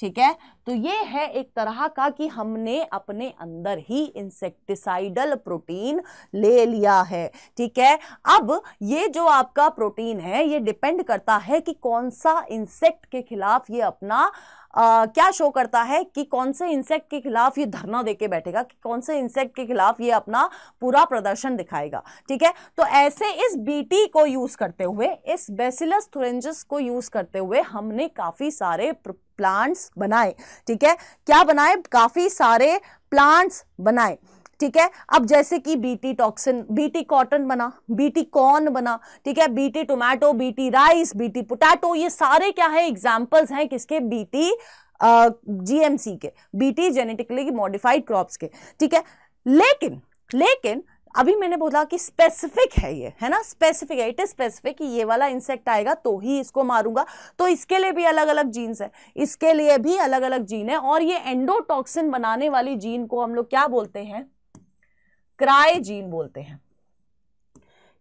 ठीक है तो ये है एक तरह का कि हमने अपने अंदर ही इंसेक्टिसाइडल प्रोटीन ले लिया है ठीक है अब ये जो आपका प्रोटीन है ये डिपेंड करता है कि कौन सा इंसेक्ट के खिलाफ ये अपना आ, क्या शो करता है कि कौन से इंसेक्ट के खिलाफ ये धरना देके बैठेगा कि कौन से इंसेक्ट के खिलाफ ये अपना पूरा प्रदर्शन दिखाएगा ठीक है तो ऐसे इस बीटी को यूज करते हुए इस बेसिलस थ्रेंजस को यूज करते हुए हमने काफी सारे प्लांट्स बनाए ठीक है क्या बनाए काफी सारे प्लांट्स बनाए ठीक है अब जैसे कि बीटी टॉक्सिन बीटी कॉटन बना बीटी कॉर्न बना ठीक है BT tomato BT rice BT potato ये सारे क्या है एग्जाम्पल्स हैं किसके बीटी जीएमसी के बीटी जेनेटिकली मॉडिफाइड क्रॉप्स के ठीक है लेकिन लेकिन अभी मैंने बोला कि स्पेसिफिक है ये है ना स्पेसिफिक है इट इज स्पेसिफिक ये वाला इंसेक्ट आएगा तो ही इसको मारूंगा तो इसके लिए भी अलग अलग जीन्स है इसके लिए भी अलग अलग जीन है और ये एंडोटॉक्सिन बनाने वाली जीन को हम लोग क्या बोलते हैं क्राई बोलते हैं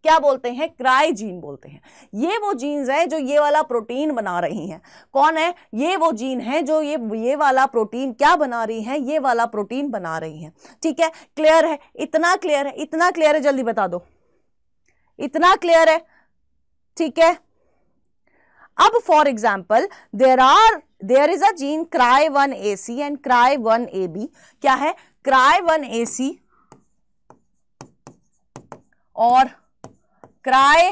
क्या बोलते हैं क्राई बोलते हैं ये वो जीन्स हैं जो ये वाला प्रोटीन बना रही हैं कौन है ये वो जीन है जो ये ये वाला प्रोटीन क्या बना रही हैं ये वाला प्रोटीन बना रही हैं ठीक है क्लियर है इतना क्लियर है इतना क्लियर है जल्दी बता दो इतना क्लियर है ठीक है अब for example there are there is a gene cry one A C and cry one A B क्या है क्राई वन ए सी और क्राई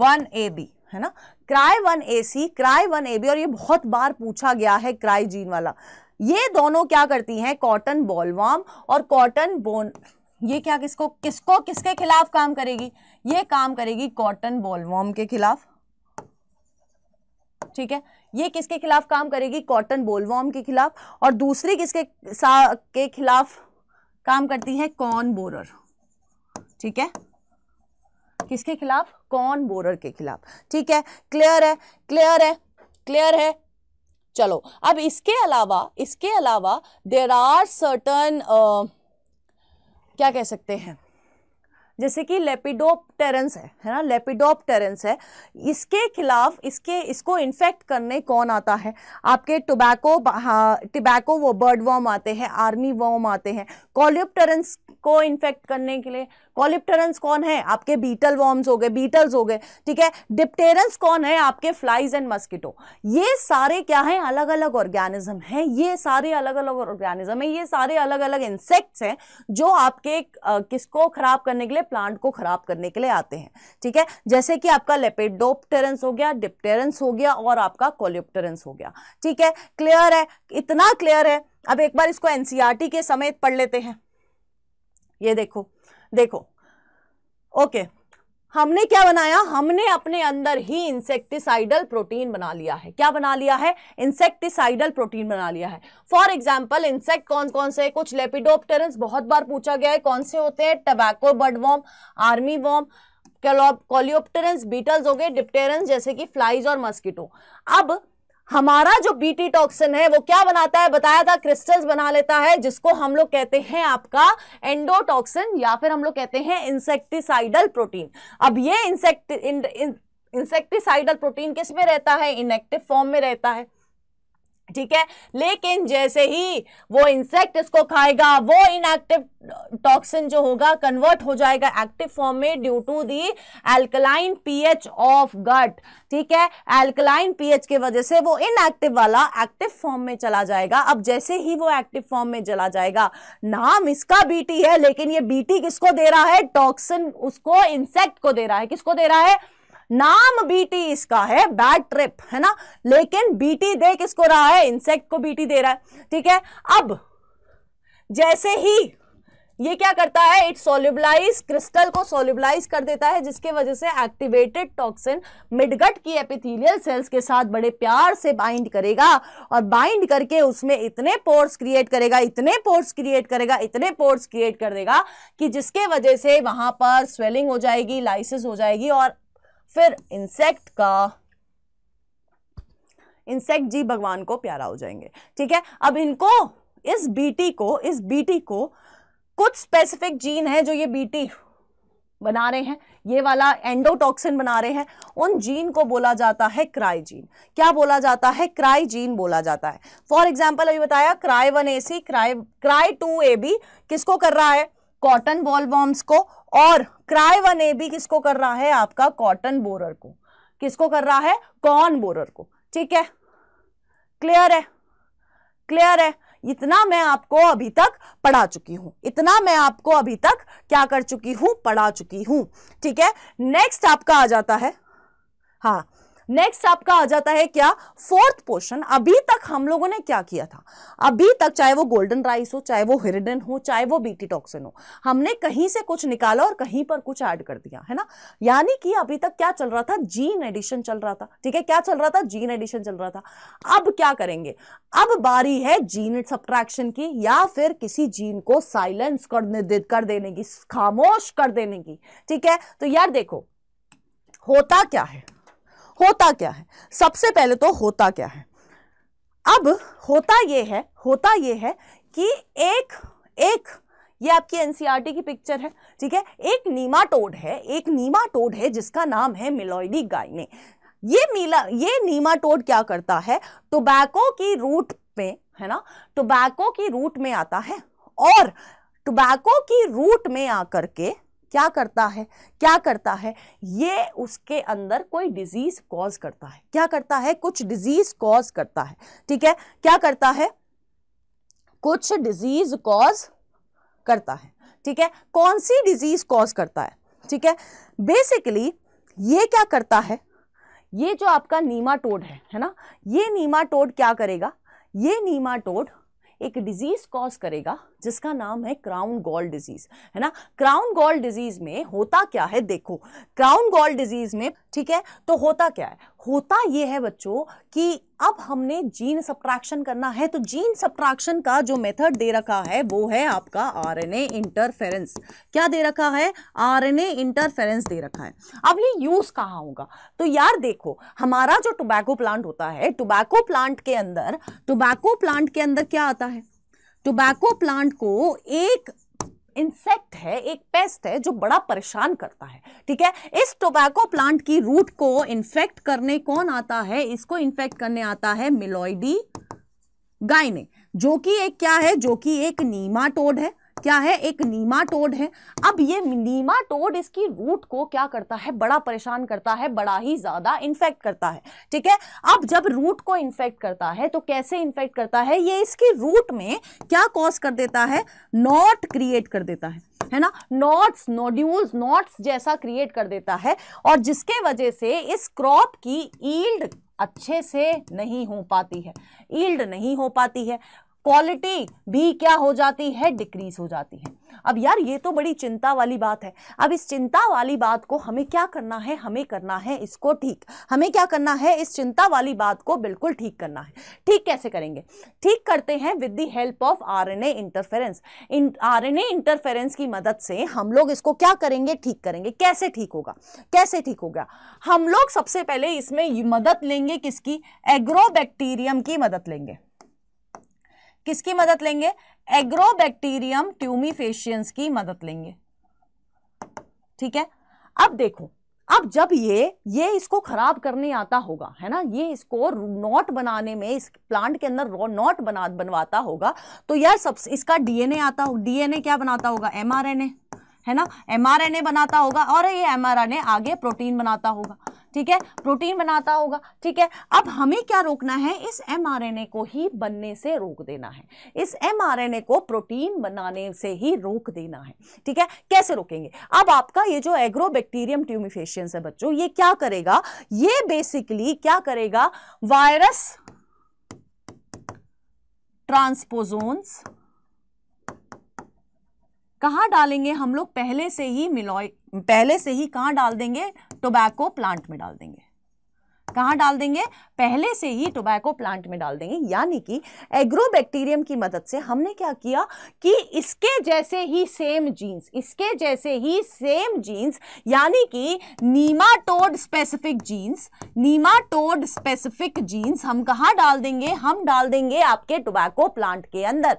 वन ए बी है ना cry one A C cry one A B और ये बहुत बार पूछा गया है क्राई जीन वाला ये दोनों क्या करती हैं कॉटन बॉलवाम और कॉटन बोन ये क्या किसको किसको किसके खिलाफ काम करेगी ये काम करेगी कॉटन बॉलवाम के खिलाफ ठीक है ये किसके खिलाफ काम करेगी कॉटन बोलवॉम के खिलाफ और दूसरी किसके के खिलाफ काम करती है कॉन बोरर ठीक है किसके खिलाफ कौन बोरर के खिलाफ ठीक है क्लियर है क्लियर है क्लियर है चलो अब इसके अलावा इसके अलावा देर आर सर्टन क्या कह सकते हैं जैसे कि टेरेंस है है ना टेरेंस है इसके खिलाफ इसके इसको इन्फेक्ट करने कौन आता है आपके टोबैको टोबैको वो बर्ड वॉर्म आते हैं आर्मी वॉर्म आते हैं टेरेंस को इन्फेक्ट करने के लिए कॉलिप्टरन्स कौन है आपके बीटल वॉर्म्स हो गए बीटल्स हो गए ठीक है डिप्टेरन्स कौन है आपके फ्लाइज एंड मस्किटो ये सारे क्या है अलग अलग ऑर्गेनिज्म है ये सारे अलग अलग ऑर्गेनिज्म है ये सारे अलग अलग इंसेक्ट्स हैं जो आपके किसको खराब करने के लिए प्लांट को खराब करने के लिए आते हैं ठीक है जैसे कि आपका लेपेडोप्टेरेंस हो गया डिप्टेरेंस हो गया और आपका कोलिप्टेरेंस हो गया ठीक है क्लियर है इतना क्लियर है अब एक बार इसको एनसीईआरटी e के समेत पढ़ लेते हैं ये देखो देखो ओके हमने क्या बनाया हमने अपने अंदर ही इंसेक्टिसाइडल प्रोटीन बना लिया है क्या बना लिया है इंसेक्टिसाइडल प्रोटीन बना लिया है फॉर एग्जाम्पल इंसेक्ट कौन कौन से कुछ लेपिडोप्टेरेंस बहुत बार पूछा गया है कौन से होते हैं tobacco budworm armyworm coleopterans beetles हो गए डिप्टेरेंस जैसे कि फ्लाइज और मस्कीटो अब हमारा जो बीटी टॉक्सिन है वो क्या बनाता है बताया था क्रिस्टल्स बना लेता है जिसको हम लोग कहते हैं आपका एंडोटॉक्सिन या फिर हम लोग कहते हैं इंसेक्टिसाइडल प्रोटीन अब ये इंसेक्ट इंसेक्टिसाइडल प्रोटीन किस में रहता है इनएक्टिव फॉर्म में रहता है ठीक है लेकिन जैसे ही वो इंसेक्ट इसको खाएगा वो इनएक्टिव टॉक्सिन जो होगा कन्वर्ट हो जाएगा एक्टिव फॉर्म में due to the alkaline pH of gut ठीक है एल्कलाइन पीएच की वजह से वो इनएक्टिव वाला एक्टिव फॉर्म में चला जाएगा अब जैसे ही वो एक्टिव फॉर्म में चला जाएगा नाम इसका बीटी है लेकिन ये बीटी किसको दे रहा है टॉक्सिन उसको इंसेक्ट को दे रहा है किसको दे रहा है नाम बीटी इसका है बैड ट्रिप है ना लेकिन बीटी दे किसको रहा है इंसेक्ट को बीटी दे रहा है ठीक है अब जैसे ही ये क्या करता है इट सोल्यूबलाइज क्रिस्टल को सोल्यूबलाइज कर देता है जिसके वजह से एक्टिवेटेड टॉक्सिन मिडगट की एपिथेलियल सेल्स के साथ बड़े प्यार से बाइंड करेगा और बाइंड करके उसमें इतने पोर्स क्रिएट करेगा इतने पोर्स क्रिएट करेगा इतने पोर्स क्रिएट कर देगा कि जिसके वजह से वहां पर स्वेलिंग हो जाएगी लाइसिस हो जाएगी और फिर इंसेक्ट का इंसेक्ट जी भगवान को प्यारा हो जाएंगे ठीक है अब इनको इस बीटी को इस बीटी को कुछ स्पेसिफिक जीन है जो ये बीटी बना रहे हैं ये वाला एंडोटॉक्सिन बना रहे हैं उन जीन को बोला जाता है क्राई जीन क्या बोला जाता है क्राई जीन बोला जाता है फॉर एग्जाम्पल अभी बताया cry one A C cry cry two A B किसको कर रहा है कॉटन बॉल बॉम्ब्स को और वन ए भी किसको कर रहा है आपका कॉटन बोरर को किसको कर रहा है कॉन बोरर को ठीक है क्लियर है क्लियर है इतना मैं आपको अभी तक पढ़ा चुकी हूं इतना मैं आपको अभी तक क्या कर चुकी हूं पढ़ा चुकी हूं ठीक है नेक्स्ट आपका आ जाता है हाँ नेक्स्ट आपका आ जाता है क्या फोर्थ पोर्शन अभी तक हम लोगों ने क्या किया था अभी तक चाहे वो गोल्डन राइस हो चाहे वो हिरडन हो चाहे वो बीटी टॉक्सिन हो हमने कहीं से कुछ निकाला और कहीं पर कुछ ऐड कर दिया है ना यानी कि अभी तक क्या चल रहा था जीन एडिशन चल रहा था ठीक है क्या चल रहा था जीन एडिशन चल रहा था अब क्या करेंगे अब बारी है जीन सब्ट्रैक्शन की या फिर किसी जीन को साइलेंस कर देने की खामोश कर देने की ठीक है तो यार देखो होता क्या है होता क्या है सबसे पहले तो होता क्या है अब होता ये है होता ये है कि एक एक ये आपकी एनसीईआरटी e की पिक्चर है ठीक है एक नीमाटोड है एक नीमाटोड है जिसका नाम है मिलोइडी गाइने ये मिला ये नीमाटोड क्या करता है टोबैको की रूट में है ना टोबैको की रूट में आता है और टोबैको की रूट में आकर के क्या करता है क्या करता है ये उसके अंदर कोई डिजीज कॉज करता है क्या करता है कुछ डिजीज कॉज करता है ठीक है क्या करता है कुछ डिजीज कॉज करता है ठीक है कौन सी डिजीज कॉज करता है ठीक है बेसिकली ये क्या करता है ये जो आपका नीमा टोड है है ना ये नीमा टोड क्या करेगा ये नीमा टोड एक डिजीज कॉज करेगा जिसका नाम है क्राउन गॉल डिजीज है ना क्राउन गॉल डिजीज में होता क्या है देखो क्राउन गॉल डिजीज में ठीक है तो होता क्या है होता ये है बच्चों कि अब हमने जीन सब्ट्रैक्शन करना है तो जीन सब्ट्रैक्शन का जो मेथड दे रखा है वो है आपका आरएनए इंटरफेरेंस क्या दे रखा है आरएनए इंटरफेरेंस दे रखा है अब ये यूज़ कहाँ होगा तो यार देखो हमारा जो टोबैको प्लांट होता है टोबैको प्लांट के अंदर टोबैको प्लांट के अंदर क्या आता है टोबैको प्लांट को एक इंसेक्ट है एक पेस्ट है जो बड़ा परेशान करता है ठीक है इस टोबैको प्लांट की रूट को इन्फेक्ट करने कौन आता है इसको इन्फेक्ट करने आता है मिलोइडी गाइने जो कि एक क्या है जो कि एक नीमाटोड है क्या है एक नीमा टोड है अब ये नीमा टोड इसकी रूट को क्या करता है बड़ा परेशान करता है बड़ा ही ज़्यादा इन्फेक्ट करता है ठीक है अब जब रूट को इन्फेक्ट करता है तो कैसे इन्फेक्ट करता है ये इसकी रूट में क्या कॉज कर देता है नॉट क्रिएट कर देता है है ना नॉट्स नोड्यूल्स नॉट्स जैसा क्रिएट कर देता है और जिसके वजह से इस क्रॉप की ईल्ड अच्छे से नहीं हो पाती है ईल्ड नहीं हो पाती है क्वालिटी भी क्या हो जाती है डिक्रीज हो जाती है अब यार ये तो बड़ी चिंता वाली बात है अब इस चिंता वाली बात को हमें क्या करना है हमें करना है इसको ठीक हमें क्या करना है इस चिंता वाली बात को बिल्कुल ठीक करना है ठीक कैसे करेंगे ठीक करते हैं with the help of R N A interference R N A interference की मदद से हम लोग इसको क्या करेंगे ठीक करेंगे कैसे ठीक होगा कैसे ठीक होगा हम लोग सबसे पहले इसमें मदद लेंगे किसकी एग्रोबैक्टीरियम की मदद लेंगे किसकी मदद लेंगे एग्रोबैक्टीरियम ट्यूमिफेशियंस की मदद लेंगे ठीक है अब देखो अब जब ये ये इसको खराब करने आता होगा है ना ये इसको नॉट बनाने में इस प्लांट के अंदर नॉट बना बनवाता होगा तो यार सब इसका डीएनए आता हो डीएनए क्या बनाता होगा एमआरएनए है ना एमआरएनए बनाता होगा और ये एमआरएनए आगे प्रोटीन बनाता होगा ठीक है प्रोटीन बनाता होगा ठीक है अब हमें क्या रोकना है इस एमआरएनए को ही बनने से रोक देना है इस एमआरएनए को प्रोटीन बनाने से ही रोक देना है ठीक है कैसे रोकेंगे अब आपका ये जो एग्रोबैक्टीरियम ट्यूमिफेशियंस है बच्चों ये क्या करेगा ये बेसिकली क्या करेगा वायरस ट्रांसपोजोन्स कहाँ डालेंगे हम लोग पहले से ही मिलोय पहले से ही कहाँ डाल देंगे टोबैको प्लांट में डाल देंगे कहाँ डाल देंगे पहले से ही टोबैको प्लांट में डाल देंगे यानी कि एग्रोबैक्टीरियम की मदद से हमने क्या किया कि इसके जैसे ही सेम जीन्स इसके जैसे ही सेम जीन्स यानी कि nematode specific genes nematode specific genes हम कहाँ डाल देंगे हम डाल देंगे आपके टोबैको प्लांट के अंदर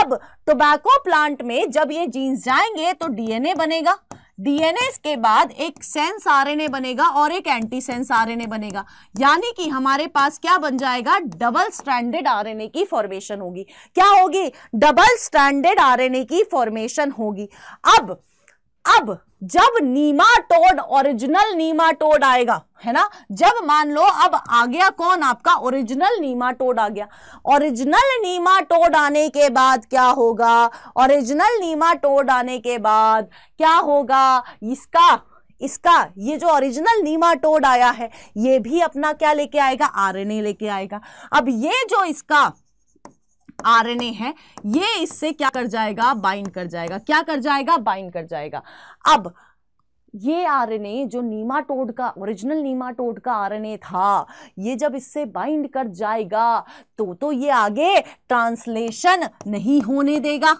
अब टोबैको प्लांट में जब ये जीन्स जाएंगे तो डीएनए बनेगा डीएनएस के बाद एक सेंस आरएनए बनेगा और एक एंटी सेंस आरएनए बनेगा यानी कि हमारे पास क्या बन जाएगा डबल स्ट्रैंडेड आरएनए की फॉर्मेशन होगी क्या होगी डबल स्ट्रैंडेड आरएनए की फॉर्मेशन होगी अब अब जब नीमाटोड ओरिजिनल नीमाटोड आएगा है ना जब मान लो अब आ गया कौन आपका ओरिजिनल नीमाटोड आ गया ओरिजिनल नीमाटोड आने के बाद क्या होगा ओरिजिनल नीमाटोड आने के बाद क्या होगा इसका इसका ये जो ओरिजिनल नीमाटोड आया है ये भी अपना क्या लेके आएगा आरएनए लेके आएगा अब ये जो इसका आरएनए है ये इससे क्या कर जाएगा बाइंड कर जाएगा क्या कर जाएगा बाइंड कर जाएगा अब ये आरएनए जो नीमाटोड का ओरिजिनल नीमाटोड का आरएनए था ये जब इससे बाइंड कर जाएगा तो तो ये आगे ट्रांसलेशन नहीं होने देगा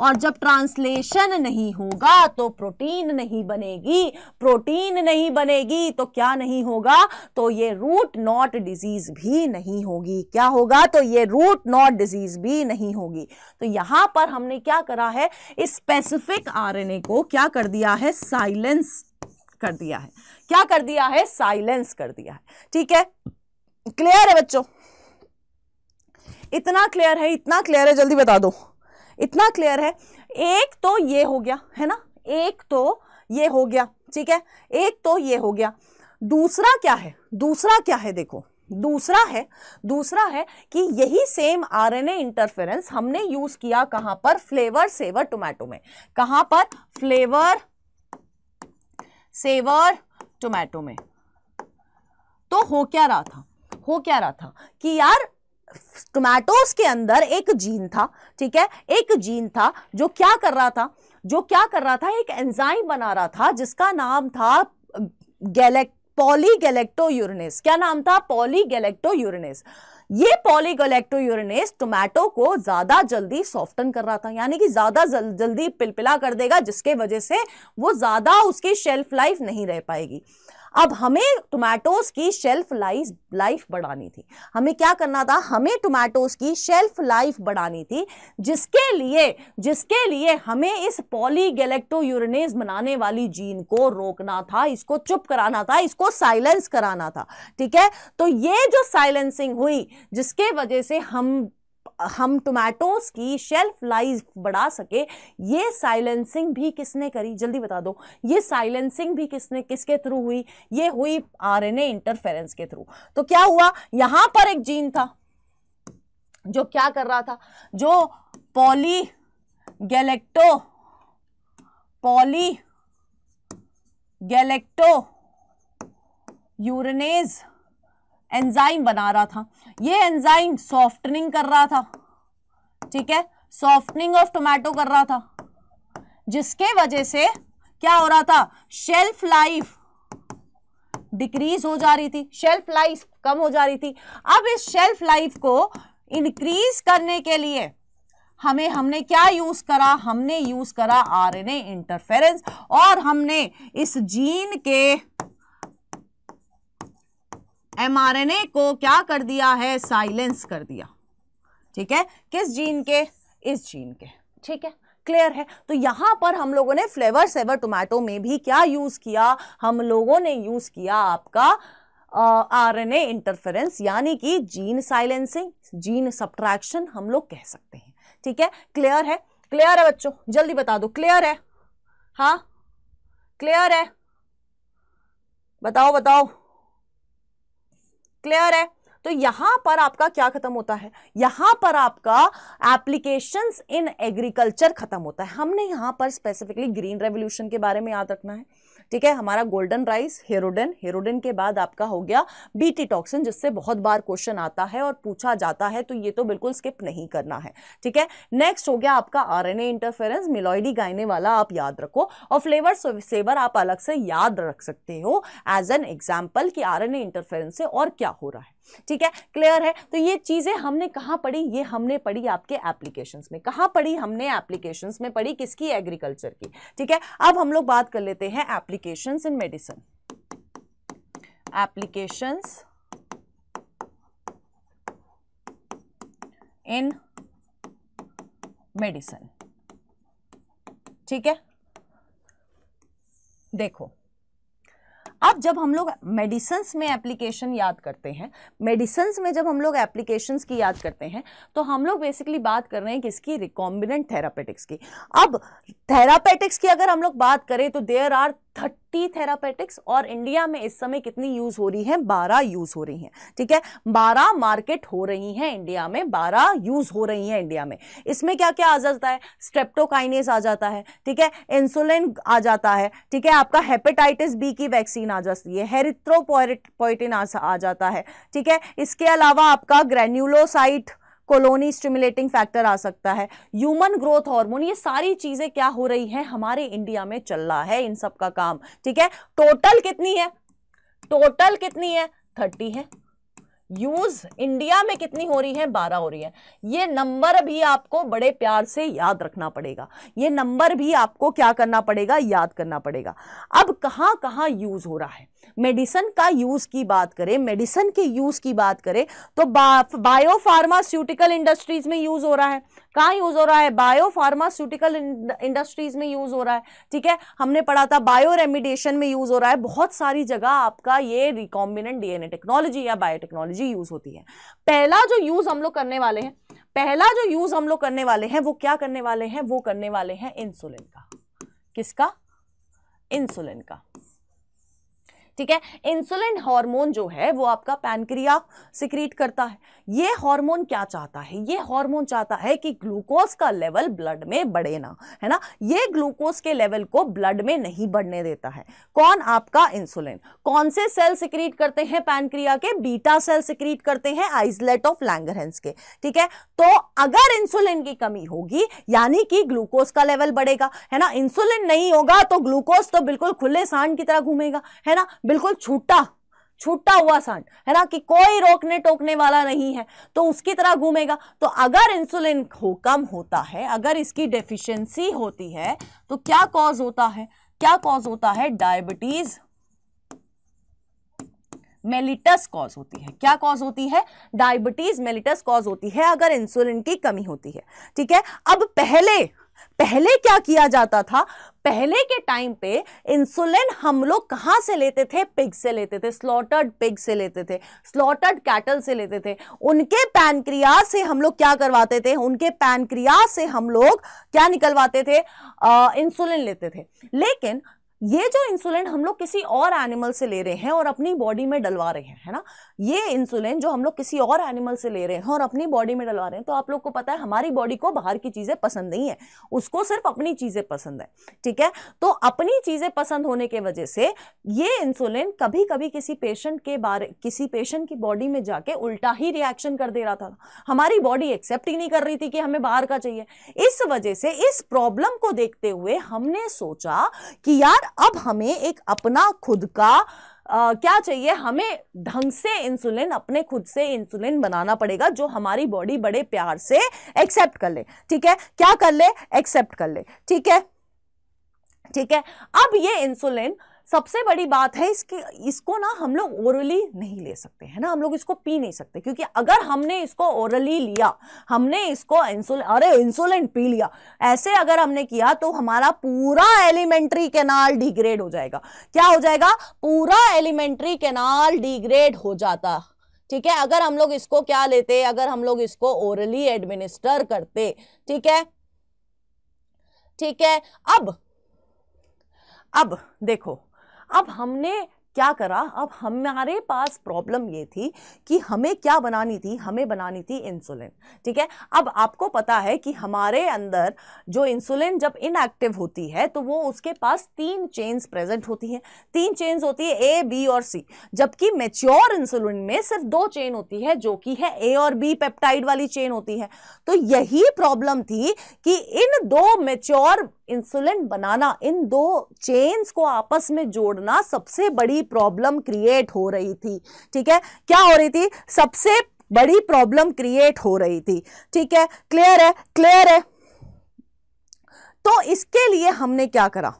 और जब ट्रांसलेशन नहीं होगा तो प्रोटीन नहीं बनेगी प्रोटीन नहीं बनेगी तो क्या नहीं होगा तो ये रूट नॉट डिजीज भी नहीं होगी क्या होगा तो ये रूट नॉट डिजीज भी नहीं होगी तो यहां पर हमने क्या करा है स्पेसिफिक आरएनए को क्या कर दिया है साइलेंस कर दिया है क्या कर दिया है साइलेंस कर दिया है ठीक है क्लियर है बच्चों इतना क्लियर है इतना क्लियर है जल्दी बता दो इतना क्लियर है एक तो ये हो गया है ना एक तो ये हो गया ठीक है एक तो ये हो गया दूसरा क्या है दूसरा क्या है देखो दूसरा है दूसरा है कि यही सेम आरएनए इंटरफेरेंस हमने यूज किया कहां पर फ्लेवर सेवर टोमेटो में कहां पर फ्लेवर सेवर टोमेटो में तो हो क्या रहा था हो क्या रहा था कि यार टोमैटोस के अंदर एक जीन था ठीक है एक जीन था जो क्या कर रहा था जो क्या कर रहा था एक एंजाइम बना रहा था जिसका नाम था गैलेक्ट पॉलीगैलेक्टो यूरनेस क्या नाम था पॉलीगैलेक्टो यूरनेस ये पॉलीगोलेक्टो यूरनेस टोमेटो को ज्यादा जल्दी सॉफ्टन कर रहा था यानी कि ज्यादा जल, जल्दी पिलपिला कर देगा जिसके वजह से वो ज्यादा उसकी शेल्फ लाइफ नहीं रह पाएगी अब हमें टोमेटोज की शेल्फ लाइफ लाइफ बढ़ानी थी हमें क्या करना था हमें टोमेटोज की शेल्फ लाइफ बढ़ानी थी जिसके लिए जिसके लिए हमें इस पॉलीगेलेक्टो यूरिनेज बनाने वाली जीन को रोकना था इसको चुप कराना था इसको साइलेंस कराना था ठीक है तो ये जो साइलेंसिंग हुई जिसके वजह से हम हम टोमेटोज की शेल्फ लाइफ बढ़ा सके ये साइलेंसिंग भी किसने करी जल्दी बता दो ये साइलेंसिंग भी किसने किसके थ्रू हुई ये हुई आरएनए इंटरफेरेंस के थ्रू तो क्या हुआ यहां पर एक जीन था जो क्या कर रहा था जो poly galacto polygalacturonase enzyme बना रहा था ये एंजाइम सॉफ्टनिंग कर रहा था ठीक है सॉफ्टनिंग ऑफ टोमेटो कर रहा था जिसके वजह से क्या हो रहा था शेल्फ लाइफ डिक्रीज हो जा रही थी शेल्फ लाइफ कम हो जा रही थी अब इस शेल्फ लाइफ को इंक्रीज करने के लिए हमें हमने क्या यूज़ करा हमने यूज़ करा आरएनए इंटरफेरेंस और हमने इस जीन के एमआरएनए को क्या कर दिया है साइलेंस कर दिया ठीक है किस जीन के इस जीन के ठीक है क्लियर है तो यहां पर हम लोगों ने फ्लेवर सेवर टोमेटो में भी क्या यूज़ किया हम लोगों ने यूज़ किया आपका आरएनए इंटरफेरेंस यानी कि जीन साइलेंसिंग जीन सब्ट्रैक्शन हम लोग कह सकते हैं ठीक है क्लियर है क्लियर है बच्चों जल्दी बता दो क्लियर है हाँ क्लियर है बताओ बताओ क्लियर है तो यहां पर आपका क्या खत्म होता है यहां पर आपका एप्लीकेशन इन एग्रीकल्चर खत्म होता है हमने यहां पर स्पेसिफिकली ग्रीन रेवोल्यूशन के बारे में याद रखना है ठीक है हमारा गोल्डन राइस हेरोडन हेरोडन के बाद आपका हो गया बीटी टॉक्सिन जिससे बहुत बार क्वेश्चन आता है और पूछा जाता है तो ये तो बिल्कुल स्किप नहीं करना है ठीक है नेक्स्ट हो गया आपका आरएनए इंटरफेरेंस मिलोइडी गायने वाला आप याद रखो और फ्लेवर सेवर आप अलग से याद रख सकते हो एज एन एग्जाम्पल कि ए इंटरफेरेंस से और क्या हो रहा है ठीक है क्लियर है तो ये चीज़ें हमने कहाँ पढ़ी ये हमने पढ़ी आपके एप्लीकेशंस में कहाँ पढ़ी हमने एप्लीकेशंस में पढ़ी किसकी एग्रीकल्चर की ठीक है अब हम लोग बात कर लेते हैं applications in medicine applications in medicine ठीक है देखो अब जब हम लोग मेडिसन्स में एप्लीकेशन याद करते हैं मेडिसन्स में जब हम लोग एप्लीकेशन की याद करते हैं तो हम लोग बेसिकली बात कर रहे हैं किसकी रिकॉम्बिनेंट थेरापेटिक्स की अब थेरापेटिक्स की अगर हम लोग बात करें तो देयर आर थर्टी थेरापेटिक्स और इंडिया में इस समय कितनी यूज हो रही है बारह यूज हो रही हैं ठीक है बारह मार्केट हो रही हैं इंडिया में बारह यूज हो रही हैं इंडिया में इसमें क्या क्या आ जाता है स्ट्रेप्टोकाइनेस आ जाता है ठीक है इंसुलिन आ जाता है ठीक है आपका हेपेटाइटिस बी की वैक्सीन आ जाती है हेरिथ्रोपोइटिन आ, आ जाता है ठीक है इसके अलावा आपका ग्रेन्यूलोसाइट कॉलोनी स्टिमुलेटिंग फैक्टर आ सकता है ह्यूमन ग्रोथ हार्मोन ये सारी चीजें क्या हो रही हैं हमारे इंडिया में चल रहा है इन सब का काम ठीक है टोटल कितनी है टोटल कितनी है थर्टी है यूज इंडिया में कितनी हो रही है बारह हो रही है ये नंबर भी आपको बड़े प्यार से याद रखना पड़ेगा ये नंबर भी आपको क्या करना पड़ेगा याद करना पड़ेगा अब कहाँ कहाँ यूज हो रहा है मेडिसन का यूज की बात करें मेडिसन के यूज की बात करें तो बा, बायोफार्मास्यूटिकल इंडस्ट्रीज में यूज हो रहा है कहाँ यूज हो रहा है बायोफार्मास्यूटिकल इंडस्ट्रीज में यूज हो रहा है ठीक है हमने पढ़ा था बायो रेमिडेशन में यूज हो रहा है बहुत सारी जगह आपका ये रिकॉम्बिनेंट डीएनए टेक्नोलॉजी या बायोटेक्नोलॉजी यूज होती है पहला जो यूज हम लोग करने वाले हैं पहला जो यूज हम लोग करने वाले हैं वो क्या करने वाले हैं वो करने वाले हैं इंसुलिन का किसका इंसुलिन का ठीक है इंसुलिन हार्मोन जो है वो आपका पैनक्रिया सिक्रीट करता है ये हार्मोन क्या चाहता है ये हार्मोन चाहता है कि ग्लूकोज का लेवल ब्लड में बढ़े ना है ना ये ग्लूकोज के लेवल को ब्लड में नहीं बढ़ने देता है कौन आपका इंसुलिन कौन से सेल सिक्रीट करते हैं पैनक्रिया के बीटा सेल सिक्रीट करते हैं आइसलेट ऑफ लैंगर के ठीक है तो अगर इंसुलिन की कमी होगी यानी कि ग्लूकोज का लेवल बढ़ेगा है ना इंसुलिन नहीं होगा तो ग्लूकोज तो बिल्कुल खुले सांड की तरह घूमेगा है ना बिल्कुल छूटा छूटा हुआ सांड है ना कि कोई रोकने टोकने वाला नहीं है तो उसकी तरह घूमेगा तो अगर इंसुलिन हो कम होता है अगर इसकी डेफिशिएंसी होती है तो क्या कॉज होता है क्या कॉज होता है डायबिटीज मेलिटस कॉज होती है क्या कॉज होती है डायबिटीज मेलिटस कॉज होती है अगर इंसुलिन की कमी होती है ठीक है अब पहले पहले क्या किया जाता था पहले के टाइम पे इंसुलिन हम लोग कहाँ से लेते थे पिग से लेते थे स्लॉटर्ड पिग से लेते थे स्लॉटर्ड कैटल से लेते थे उनके पैनक्रिया से हम लोग क्या करवाते थे उनके पैनक्रिया से हम लोग क्या निकलवाते थे इंसुलिन लेते थे लेकिन ये जो इंसुलिन हम लोग किसी और एनिमल से ले रहे हैं और अपनी बॉडी में डलवा रहे हैं है ना ये इंसुलिन जो हम लोग किसी और एनिमल से ले रहे हैं और अपनी बॉडी में डलवा रहे हैं तो आप लोग को पता है हमारी बॉडी को बाहर की चीज़ें पसंद नहीं है उसको सिर्फ अपनी चीज़ें पसंद है ठीक है तो अपनी चीज़ें पसंद होने के वजह से ये इंसुलिन कभी कभी किसी पेशेंट के बारे किसी पेशेंट की बॉडी में जाके उल्टा ही रिएक्शन कर दे रहा था हमारी बॉडी एक्सेप्ट ही नहीं कर रही थी कि हमें बाहर का चाहिए इस वजह से इस प्रॉब्लम को देखते हुए हमने सोचा कि यार अब हमें एक अपना खुद का Uh, क्या चाहिए हमें ढंग से इंसुलिन अपने खुद से इंसुलिन बनाना पड़ेगा जो हमारी बॉडी बड़े प्यार से एक्सेप्ट कर ले ठीक है क्या कर ले एक्सेप्ट कर ले ठीक है ठीक है अब ये इंसुलिन सबसे बड़ी बात है इसकी इसको ना हम लोग ओरली नहीं ले सकते है ना हम लोग इसको पी नहीं सकते क्योंकि अगर हमने इसको ओरली लिया हमने इसको इंसुल अरे इंसुलिन पी लिया ऐसे अगर हमने किया तो हमारा पूरा एलिमेंट्री कैनाल डिग्रेड हो जाएगा क्या हो जाएगा पूरा एलिमेंट्री कैनाल डिग्रेड हो जाता ठीक है अगर हम लोग इसको क्या लेते अगर हम लोग इसको ओरली एडमिनिस्टर करते ठीक है ठीक है अब अब देखो अब हमने क्या करा अब हमारे पास प्रॉब्लम ये थी कि हमें क्या बनानी थी हमें बनानी थी इंसुलिन ठीक है अब आपको पता है कि हमारे अंदर जो इंसुलिन जब इनएक्टिव होती है तो वो उसके पास तीन चेन्स प्रेजेंट होती हैं तीन चेन्स होती है ए बी और सी जबकि मेच्योर इंसुलिन में सिर्फ दो चेन होती है जो कि है ए और बी पेप्टाइड वाली चेन होती है तो यही प्रॉब्लम थी कि इन दो मेच्योर इंसुलिन बनाना इन दो चेन्स को आपस में जोड़ना सबसे बड़ी प्रॉब्लम क्रिएट हो रही थी ठीक है क्या हो रही थी सबसे बड़ी प्रॉब्लम क्रिएट हो रही थी ठीक है क्लियर है क्लियर है तो इसके लिए हमने क्या करा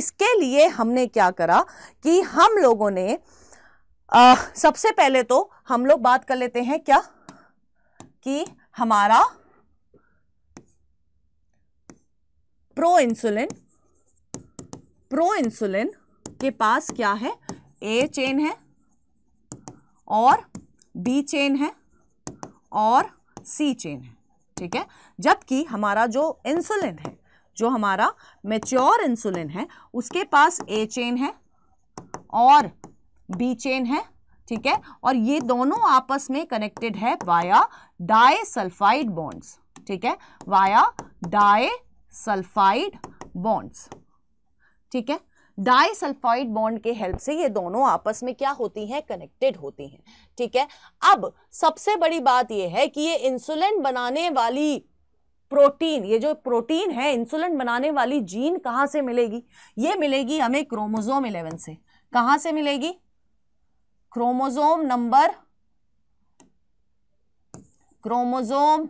इसके लिए हमने क्या करा कि हम लोगों ने आ, सबसे पहले तो हम लोग बात कर लेते हैं क्या कि हमारा प्रो इंसुलिन प्रो इंसुलिन के पास क्या है ए चेन है और बी चेन है और सी चेन है ठीक है जबकि हमारा जो इंसुलिन है जो हमारा मेच्योर इंसुलिन है उसके पास ए चेन है और बी चेन है ठीक है और ये दोनों आपस में कनेक्टेड है वाया डाई सल्फाइड बॉन्ड्स ठीक है वाया डाई सल्फाइड बॉन्ड्स ठीक है डाई सल्फाइड बॉन्ड के हेल्प से ये दोनों आपस में क्या होती हैं कनेक्टेड होती हैं ठीक है अब सबसे बड़ी बात यह है कि ये इंसुलिन बनाने वाली प्रोटीन ये जो प्रोटीन है इंसुलिन बनाने वाली जीन कहाँ से मिलेगी ये मिलेगी हमें क्रोमोजोम 11 से कहाँ से मिलेगी chromosome number chromosome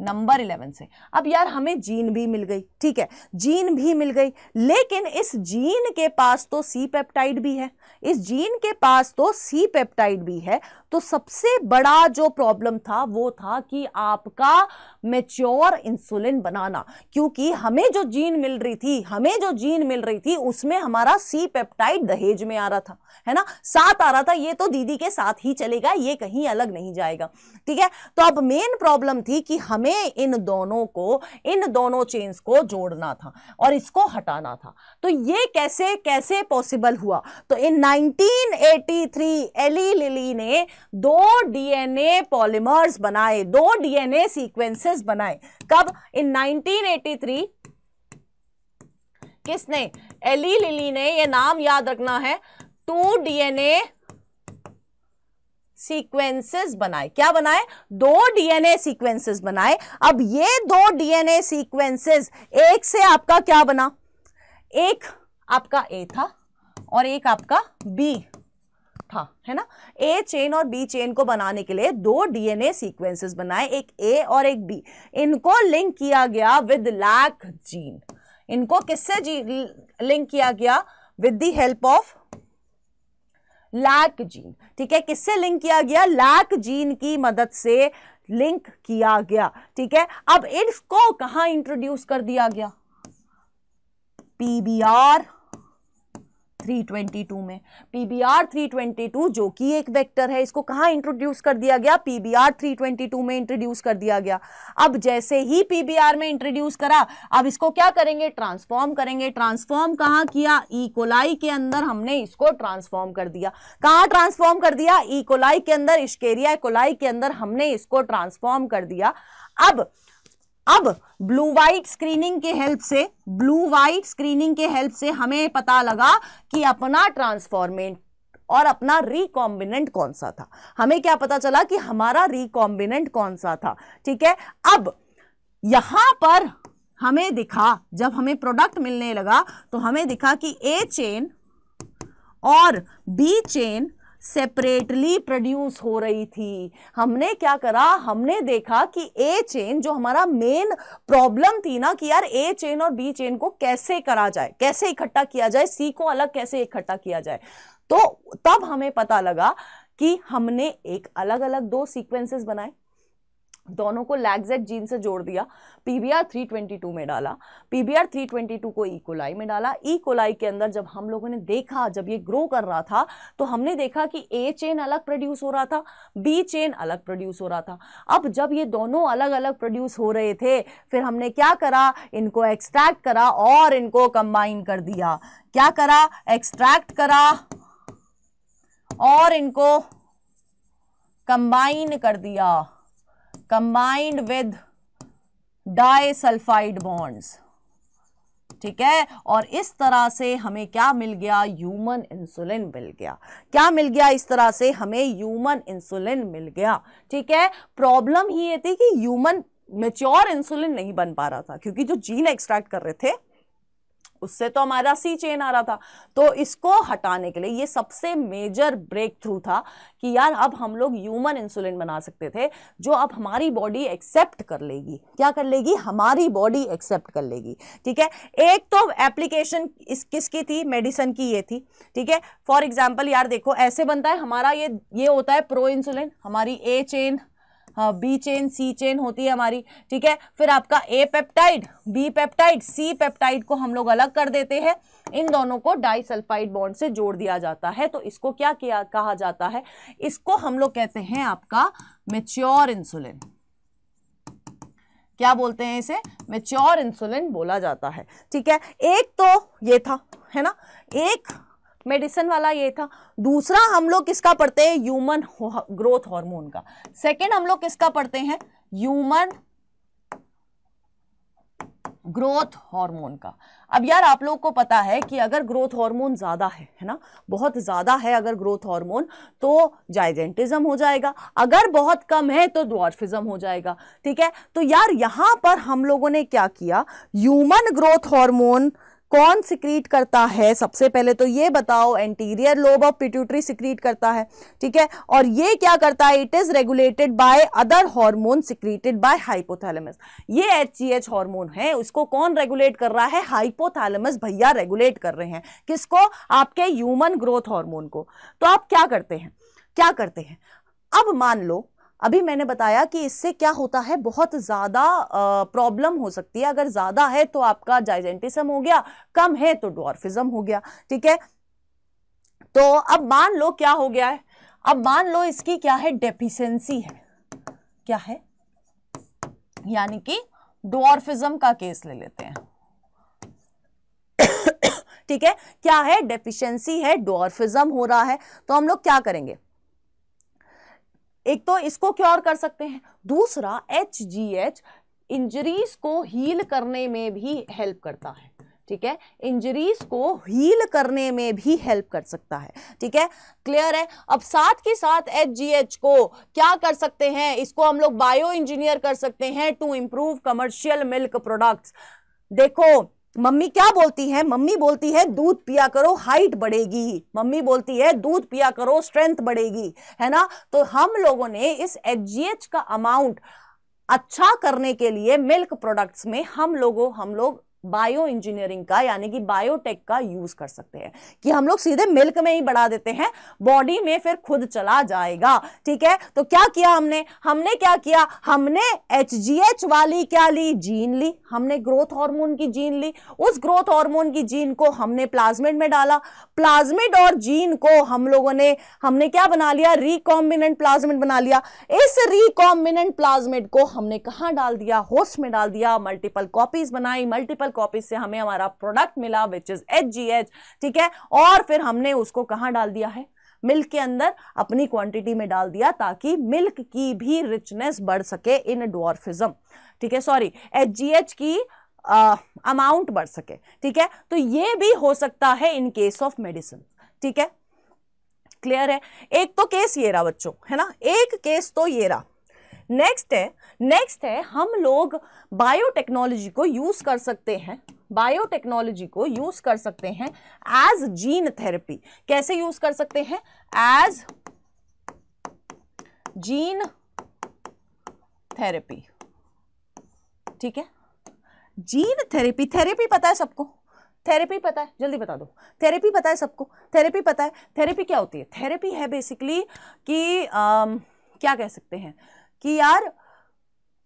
number eleven से अब यार हमें जीन भी मिल गई ठीक है जीन भी मिल गई लेकिन इस जीन के पास तो सी पेप्टाइड भी है इस जीन के पास तो सी पेप्टाइड भी है तो सबसे बड़ा जो प्रॉब्लम था वो था कि आपका मेच्योर इंसुलिन बनाना क्योंकि हमें जो जीन मिल रही थी हमें जो जीन मिल रही थी उसमें हमारा सी पेप्टाइड दहेज में आ रहा था है ना साथ आ रहा था ये तो दीदी के साथ ही चलेगा ये कहीं अलग नहीं जाएगा ठीक है तो अब मेन प्रॉब्लम थी कि हम हमें इन दोनों को इन दोनों चेन्स को जोड़ना था और इसको हटाना था तो ये कैसे कैसे पॉसिबल हुआ तो इन 1983 एली लिली ने दो डीएनए पॉलीमर्स बनाए दो डीएनए सीक्वेंसेस बनाए कब इन 1983 किसने एली लिली ने ये नाम याद रखना है टू डीएनए सीक्वेंसेस बनाए क्या बनाए दो डीएनए सीक्वेंसेस बनाए अब ये दो डीएनए सीक्वेंसेस एक से आपका क्या बना एक आपका ए था और एक आपका बी था है ना ए चेन और बी चेन को बनाने के लिए दो डीएनए सीक्वेंसेस बनाए एक ए और एक बी इनको लिंक किया गया विद लैक जीन इनको किससे लिंक किया गया with the help of lac gene ठीक है किससे लिंक किया गया लैक जीन की मदद से लिंक किया गया ठीक है अब इसको कहां इंट्रोड्यूस कर दिया गया पीबीआर 322 में पीबीआर 322 जो कि एक वेक्टर है इसको कहाँ इंट्रोड्यूस कर दिया गया पीबीआर 322 में इंट्रोड्यूस कर दिया गया अब जैसे ही PBR में इंट्रोड्यूस करा अब इसको क्या करेंगे ट्रांसफॉर्म करेंगे ट्रांसफॉर्म कहाँ किया इकोलाई e के अंदर हमने इसको ट्रांसफॉर्म कर दिया कहाँ ट्रांसफॉर्म कर दिया इकोलाई e के अंदर इश्केरिया कोलाई के अंदर हमने इसको ट्रांसफॉर्म कर दिया अब अब ब्लू वाइट स्क्रीनिंग के हेल्प से ब्लू वाइट स्क्रीनिंग के हेल्प से हमें पता लगा कि अपना ट्रांसफॉर्मेट और अपना रिकॉम्बिनेंट कौन सा था हमें क्या पता चला कि हमारा रिकॉम्बिनेंट कौन सा था ठीक है अब यहां पर हमें दिखा जब हमें प्रोडक्ट मिलने लगा तो हमें दिखा कि ए चेन और बी चेन सेपरेटली प्रोड्यूस हो रही थी हमने क्या करा हमने देखा कि ए चेन जो हमारा मेन प्रॉब्लम थी ना कि यार ए चेन और बी चेन को कैसे करा जाए कैसे इकट्ठा किया जाए सी को अलग कैसे इकट्ठा किया जाए तो तब हमें पता लगा कि हमने एक अलग अलग दो सीक्वेंसेस बनाए दोनों को लैगजेट जीन से जोड़ दिया पीबीआर 322 में डाला पीबीआर 322 को कोलाई e. में डाला कोलाई e. के अंदर जब हम लोगों ने देखा जब ये ग्रो कर रहा था तो हमने देखा कि ए चेन अलग प्रोड्यूस हो रहा था बी चेन अलग प्रोड्यूस हो रहा था अब जब ये दोनों अलग अलग प्रोड्यूस हो रहे थे फिर हमने क्या करा इनको एक्सट्रैक्ट करा और इनको कंबाइन कर दिया क्या करा एक्सट्रैक्ट करा और इनको कंबाइन कर दिया कंबाइंड विद डाइसल्फाइड बॉन्ड्स ठीक है और इस तरह से हमें क्या मिल गया ह्यूमन इंसुलिन मिल गया क्या मिल गया इस तरह से हमें ह्यूमन इंसुलिन मिल गया ठीक है प्रॉब्लम ही ये थी कि ह्यूमन मेच्योर इंसुलिन नहीं बन पा रहा था क्योंकि जो जीन एक्सट्रैक्ट कर रहे थे उससे तो हमारा सी चेन आ रहा था तो इसको हटाने के लिए ये सबसे मेजर ब्रेक थ्रू था कि यार अब हम लोग ह्यूमन इंसुलिन बना सकते थे जो अब हमारी बॉडी एक्सेप्ट कर लेगी क्या कर लेगी हमारी बॉडी एक्सेप्ट कर लेगी ठीक है एक तो एप्लीकेशन इस किसकी थी मेडिसिन की ये थी ठीक है फॉर एग्जाम्पल यार देखो ऐसे बनता है हमारा ये ये होता है प्रो इंसुलिन हमारी A chain B chain C chain होती है हमारी ठीक है फिर आपका A peptide B peptide C peptide को हम लोग अलग कर देते हैं इन दोनों को डाइसल्फाइड बॉन्ड से जोड़ दिया जाता है तो इसको क्या किया कहा जाता है इसको हम लोग कहते हैं आपका मेच्योर इंसुलिन क्या बोलते हैं इसे मेच्योर इंसुलिन बोला जाता है ठीक है एक तो ये था है ना एक मेडिसिन वाला ये था दूसरा हम लोग किसका पढ़ते हैं ह्यूमन ग्रोथ हार्मोन का सेकंड हम लोग किसका पढ़ते हैं ह्यूमन ग्रोथ हार्मोन का अब यार आप लोग को पता है कि अगर ग्रोथ हार्मोन ज़्यादा है है ना बहुत ज़्यादा है अगर ग्रोथ हार्मोन तो जाइजेंटिज्म हो जाएगा अगर बहुत कम है तो ड्वार्फिज्म हो जाएगा ठीक है तो यार यहाँ पर हम लोगों ने क्या किया ह्यूमन ग्रोथ हार्मोन कौन सिक्रीट करता है सबसे पहले तो ये बताओ anterior lobe of pituitary secrete करता है ठीक है और ये क्या करता है it is regulated by other hormone secreted by hypothalamus ये एच हार्मोन है उसको कौन रेगुलेट कर रहा है हाइपोथैलेमस भैया रेगुलेट कर रहे हैं किसको आपके ह्यूमन ग्रोथ हॉर्मोन को तो आप क्या करते हैं क्या करते हैं अब मान लो अभी मैंने बताया कि इससे क्या होता है बहुत ज़्यादा प्रॉब्लम हो सकती है अगर ज़्यादा है तो आपका जाइजेंटिज्म हो गया कम है तो डॉर्फिज़म हो गया ठीक है तो अब मान लो क्या हो गया है अब मान लो इसकी क्या है डेफिशेंसी है क्या है यानी कि डॉर्फिज़म का केस ले लेते हैं ठीक है क्या है डेफिशिएंसी है डॉर्फिज्म हो रहा है तो हम लोग क्या करेंगे एक तो इसको क्योर कर सकते हैं दूसरा एच जी एच इंजरीज को हील करने में भी हेल्प करता है ठीक है इंजरीज को हील करने में भी हेल्प कर सकता है ठीक है क्लियर है अब साथ के साथ एच जी एच को क्या कर सकते हैं इसको हम लोग बायो इंजीनियर कर सकते हैं to improve commercial milk products देखो मम्मी क्या बोलती है मम्मी बोलती है दूध पिया करो हाइट बढ़ेगी मम्मी बोलती है दूध पिया करो स्ट्रेंथ बढ़ेगी है ना तो हम लोगों ने इस एच का अमाउंट अच्छा करने के लिए मिल्क प्रोडक्ट्स में हम लोगों हम लोग बायो इंजीनियरिंग का यानी कि बायोटेक का यूज कर सकते हैं कि हम लोग सीधे मिल्क में ही बढ़ा देते हैं बॉडी में फिर खुद चला जाएगा ठीक है तो क्या किया हमने हमने क्या किया हमने एच वाली क्या ली जीन ली हमने ग्रोथ हार्मोन की जीन ली उस ग्रोथ हार्मोन की जीन को हमने प्लाज्मिड में डाला प्लाज्मिड और जीन को हम लोगों ने हमने क्या बना लिया रिकॉम्बिनेंट प्लाज्मिड बना लिया इस रिकॉम्बिनेंट प्लाज्मिड को हमने कहा डाल दिया होस्ट में डाल दिया मल्टीपल कॉपीज बनाई मल्टीपल कॉपी से हमें हमारा प्रोडक्ट मिला which is H G H ठीक है और फिर हमने उसको कहाँ डाल दिया है मिल्क के अंदर अपनी क्वांटिटी में डाल दिया ताकि मिल्क की भी रिचनेस बढ़ सके इन डॉर्फिज्म ठीक है सॉरी एच की अमाउंट uh, बढ़ सके ठीक है तो ये भी हो सकता है इन केस ऑफ मेडिसिन ठीक है क्लियर है एक तो केस ये रहा बच्चों है ना एक केस तो ये रहा नेक्स्ट है नेक्स्ट है हम लोग बायोटेक्नोलॉजी को यूज़ कर सकते हैं बायोटेक्नोलॉजी को यूज़ कर सकते हैं एज जीन थेरेपी कैसे यूज़ कर सकते हैं एज जीन थेरेपी ठीक है जीन थेरेपी थेरेपी पता है सबको थेरेपी पता है जल्दी बता दो थेरेपी पता है सबको थेरेपी पता है थेरेपी क्या होती है थेरेपी है बेसिकली कि आ, क्या कह सकते हैं कि यार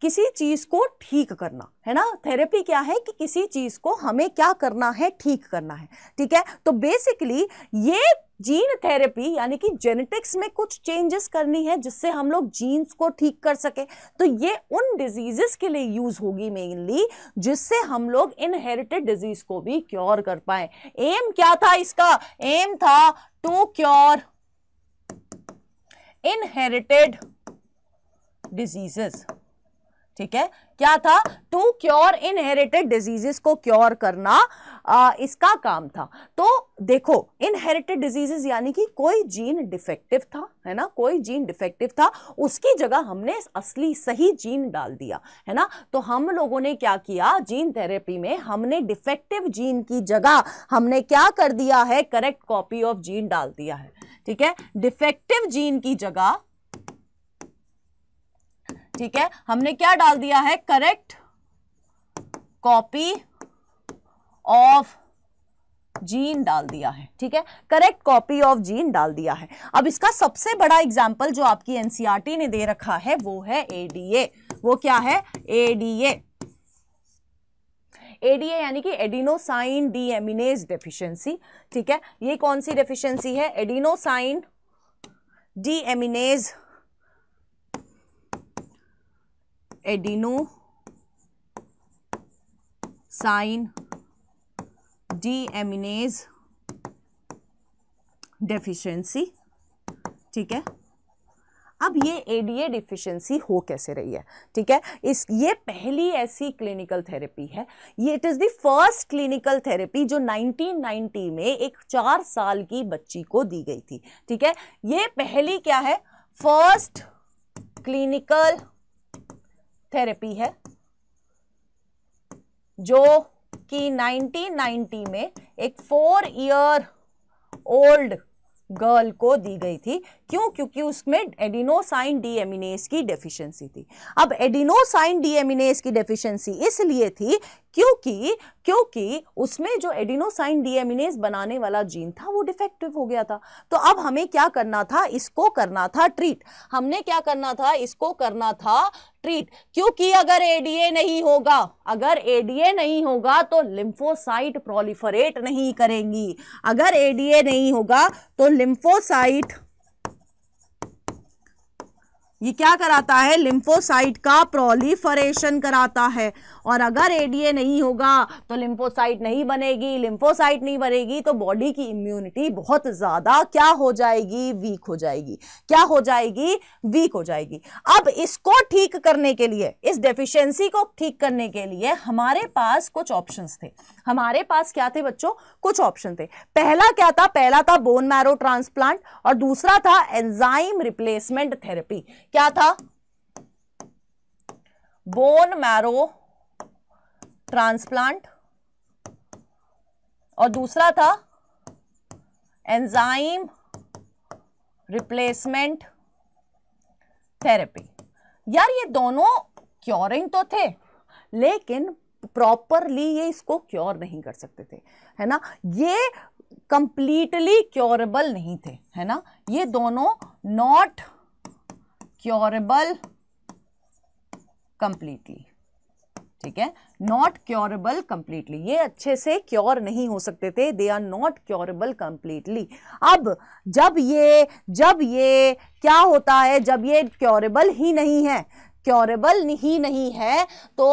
किसी चीज को ठीक करना है ना थेरेपी क्या है कि किसी चीज को हमें क्या करना है ठीक करना है ठीक है तो बेसिकली ये जीन थेरेपी यानी कि जेनेटिक्स में कुछ चेंजेस करनी है जिससे हम लोग जीन्स को ठीक कर सके तो ये उन डिजीजेस के लिए यूज होगी मेनली जिससे हम लोग इनहेरिटेड डिजीज को भी क्योर कर पाए एम क्या था इसका एम था टू क्योर इनहेरिटेड डिजीजेस ठीक है क्या था टू क्योर इनहेरिटेड डिजीजेस को क्योर करना आ, इसका काम था तो देखो इनहेरिटेड डिजीजेस यानी कि कोई जीन डिफेक्टिव था है ना कोई जीन डिफेक्टिव था उसकी जगह हमने असली सही जीन डाल दिया है ना तो हम लोगों ने क्या किया जीन थेरेपी में हमने डिफेक्टिव जीन की जगह हमने क्या कर दिया है करेक्ट कॉपी ऑफ जीन डाल दिया है ठीक है डिफेक्टिव जीन की जगह ठीक है हमने क्या डाल दिया है करेक्ट कॉपी ऑफ जीन डाल दिया है ठीक है करेक्ट कॉपी ऑफ जीन डाल दिया है अब इसका सबसे बड़ा एग्जाम्पल जो आपकी एनसीआरटी e ने दे रखा है वो है एडीए वो क्या है एडीए एडीए यानी कि एडिनोसाइन डीएमिनेज डेफिशिएंसी ठीक है ये कौन सी डेफिशिएंसी है adenosine deaminase adenosine deaminase deficiency ठीक है अब ये एडीए डिफिशिएंसी हो कैसे रही है ठीक है इस ये पहली ऐसी क्लिनिकल थेरेपी है ये it is the first clinical therapy जो 1990 में एक चार साल की बच्ची को दी गई थी ठीक है ये पहली क्या है फर्स्ट क्लिनिकल थेरेपी है जो कि 1990 में एक फोर ईयर ओल्ड गर्ल को दी गई थी क्यों क्योंकि उसमें एडिनोसाइन डीएमिनेस की डेफिशिएंसी थी अब एडिनोसाइन डीएमिनेस की डेफिशिएंसी इसलिए थी क्योंकि क्योंकि उसमें जो एडिनोसाइन डीएमिनेस बनाने वाला जीन था वो डिफेक्टिव हो गया था तो अब हमें क्या करना था इसको करना था ट्रीट हमने क्या करना था इसको करना था ट्रीट क्योंकि अगर एडीए नहीं होगा अगर एडीए नहीं होगा तो लिम्फोसाइट प्रोलिफरेट नहीं करेंगी अगर एडीए नहीं होगा तो लिम्फोसाइट ये क्या कराता है लिम्फोसाइट का प्रोलीफरेशन कराता है और अगर एडीए नहीं होगा तो लिम्फोसाइट नहीं बनेगी लिम्फोसाइट नहीं बनेगी तो बॉडी की इम्यूनिटी बहुत ज़्यादा क्या हो जाएगी वीक हो जाएगी क्या हो जाएगी वीक हो जाएगी अब इसको ठीक करने के लिए इस डेफिशिएंसी को ठीक करने के लिए हमारे पास कुछ ऑप्शन थे हमारे पास क्या थे बच्चों कुछ ऑप्शन थे पहला क्या था पहला था बोन मैरो ट्रांसप्लांट और दूसरा था एंजाइम रिप्लेसमेंट थेरेपी क्या था बोन मैरो ट्रांसप्लांट और दूसरा था एंजाइम रिप्लेसमेंट थेरेपी यार ये दोनों क्योरिंग तो थे लेकिन प्रॉपरली ये इसको क्योर नहीं कर सकते थे है ना ये कंप्लीटली क्योरेबल नहीं थे है ना ये दोनों नॉट curable completely ठीक है नॉट क्योरेबल कंप्लीटली ये अच्छे से क्योर नहीं हो सकते थे they are not curable completely अब जब ये जब ये क्या होता है जब ये क्योरेबल ही नहीं है क्योरेबल ही नहीं है तो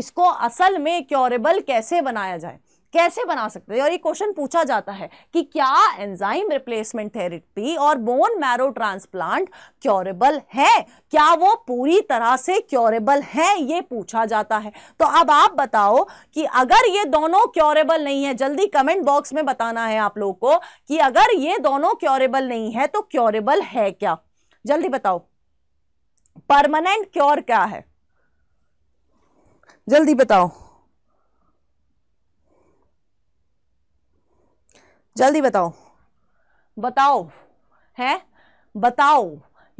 इसको असल में क्योरेबल कैसे बनाया जाए कैसे बना सकते हैं और ये क्वेश्चन पूछा जाता है कि क्या एंजाइम रिप्लेसमेंट थेरेपी और बोन मैरो ट्रांसप्लांट क्योरेबल है क्या वो पूरी तरह से क्योरेबल है ये पूछा जाता है तो अब आप बताओ कि अगर ये दोनों क्योरेबल नहीं है जल्दी कमेंट बॉक्स में बताना है आप लोगों को कि अगर ये दोनों क्योरेबल नहीं है तो क्योरेबल है क्या जल्दी बताओ परमानेंट क्योर क्या है जल्दी बताओ जल्दी बताओ बताओ है बताओ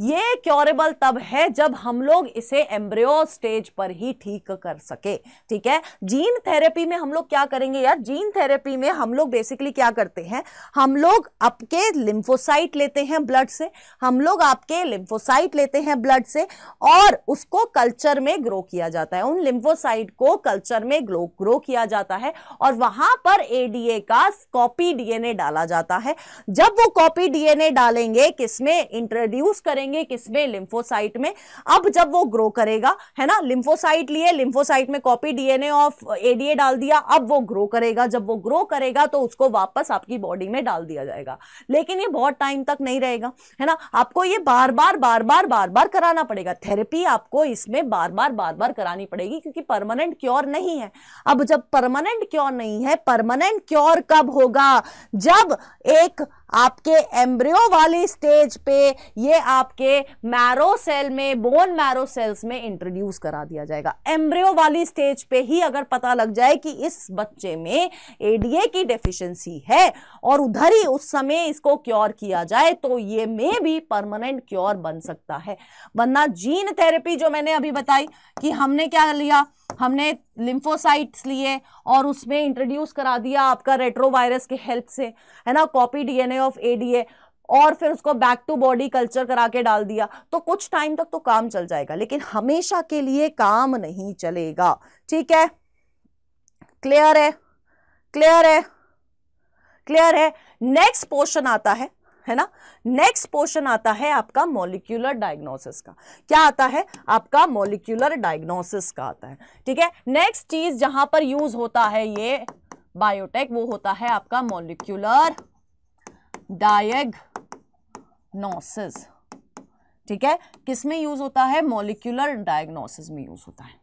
ये क्योरेबल तब है जब हम लोग इसे एम्ब्रियो स्टेज पर ही ठीक कर सके ठीक है जीन थेरेपी में हम लोग क्या करेंगे यार जीन थेरेपी में हम लोग बेसिकली क्या करते हैं हम लोग आपके लिम्फोसाइट लेते हैं ब्लड से हम लोग आपके लिम्फोसाइट लेते हैं ब्लड से और उसको कल्चर में ग्रो किया जाता है उन लिम्फोसाइट को कल्चर में ग्रो ग्रो किया जाता है और वहां पर एडीए का कॉपी डीएनए डाला जाता है जब वो कॉपी डीएनए डालेंगे किसमें इंट्रोड्यूस करेंगे करेंगे किसमें लिम्फोसाइट में अब जब वो ग्रो करेगा है ना लिम्फोसाइट लिए लिम्फोसाइट में कॉपी डीएनए ऑफ एडीए डाल दिया अब वो ग्रो करेगा जब वो ग्रो करेगा तो उसको वापस आपकी बॉडी में डाल दिया जाएगा लेकिन ये बहुत टाइम तक नहीं रहेगा है ना आपको ये बार बार बार बार बार बार कराना पड़ेगा थेरेपी आपको इसमें बार बार बार बार करानी पड़ेगी क्योंकि परमानेंट क्योर नहीं है अब जब परमानेंट क्योर नहीं है परमानेंट क्योर कब होगा जब एक आपके एम्ब्रियो वाली स्टेज पे ये आपके मैरो सेल में बोन मैरो सेल्स में इंट्रोड्यूस करा दिया जाएगा एम्ब्रियो वाली स्टेज पे ही अगर पता लग जाए कि इस बच्चे में एडीए की डेफिशिएंसी है और उधर ही उस समय इसको क्योर किया जाए तो ये में भी परमानेंट क्योर बन सकता है वरना जीन थेरेपी जो मैंने अभी बताई कि हमने क्या लिया हमने लिम्फोसाइट्स लिए और उसमें इंट्रोड्यूस करा दिया आपका रेट्रोवायरस के हेल्प से है ना कॉपी डीएनए ऑफ एडीए और फिर उसको बैक टू बॉडी कल्चर करा के डाल दिया तो कुछ टाइम तक तो काम चल जाएगा लेकिन हमेशा के लिए काम नहीं चलेगा ठीक है क्लियर है क्लियर है क्लियर है नेक्स्ट पोर्शन आता है है ना नेक्स्ट पोर्शन आता है आपका मोलिक्यूलर डायग्नोसिस का क्या आता है आपका मोलिक्यूलर डायग्नोसिस का आता है ठीक है नेक्स्ट चीज जहां पर यूज होता है ये बायोटेक वो होता है आपका मोलिक्यूलर डायग्नोसिस ठीक है किसमें यूज होता है मोलिक्यूलर डायग्नोसिस में यूज होता है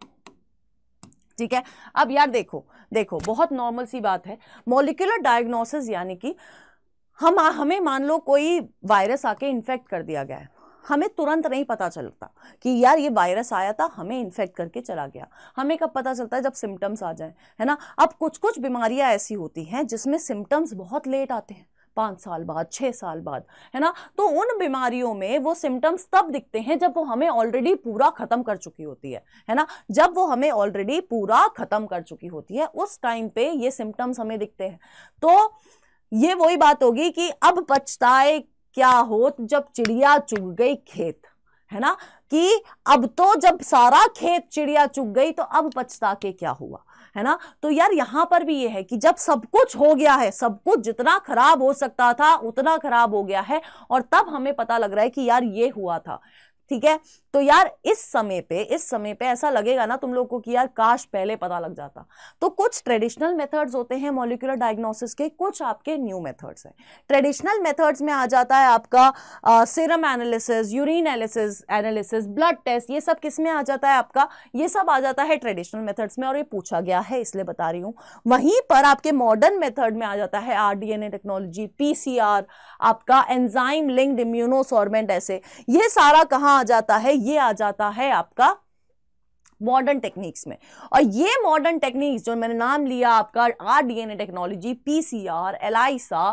ठीक है अब यार देखो देखो बहुत नॉर्मल सी बात है मोलिकुलर डायग्नोसिस यानी कि हम हमें मान लो कोई वायरस आके इन्फेक्ट कर दिया गया है हमें तुरंत नहीं पता चलता कि यार ये वायरस आया था हमें इन्फेक्ट करके चला गया हमें कब पता चलता है जब सिम्टम्स आ जाए है ना अब कुछ कुछ बीमारियां ऐसी होती हैं जिसमें सिम्टम्स बहुत लेट आते हैं पाँच साल बाद छः साल बाद है ना तो उन बीमारियों में वो सिम्टम्स तब दिखते हैं जब वो हमें ऑलरेडी पूरा ख़त्म कर चुकी होती है है ना जब वो हमें ऑलरेडी पूरा ख़त्म कर चुकी होती है उस टाइम पे ये सिम्टम्स हमें दिखते हैं तो ये वही बात होगी कि अब पछताए क्या हो जब चिड़िया चुग गई खेत है ना कि अब तो जब सारा खेत चिड़िया चुग गई तो अब पछता के क्या हुआ है ना तो यार यहां पर भी ये है कि जब सब कुछ हो गया है सब कुछ जितना खराब हो सकता था उतना खराब हो गया है और तब हमें पता लग रहा है कि यार ये हुआ था ठीक है तो यार इस समय पे इस समय पे ऐसा लगेगा ना तुम लोग को कि यार काश पहले पता लग जाता तो कुछ ट्रेडिशनल मेथड्स होते हैं मोलिकुलर डायग्नोसिस के कुछ आपके न्यू मेथड्स हैं ट्रेडिशनल मेथड्स में आ जाता है आपका serum analysis urine analysis analysis blood test ये सब किस में आ जाता है आपका ये सब आ जाता है ट्रेडिशनल मेथड्स में और ये पूछा गया है इसलिए बता रही हूँ वहीं पर आपके मॉडर्न मेथड में आ जाता है आर टेक्नोलॉजी पी आपका एंजाइम लिंक्ड इम्यूनोसॉर्मेंट ऐसे ये सारा कहाँ आ जाता है ये आ जाता है आपका मॉडर्न टेक्निक्स में और ये मॉडर्न टेक्निक्स जो मैंने नाम लिया आपका R D technology PCR ELISA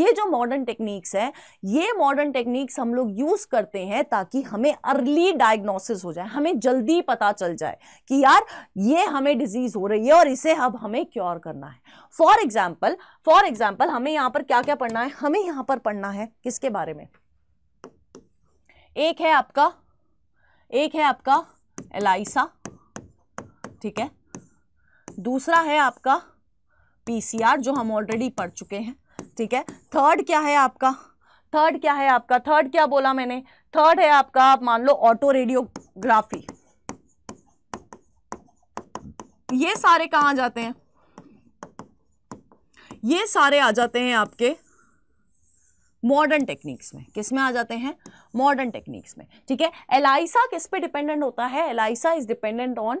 ये जो मॉडर्न टेक्निक्स हैं ये मॉडर्न टेक्निक्स हम लोग यूज़ करते हैं ताकि हमें अर्ली डायग्नोसिस हो जाए हमें जल्दी पता चल जाए कि यार ये हमें डिजीज़ हो रही है और इसे अब हमें क्योर करना है फॉर एग्जाम्पल फॉर एग्जाम्पल हमें यहाँ पर क्या क्या पढ़ना है हमें यहाँ पर पढ़ना है किसके बारे में एक है आपका एक है आपका एलाइसा ठीक है दूसरा है आपका पीसीआर जो हम ऑलरेडी पढ़ चुके हैं ठीक है थर्ड क्या है आपका थर्ड क्या है आपका थर्ड क्या बोला मैंने थर्ड है आपका आप मान लो ऑटो रेडियोग्राफी ये सारे कहाँ जाते हैं ये सारे आ जाते हैं आपके मॉडर्न टेक्निक्स में किस में आ जाते हैं मॉडर्न टेक्निक्स में ठीक है एलाइसा किस पे डिपेंडेंट होता है ELISA is dependent on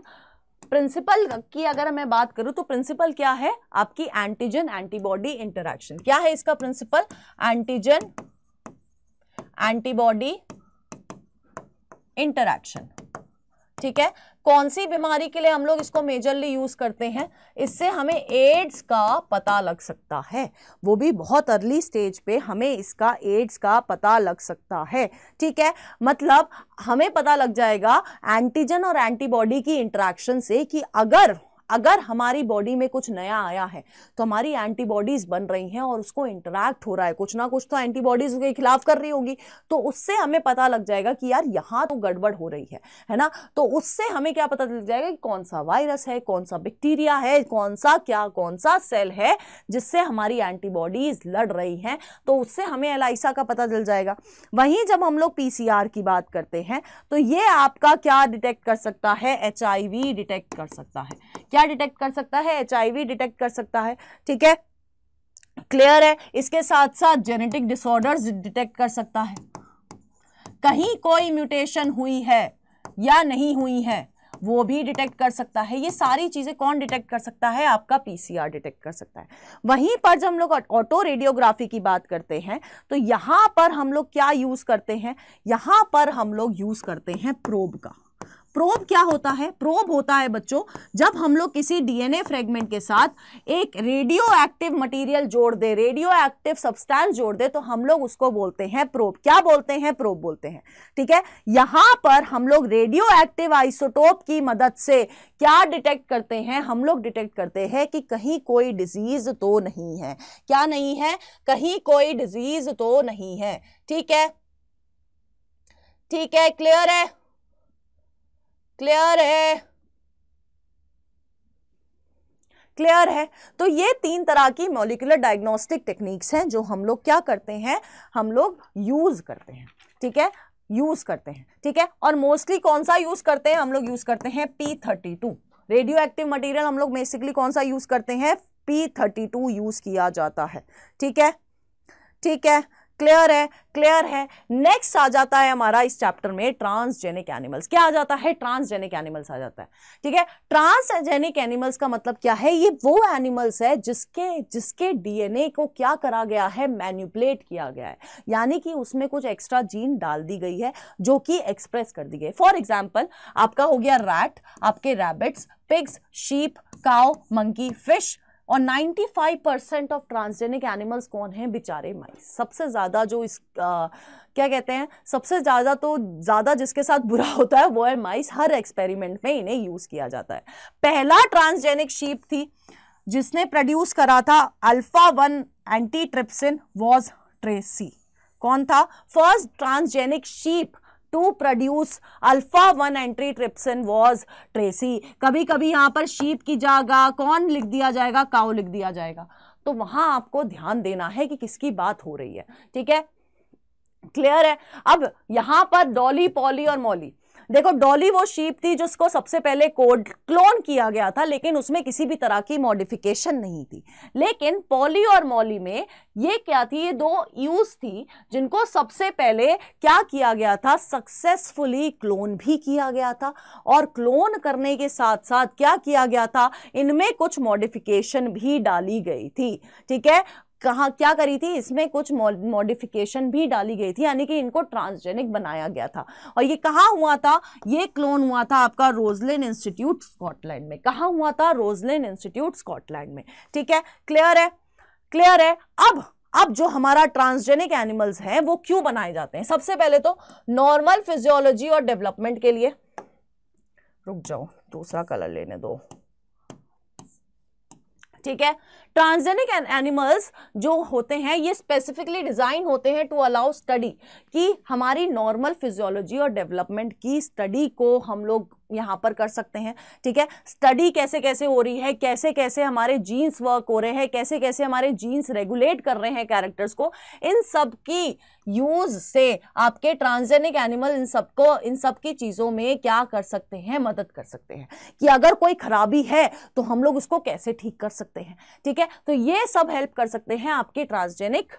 principle की अगर मैं बात करूं तो प्रिंसिपल क्या है आपकी एंटीजन एंटीबॉडी इंटरेक्शन क्या है इसका प्रिंसिपल एंटीजन एंटीबॉडी इंटरेक्शन ठीक है कौन सी बीमारी के लिए हम लोग इसको मेजरली यूज करते हैं इससे हमें एड्स का पता लग सकता है वो भी बहुत अर्ली स्टेज पे हमें इसका एड्स का पता लग सकता है ठीक है मतलब हमें पता लग जाएगा एंटीजन और एंटीबॉडी की इंट्रैक्शन से कि अगर अगर हमारी बॉडी में कुछ नया आया है तो हमारी एंटीबॉडीज बन रही हैं और उसको इंटरैक्ट हो रहा है कुछ ना कुछ तो एंटीबॉडीज के खिलाफ कर रही होगी तो उससे हमें पता लग जाएगा कि यार यहाँ तो गड़बड़ हो रही है है ना तो उससे हमें क्या पता लग जाएगा कि कौन सा वायरस है कौन सा बैक्टीरिया है कौन सा क्या कौन सा सेल है जिससे हमारी एंटीबॉडीज लड़ रही हैं तो उससे हमें एलाइसा का पता चल जाएगा वहीं जब हम लोग पीसीआर की बात करते हैं तो ये आपका क्या डिटेक्ट कर सकता है एच डिटेक्ट कर सकता है क्या डिटेक्ट कर सकता है एच डिटेक्ट कर सकता है ठीक है क्लियर है इसके साथ साथ जेनेटिक डिसऑर्डर्स डिटेक्ट कर सकता है कहीं कोई म्यूटेशन हुई है या नहीं हुई है वो भी डिटेक्ट कर सकता है ये सारी चीज़ें कौन डिटेक्ट कर सकता है आपका पीसीआर डिटेक्ट कर सकता है वहीं पर जब हम लोग ऑटो रेडियोग्राफी की बात करते हैं तो यहां पर हम लोग क्या यूज़ करते हैं यहां पर हम लोग यूज़ करते हैं प्रोब का प्रोब क्या होता है प्रोब होता है बच्चों जब हम लोग किसी डीएनए फ्रेगमेंट के साथ एक रेडियो एक्टिव मटीरियल जोड़ दे रेडियो एक्टिव सब्सटेंस जोड़ दे तो हम लोग उसको बोलते हैं प्रोब क्या बोलते हैं प्रोब बोलते हैं ठीक है यहां पर हम लोग रेडियो एक्टिव आइसोटोप की मदद से क्या डिटेक्ट करते हैं हम लोग डिटेक्ट करते हैं कि कहीं कोई डिजीज तो नहीं है क्या नहीं है कहीं कोई डिजीज तो नहीं है ठीक है ठीक है क्लियर है क्लियर है क्लियर है तो ये तीन तरह की मोलिकुलर डायग्नोस्टिक टेक्निक्स हैं जो हम लोग क्या करते हैं हम लोग यूज करते हैं ठीक है यूज करते हैं ठीक है और मोस्टली कौन सा यूज करते हैं हम लोग यूज करते हैं P thirty two radioactive material हम लोग बेसिकली कौन सा यूज करते हैं पी थर्टी टू यूज किया जाता है ठीक है ठीक है क्लियर है क्लियर है नेक्स्ट आ जाता है हमारा इस चैप्टर में ट्रांसजेनिक एनिमल्स क्या आ जाता है ट्रांसजेनिक एनिमल्स आ जाता है ठीक है ट्रांसजेनिक एनिमल्स का मतलब क्या है ये वो एनिमल्स है जिसके जिसके डीएनए को क्या करा गया है मैन्युपुलेट किया गया है यानी कि उसमें कुछ एक्स्ट्रा जीन डाल दी गई है जो कि एक्सप्रेस कर दी गई फॉर एग्जाम्पल आपका हो गया रैट आपके rabbits pigs sheep cow monkey fish और 95 परसेंट ऑफ ट्रांसजेनिक एनिमल्स कौन हैं बेचारे माइस सबसे ज़्यादा जो इस आ, क्या कहते हैं सबसे ज़्यादा तो ज़्यादा जिसके साथ बुरा होता है वो है माइस हर एक्सपेरिमेंट में इन्हें यूज़ किया जाता है पहला ट्रांसजेनिक शीप थी जिसने प्रोड्यूस करा था alpha one antitrypsin was Tracy कौन था first transgenic sheep to produce alpha 1 entry trypsin was Tracy कभी कभी यहां पर sheep की जागा कौन लिख दिया जाएगा काउ लिख दिया जाएगा तो वहां आपको ध्यान देना है कि किसकी बात हो रही है ठीक है क्लियर है अब यहां पर डॉली पॉली और मॉली देखो डॉली वो शीप थी जिसको सबसे पहले कोड क्लोन किया गया था लेकिन उसमें किसी भी तरह की मॉडिफिकेशन नहीं थी लेकिन पॉली और मॉली में ये क्या थी ये दो यूज थी जिनको सबसे पहले क्या किया गया था सक्सेसफुली क्लोन भी किया गया था और क्लोन करने के साथ साथ क्या किया गया था इनमें कुछ मॉडिफिकेशन भी डाली गई थी ठीक है कहा क्या करी थी इसमें कुछ मॉडिफिकेशन भी डाली गई थी यानी कि इनको ट्रांसजेनिक बनाया गया था और ये कहाँ हुआ था ये क्लोन हुआ था आपका रोजलैंड इंस्टीट्यूट स्कॉटलैंड में कहाँ हुआ था रोजलैंड इंस्टीट्यूट स्कॉटलैंड में ठीक है क्लियर है क्लियर है अब अब जो हमारा ट्रांसजेनिक एनिमल्स हैं वो क्यों बनाए जाते हैं सबसे पहले तो नॉर्मल फिजियोलॉजी और डेवलपमेंट के लिए रुक जाओ दूसरा कलर लेने दो ठीक है ट्रांसजेनिक एनिमल्स जो होते हैं ये स्पेसिफिकली डिज़ाइन होते हैं टू अलाउ स्टडी कि हमारी नॉर्मल फिजियोलॉजी और डेवलपमेंट की स्टडी को हम लोग यहाँ पर कर सकते हैं ठीक है स्टडी कैसे कैसे हो रही है कैसे कैसे हमारे जीन्स वर्क हो रहे हैं कैसे कैसे हमारे जीन्स रेगुलेट कर रहे हैं कैरेक्टर्स को इन सब की यूज से आपके ट्रांसजेनिक एनिमल इन सबको इन सब की चीज़ों में क्या कर सकते हैं मदद कर सकते हैं कि अगर कोई खराबी है तो हम लोग उसको कैसे ठीक कर सकते हैं ठीक है है तो ये सब हेल्प कर सकते हैं आपके ट्रांसजेनिक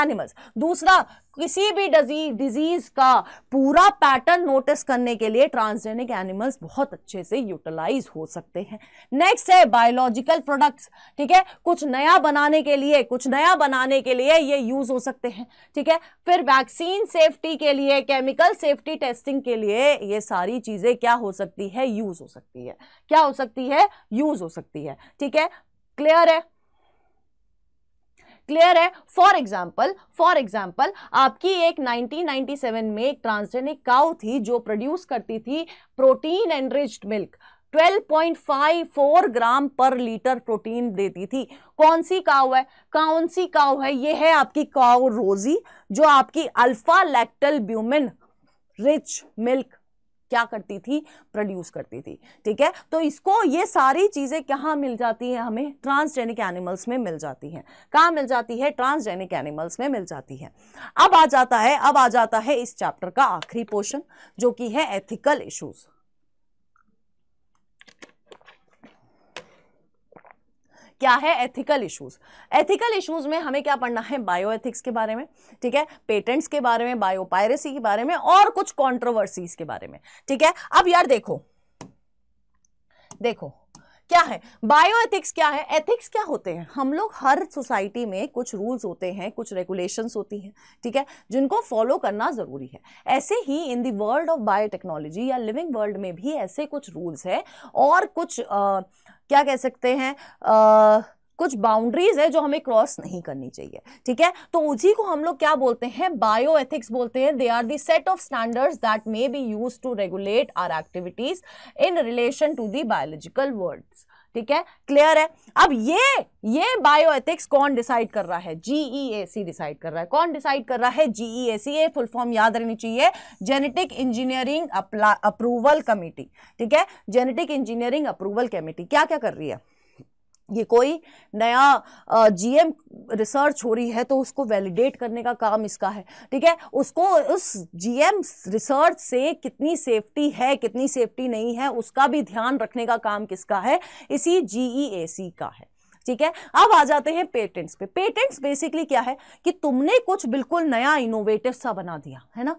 एनिमल्स दूसरा किसी भी डिजीज का पूरा पैटर्न नोटिस करने के लिए ट्रांसजेनिक एनिमल्स बहुत अच्छे से यूटिलाइज हो सकते हैं नेक्स्ट है बायोलॉजिकल प्रोडक्ट्स ठीक है कुछ नया बनाने के लिए कुछ नया बनाने के लिए ये यूज हो सकते हैं ठीक है फिर वैक्सीन सेफ्टी के लिए केमिकल सेफ्टी टेस्टिंग के लिए ये सारी चीजें क्या हो सकती है यूज हो सकती है क्या हो सकती है यूज हो सकती है ठीक है क्लियर है क्लियर है फॉर एग्जाम्पल फॉर एग्जाम्पल आपकी एक 1997 में एक ट्रांसजेनिक काउ थी जो प्रोड्यूस करती थी प्रोटीन एनरिच्ड मिल्क 12.54 ग्राम पर लीटर प्रोटीन देती थी कौन सी काउ है कौन सी काउ है ये है आपकी काउ रोजी जो आपकी alpha lactalbumin rich milk क्या करती थी प्रोड्यूस करती थी ठीक है तो इसको ये सारी चीज़ें कहाँ मिल जाती हैं हमें ट्रांसजेनिक एनिमल्स में मिल जाती हैं कहाँ मिल जाती है ट्रांसजेनिक एनिमल्स में मिल जाती है अब आ जाता है अब आ जाता है इस चैप्टर का आखिरी पोर्शन जो कि है एथिकल इशूज़ क्या है एथिकल इश्यूज एथिकल इश्यूज में हमें क्या पढ़ना है बायोएथिक्स के बारे में ठीक है पेटेंट्स के बारे में बायोपायरेसी के बारे में और कुछ कॉन्ट्रोवर्सीज के बारे में ठीक है अब यार देखो देखो क्या है बायोएथिक्स क्या है एथिक्स क्या होते हैं हम लोग हर सोसाइटी में कुछ रूल्स होते हैं कुछ रेगुलेशंस होती हैं ठीक है जिनको फॉलो करना ज़रूरी है ऐसे ही in the world of biotechnology या लिविंग वर्ल्ड में भी ऐसे कुछ रूल्स है और कुछ आ, क्या कह सकते हैं आ, कुछ बाउंड्रीज है जो हमें क्रॉस नहीं करनी चाहिए ठीक है तो उसी को हम लोग क्या बोलते हैं बायो एथिक्स बोलते हैं they are the set of standards that may be use to regulate our activities in relation to the biological world ठीक है क्लियर है अब ये ये बायोएथिक्स कौन डिसाइड कर रहा है जीईएसी डिसाइड e कर रहा है कौन डिसाइड कर रहा है जीईएसी e ये फुल फॉर्म याद रहनी चाहिए जेनेटिक इंजीनियरिंग अप्रूवल कमेटी ठीक है जेनेटिक इंजीनियरिंग अप्रूवल कमेटी क्या क्या कर रही है ये कोई नया जीएम रिसर्च हो रही है तो उसको वैलिडेट करने का काम इसका है ठीक है उसको उस जीएम रिसर्च से कितनी सेफ्टी है कितनी सेफ्टी नहीं है उसका भी ध्यान रखने का काम किसका है इसी जीईएसी e का है ठीक है अब आ जाते हैं पेटेंट्स पे पेटेंट्स बेसिकली क्या है कि तुमने कुछ बिल्कुल नया इनोवेटिव सा बना दिया है ना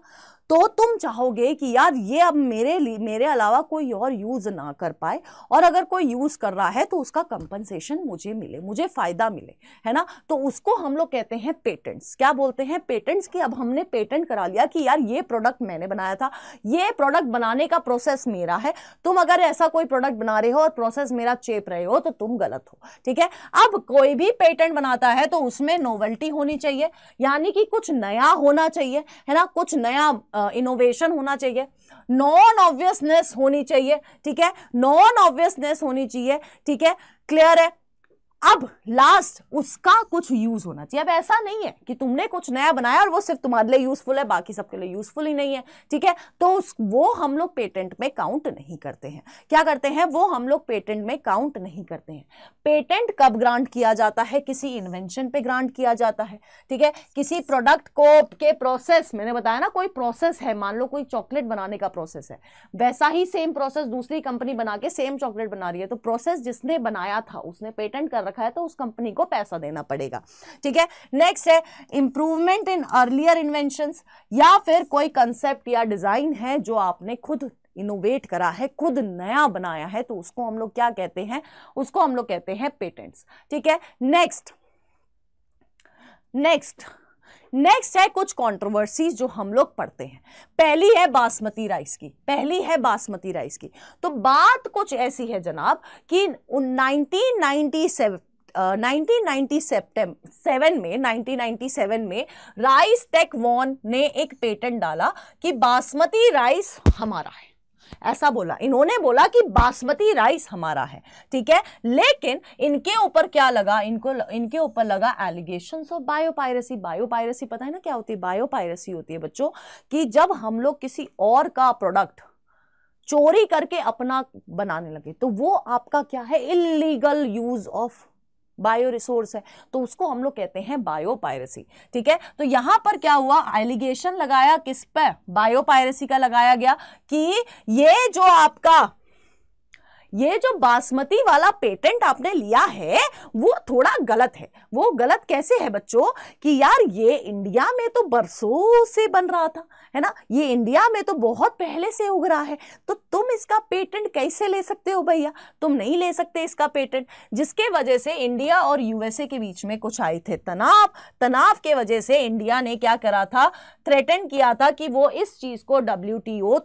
तो तुम चाहोगे कि यार ये अब मेरे लिए मेरे अलावा कोई और यूज़ ना कर पाए और अगर कोई यूज़ कर रहा है तो उसका कंपनसेशन मुझे मिले मुझे फ़ायदा मिले है ना तो उसको हम लोग कहते हैं पेटेंट्स क्या बोलते हैं पेटेंट्स कि अब हमने पेटेंट करा लिया कि यार ये प्रोडक्ट मैंने बनाया था ये प्रोडक्ट बनाने का प्रोसेस मेरा है तुम अगर ऐसा कोई प्रोडक्ट बना रहे हो और प्रोसेस मेरा चेप रहे हो तो तुम गलत हो ठीक है अब कोई भी पेटेंट बनाता है तो उसमें नोवल्टी होनी चाहिए यानी कि कुछ नया होना चाहिए है ना कुछ नया इनोवेशन होना चाहिए नॉन ऑब्वियसनेस होनी चाहिए ठीक है नॉन ऑब्वियसनेस होनी चाहिए ठीक है क्लियर है अब लास्ट उसका कुछ यूज होना चाहिए अब ऐसा नहीं है कि तुमने कुछ नया बनाया और वो सिर्फ तुम्हारे लिए यूजफुल है बाकी सबके लिए यूजफुल ही नहीं है ठीक है तो उस वो हम लोग पेटेंट में काउंट नहीं करते हैं क्या करते हैं वो हम लोग पेटेंट में काउंट नहीं करते हैं पेटेंट कब ग्रांट किया जाता है किसी इन्वेंशन पे ग्रांट किया जाता है ठीक है किसी प्रोडक्ट को के प्रोसेस मैंने बताया ना कोई प्रोसेस है मान लो कोई चॉकलेट बनाने का प्रोसेस है वैसा ही सेम प्रोसेस दूसरी कंपनी बना के सेम चॉकलेट बना रही है तो प्रोसेस जिसने बनाया था उसने पेटेंट कर रखा है तो उस कंपनी को पैसा देना पड़ेगा ठीक है नेक्स्ट है इंप्रूवमेंट इन अर्लियर इन्वेंशन या फिर कोई कंसेप्ट या डिजाइन है जो आपने खुद इनोवेट करा है खुद नया बनाया है तो उसको हम लोग क्या कहते हैं उसको हम लोग कहते हैं पेटेंट्स ठीक है नेक्स्ट नेक्स्ट नेक्स्ट है कुछ कंट्रोवर्सीज जो हम लोग पढ़ते हैं पहली है बासमती राइस की पहली है बासमती राइस की तो बात कुछ ऐसी है जनाब कि 1997 सेवन में 1997 में राइस टेक वॉन ने एक पेटेंट डाला कि बासमती राइस हमारा है ऐसा बोला इन्होंने बोला कि बासमती राइस हमारा है ठीक है लेकिन इनके ऊपर क्या लगा इनको इनके ऊपर लगा allegation of biopiracy biopiracy bio पता है ना क्या होती है बायोपायरेसी होती है बच्चों कि जब हम लोग किसी और का प्रोडक्ट चोरी करके अपना बनाने लगे तो वो आपका क्या है illegal use of bioresource है तो उसको हम लोग कहते हैं बायो पायरेसी ठीक है तो यहां पर क्या हुआ एलिगेशन लगाया किस पर बायो पायरेसी का लगाया गया कि ये जो आपका ये जो बासमती वाला पेटेंट आपने लिया है वो थोड़ा गलत है वो गलत कैसे है बच्चों कि यार ये इंडिया में तो बरसों से बन रहा था है ना ये इंडिया में तो बहुत पहले से उग रहा है तो तुम इसका पेटेंट कैसे ले सकते हो भैया तुम नहीं ले सकते इसका पेटेंट जिसके वजह से इंडिया और यूएसए के बीच में कुछ आए थे तनाव तनाव के वजह से इंडिया ने क्या करा था थ्रेटन किया था कि वो इस चीज को डब्ल्यू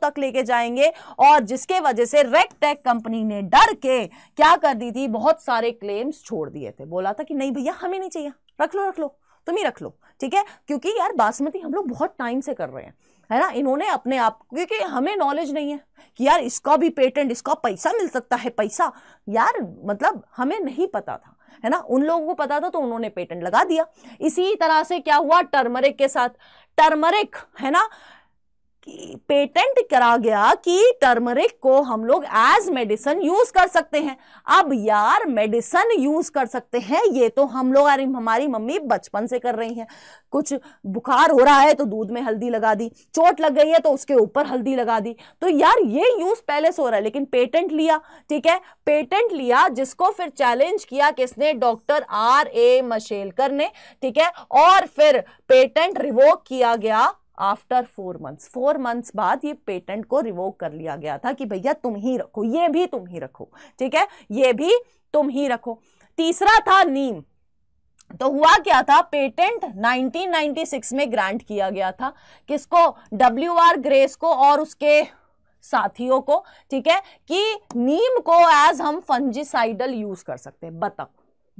तक लेके जाएंगे और जिसके वजह से रेक टेक कंपनी ने डर के क्या कर दी थी बहुत सारे क्लेम्स छोड़ दिए थे बोला था कि नहीं भैया हमें नहीं चाहिए रख लो रख लो तुम ही रख लो ठीक है क्योंकि यार बासमती हम लोग बहुत टाइम से कर रहे हैं है ना इन्होंने अपने आप क्योंकि हमें नॉलेज नहीं है कि यार इसका भी पेटेंट इसका पैसा मिल सकता है पैसा यार मतलब हमें नहीं पता था है ना उन लोगों को पता था तो उन्होंने पेटेंट लगा दिया इसी तरह से क्या हुआ टर्मरिक के साथ टर्मरिक है ना पेटेंट करा गया कि टर्मरिक को हम लोग एज मेडिसिन यूज कर सकते हैं अब यार मेडिसिन यूज कर सकते हैं ये तो हम लोग हमारी मम्मी बचपन से कर रही हैं कुछ बुखार हो रहा है तो दूध में हल्दी लगा दी चोट लग गई है तो उसके ऊपर हल्दी लगा दी तो यार ये यूज पहले से हो रहा है लेकिन पेटेंट लिया ठीक है पेटेंट लिया जिसको फिर चैलेंज किया किसने डॉक्टर आर ए मशेलकर ने ठीक है और फिर पेटेंट रिवोक किया गया after four months four months बाद ये पेटेंट को रिवोक कर लिया गया था कि भैया तुम ही रखो ये भी तुम ही रखो ठीक है ये भी तुम ही रखो तीसरा था नीम तो हुआ क्या था पेटेंट 1996 में ग्रांट किया गया था किसको डब्ल्यू आर ग्रेस को और उसके साथियों को ठीक है कि नीम को एज हम फंजिसाइडल यूज कर सकते हैं बताओ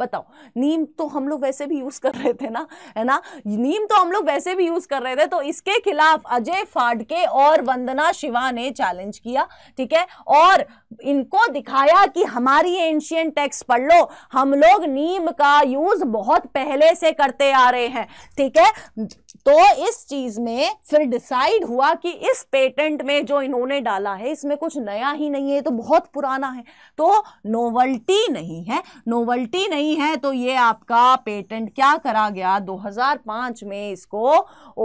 बताओ नीम तो हम लोग वैसे भी यूज कर रहे थे ना है ना नीम तो हम लोग वैसे भी यूज कर रहे थे तो इसके खिलाफ अजय फाड़के और वंदना शिवा ने चैलेंज किया ठीक है और इनको दिखाया कि हमारी एंशियन टेक्स्ट पढ़ लो हम लोग नीम का यूज बहुत पहले से करते आ रहे हैं ठीक है तो इस चीज में फिर डिसाइड हुआ कि इस पेटेंट में जो इन्होंने डाला है इसमें कुछ नया ही नहीं है तो बहुत पुराना है तो नोवल्टी नहीं है नोवल्टी नहीं है तो ये आपका पेटेंट क्या करा गया 2005 में इसको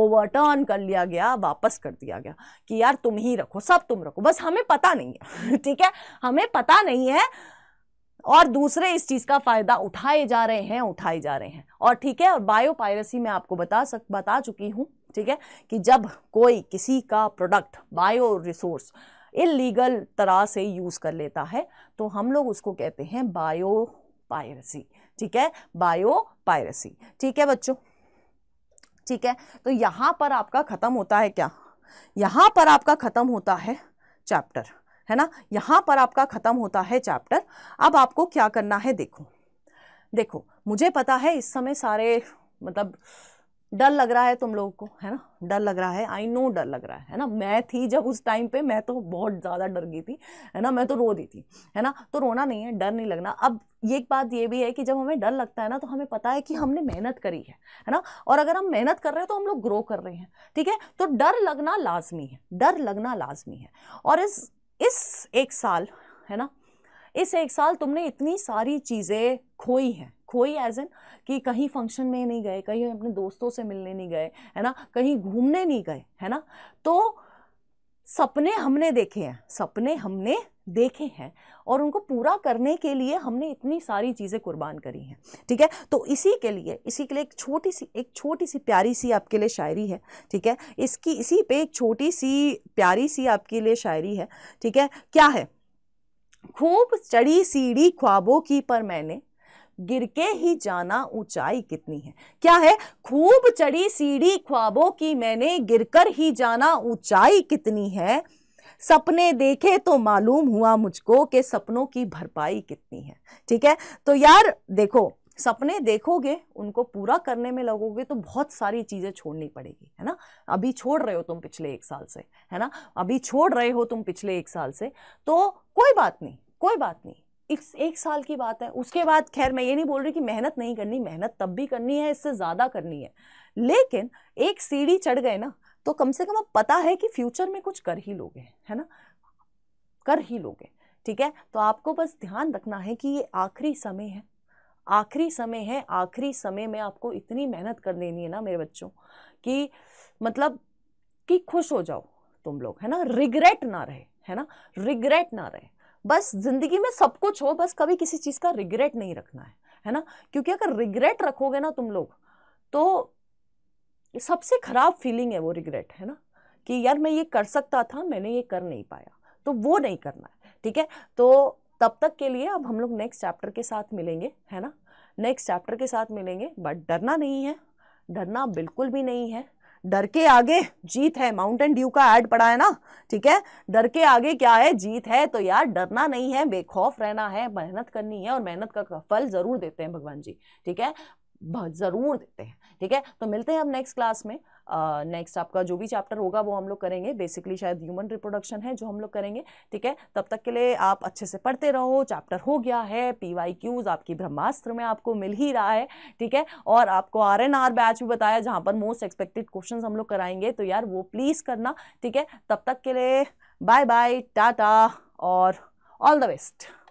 ओवरटर्न कर लिया गया वापस कर दिया गया कि यार तुम ही रखो सब तुम रखो बस हमें पता नहीं है ठीक है हमें पता नहीं है और दूसरे इस चीज़ का फ़ायदा उठाए जा रहे हैं उठाए जा रहे हैं और ठीक है और बायो पायरेसी मैं आपको बता सक बता चुकी हूँ ठीक है कि जब कोई किसी का प्रोडक्ट बायो रिसोर्स इलीगल तरह से यूज़ कर लेता है तो हम लोग उसको कहते हैं बायो पायरेसी ठीक है बायो पायरेसी ठीक है बच्चों ठीक है तो यहाँ पर आपका ख़त्म होता है क्या यहाँ पर आपका ख़त्म होता है चैप्टर है ना यहाँ पर आपका ख़त्म होता है चैप्टर अब आपको क्या करना है देखो देखो मुझे पता है इस समय सारे मतलब डर लग रहा है तुम लोगों को है ना डर लग रहा है आई नो डर लग रहा है है ना मैं थी जब उस टाइम पे मैं तो बहुत ज़्यादा डर गई थी है ना मैं तो रो दी थी है ना तो रोना नहीं है डर नहीं लगना अब ये एक बात ये भी है कि जब हमें डर लगता है ना तो हमें पता है कि हमने मेहनत करी है है ना और अगर हम मेहनत कर रहे हैं तो हम लोग ग्रो कर रहे हैं ठीक है तो डर लगना लाजमी है डर लगना लाजमी है और इस इस एक साल है ना इस एक साल तुमने इतनी सारी चीज़ें खोई हैं खोई एज एन कि कहीं फंक्शन में नहीं गए कहीं अपने दोस्तों से मिलने नहीं गए है ना कहीं घूमने नहीं गए है ना तो सपने हमने देखे हैं सपने हमने देखे हैं और उनको पूरा करने के लिए हमने इतनी सारी चीज़ें कुर्बान करी हैं ठीक है तो इसी के लिए इसी के लिए एक छोटी सी एक छोटी सी प्यारी सी आपके लिए शायरी है ठीक है इसकी इसी पे एक छोटी सी प्यारी सी आपके लिए शायरी है ठीक है क्या है खूब चढ़ी सीढ़ी ख्वाबों की पर मैंने गिर के ही जाना ऊंचाई कितनी है क्या है खूब चढ़ी सीढ़ी ख्वाबों की मैंने गिरकर ही जाना ऊंचाई कितनी है सपने देखे तो मालूम हुआ मुझको कि सपनों की भरपाई कितनी है ठीक है तो यार देखो सपने देखोगे उनको पूरा करने में लगोगे तो बहुत सारी चीज़ें छोड़नी पड़ेगी है ना अभी छोड़ रहे हो तुम पिछले एक साल से है ना अभी छोड़ रहे हो तुम पिछले एक साल से तो कोई बात नहीं कोई बात नहीं एक, एक साल की बात है उसके बाद खैर मैं ये नहीं बोल रही कि मेहनत नहीं करनी मेहनत तब भी करनी है इससे ज़्यादा करनी है लेकिन एक सीढ़ी चढ़ गए ना तो कम से कम अब पता है कि फ्यूचर में कुछ कर ही लोगे है ना कर ही लोगे ठीक है तो आपको बस ध्यान रखना है कि ये आखिरी समय है आखिरी समय है आखिरी समय में आपको इतनी मेहनत कर देनी है ना मेरे बच्चों कि मतलब कि खुश हो जाओ तुम लोग है ना रिग्रेट ना रहे है ना रिग्रेट ना रहे बस जिंदगी में सब कुछ हो बस कभी किसी चीज़ का रिग्रेट नहीं रखना है है ना क्योंकि अगर रिग्रेट रखोगे ना तुम लोग तो सबसे खराब फीलिंग है वो रिग्रेट है ना कि यार मैं ये कर सकता था मैंने ये कर नहीं पाया तो वो नहीं करना है ठीक है तो तब तक के लिए अब हम लोग नेक्स्ट चैप्टर के साथ मिलेंगे है ना नेक्स्ट चैप्टर के साथ मिलेंगे बट डरना नहीं है डरना बिल्कुल भी नहीं है डर के आगे जीत है माउंटेन ड्यू का ऐड पड़ा है ना ठीक है डर के आगे क्या है जीत है तो यार डरना नहीं है बेखौफ रहना है मेहनत करनी है और मेहनत का फल जरूर देते हैं भगवान जी ठीक है जरूर देते हैं ठीक है तो मिलते हैं हम नेक्स्ट क्लास में नेक्स्ट आपका जो भी चैप्टर होगा वो हम लोग करेंगे बेसिकली शायद ह्यूमन रिप्रोडक्शन है जो हम लोग करेंगे ठीक है तब तक के लिए आप अच्छे से पढ़ते रहो चैप्टर हो गया है पी वाई क्यूज़ आपकी ब्रह्मास्त्र में आपको मिल ही रहा है ठीक है और आपको आर एन आर बैच भी बताया जहाँ पर मोस्ट एक्सपेक्टेड क्वेश्चन हम लोग कराएंगे तो यार वो प्लीज़ करना ठीक है तब तक के लिए बाय बाय टाटा और ऑल द बेस्ट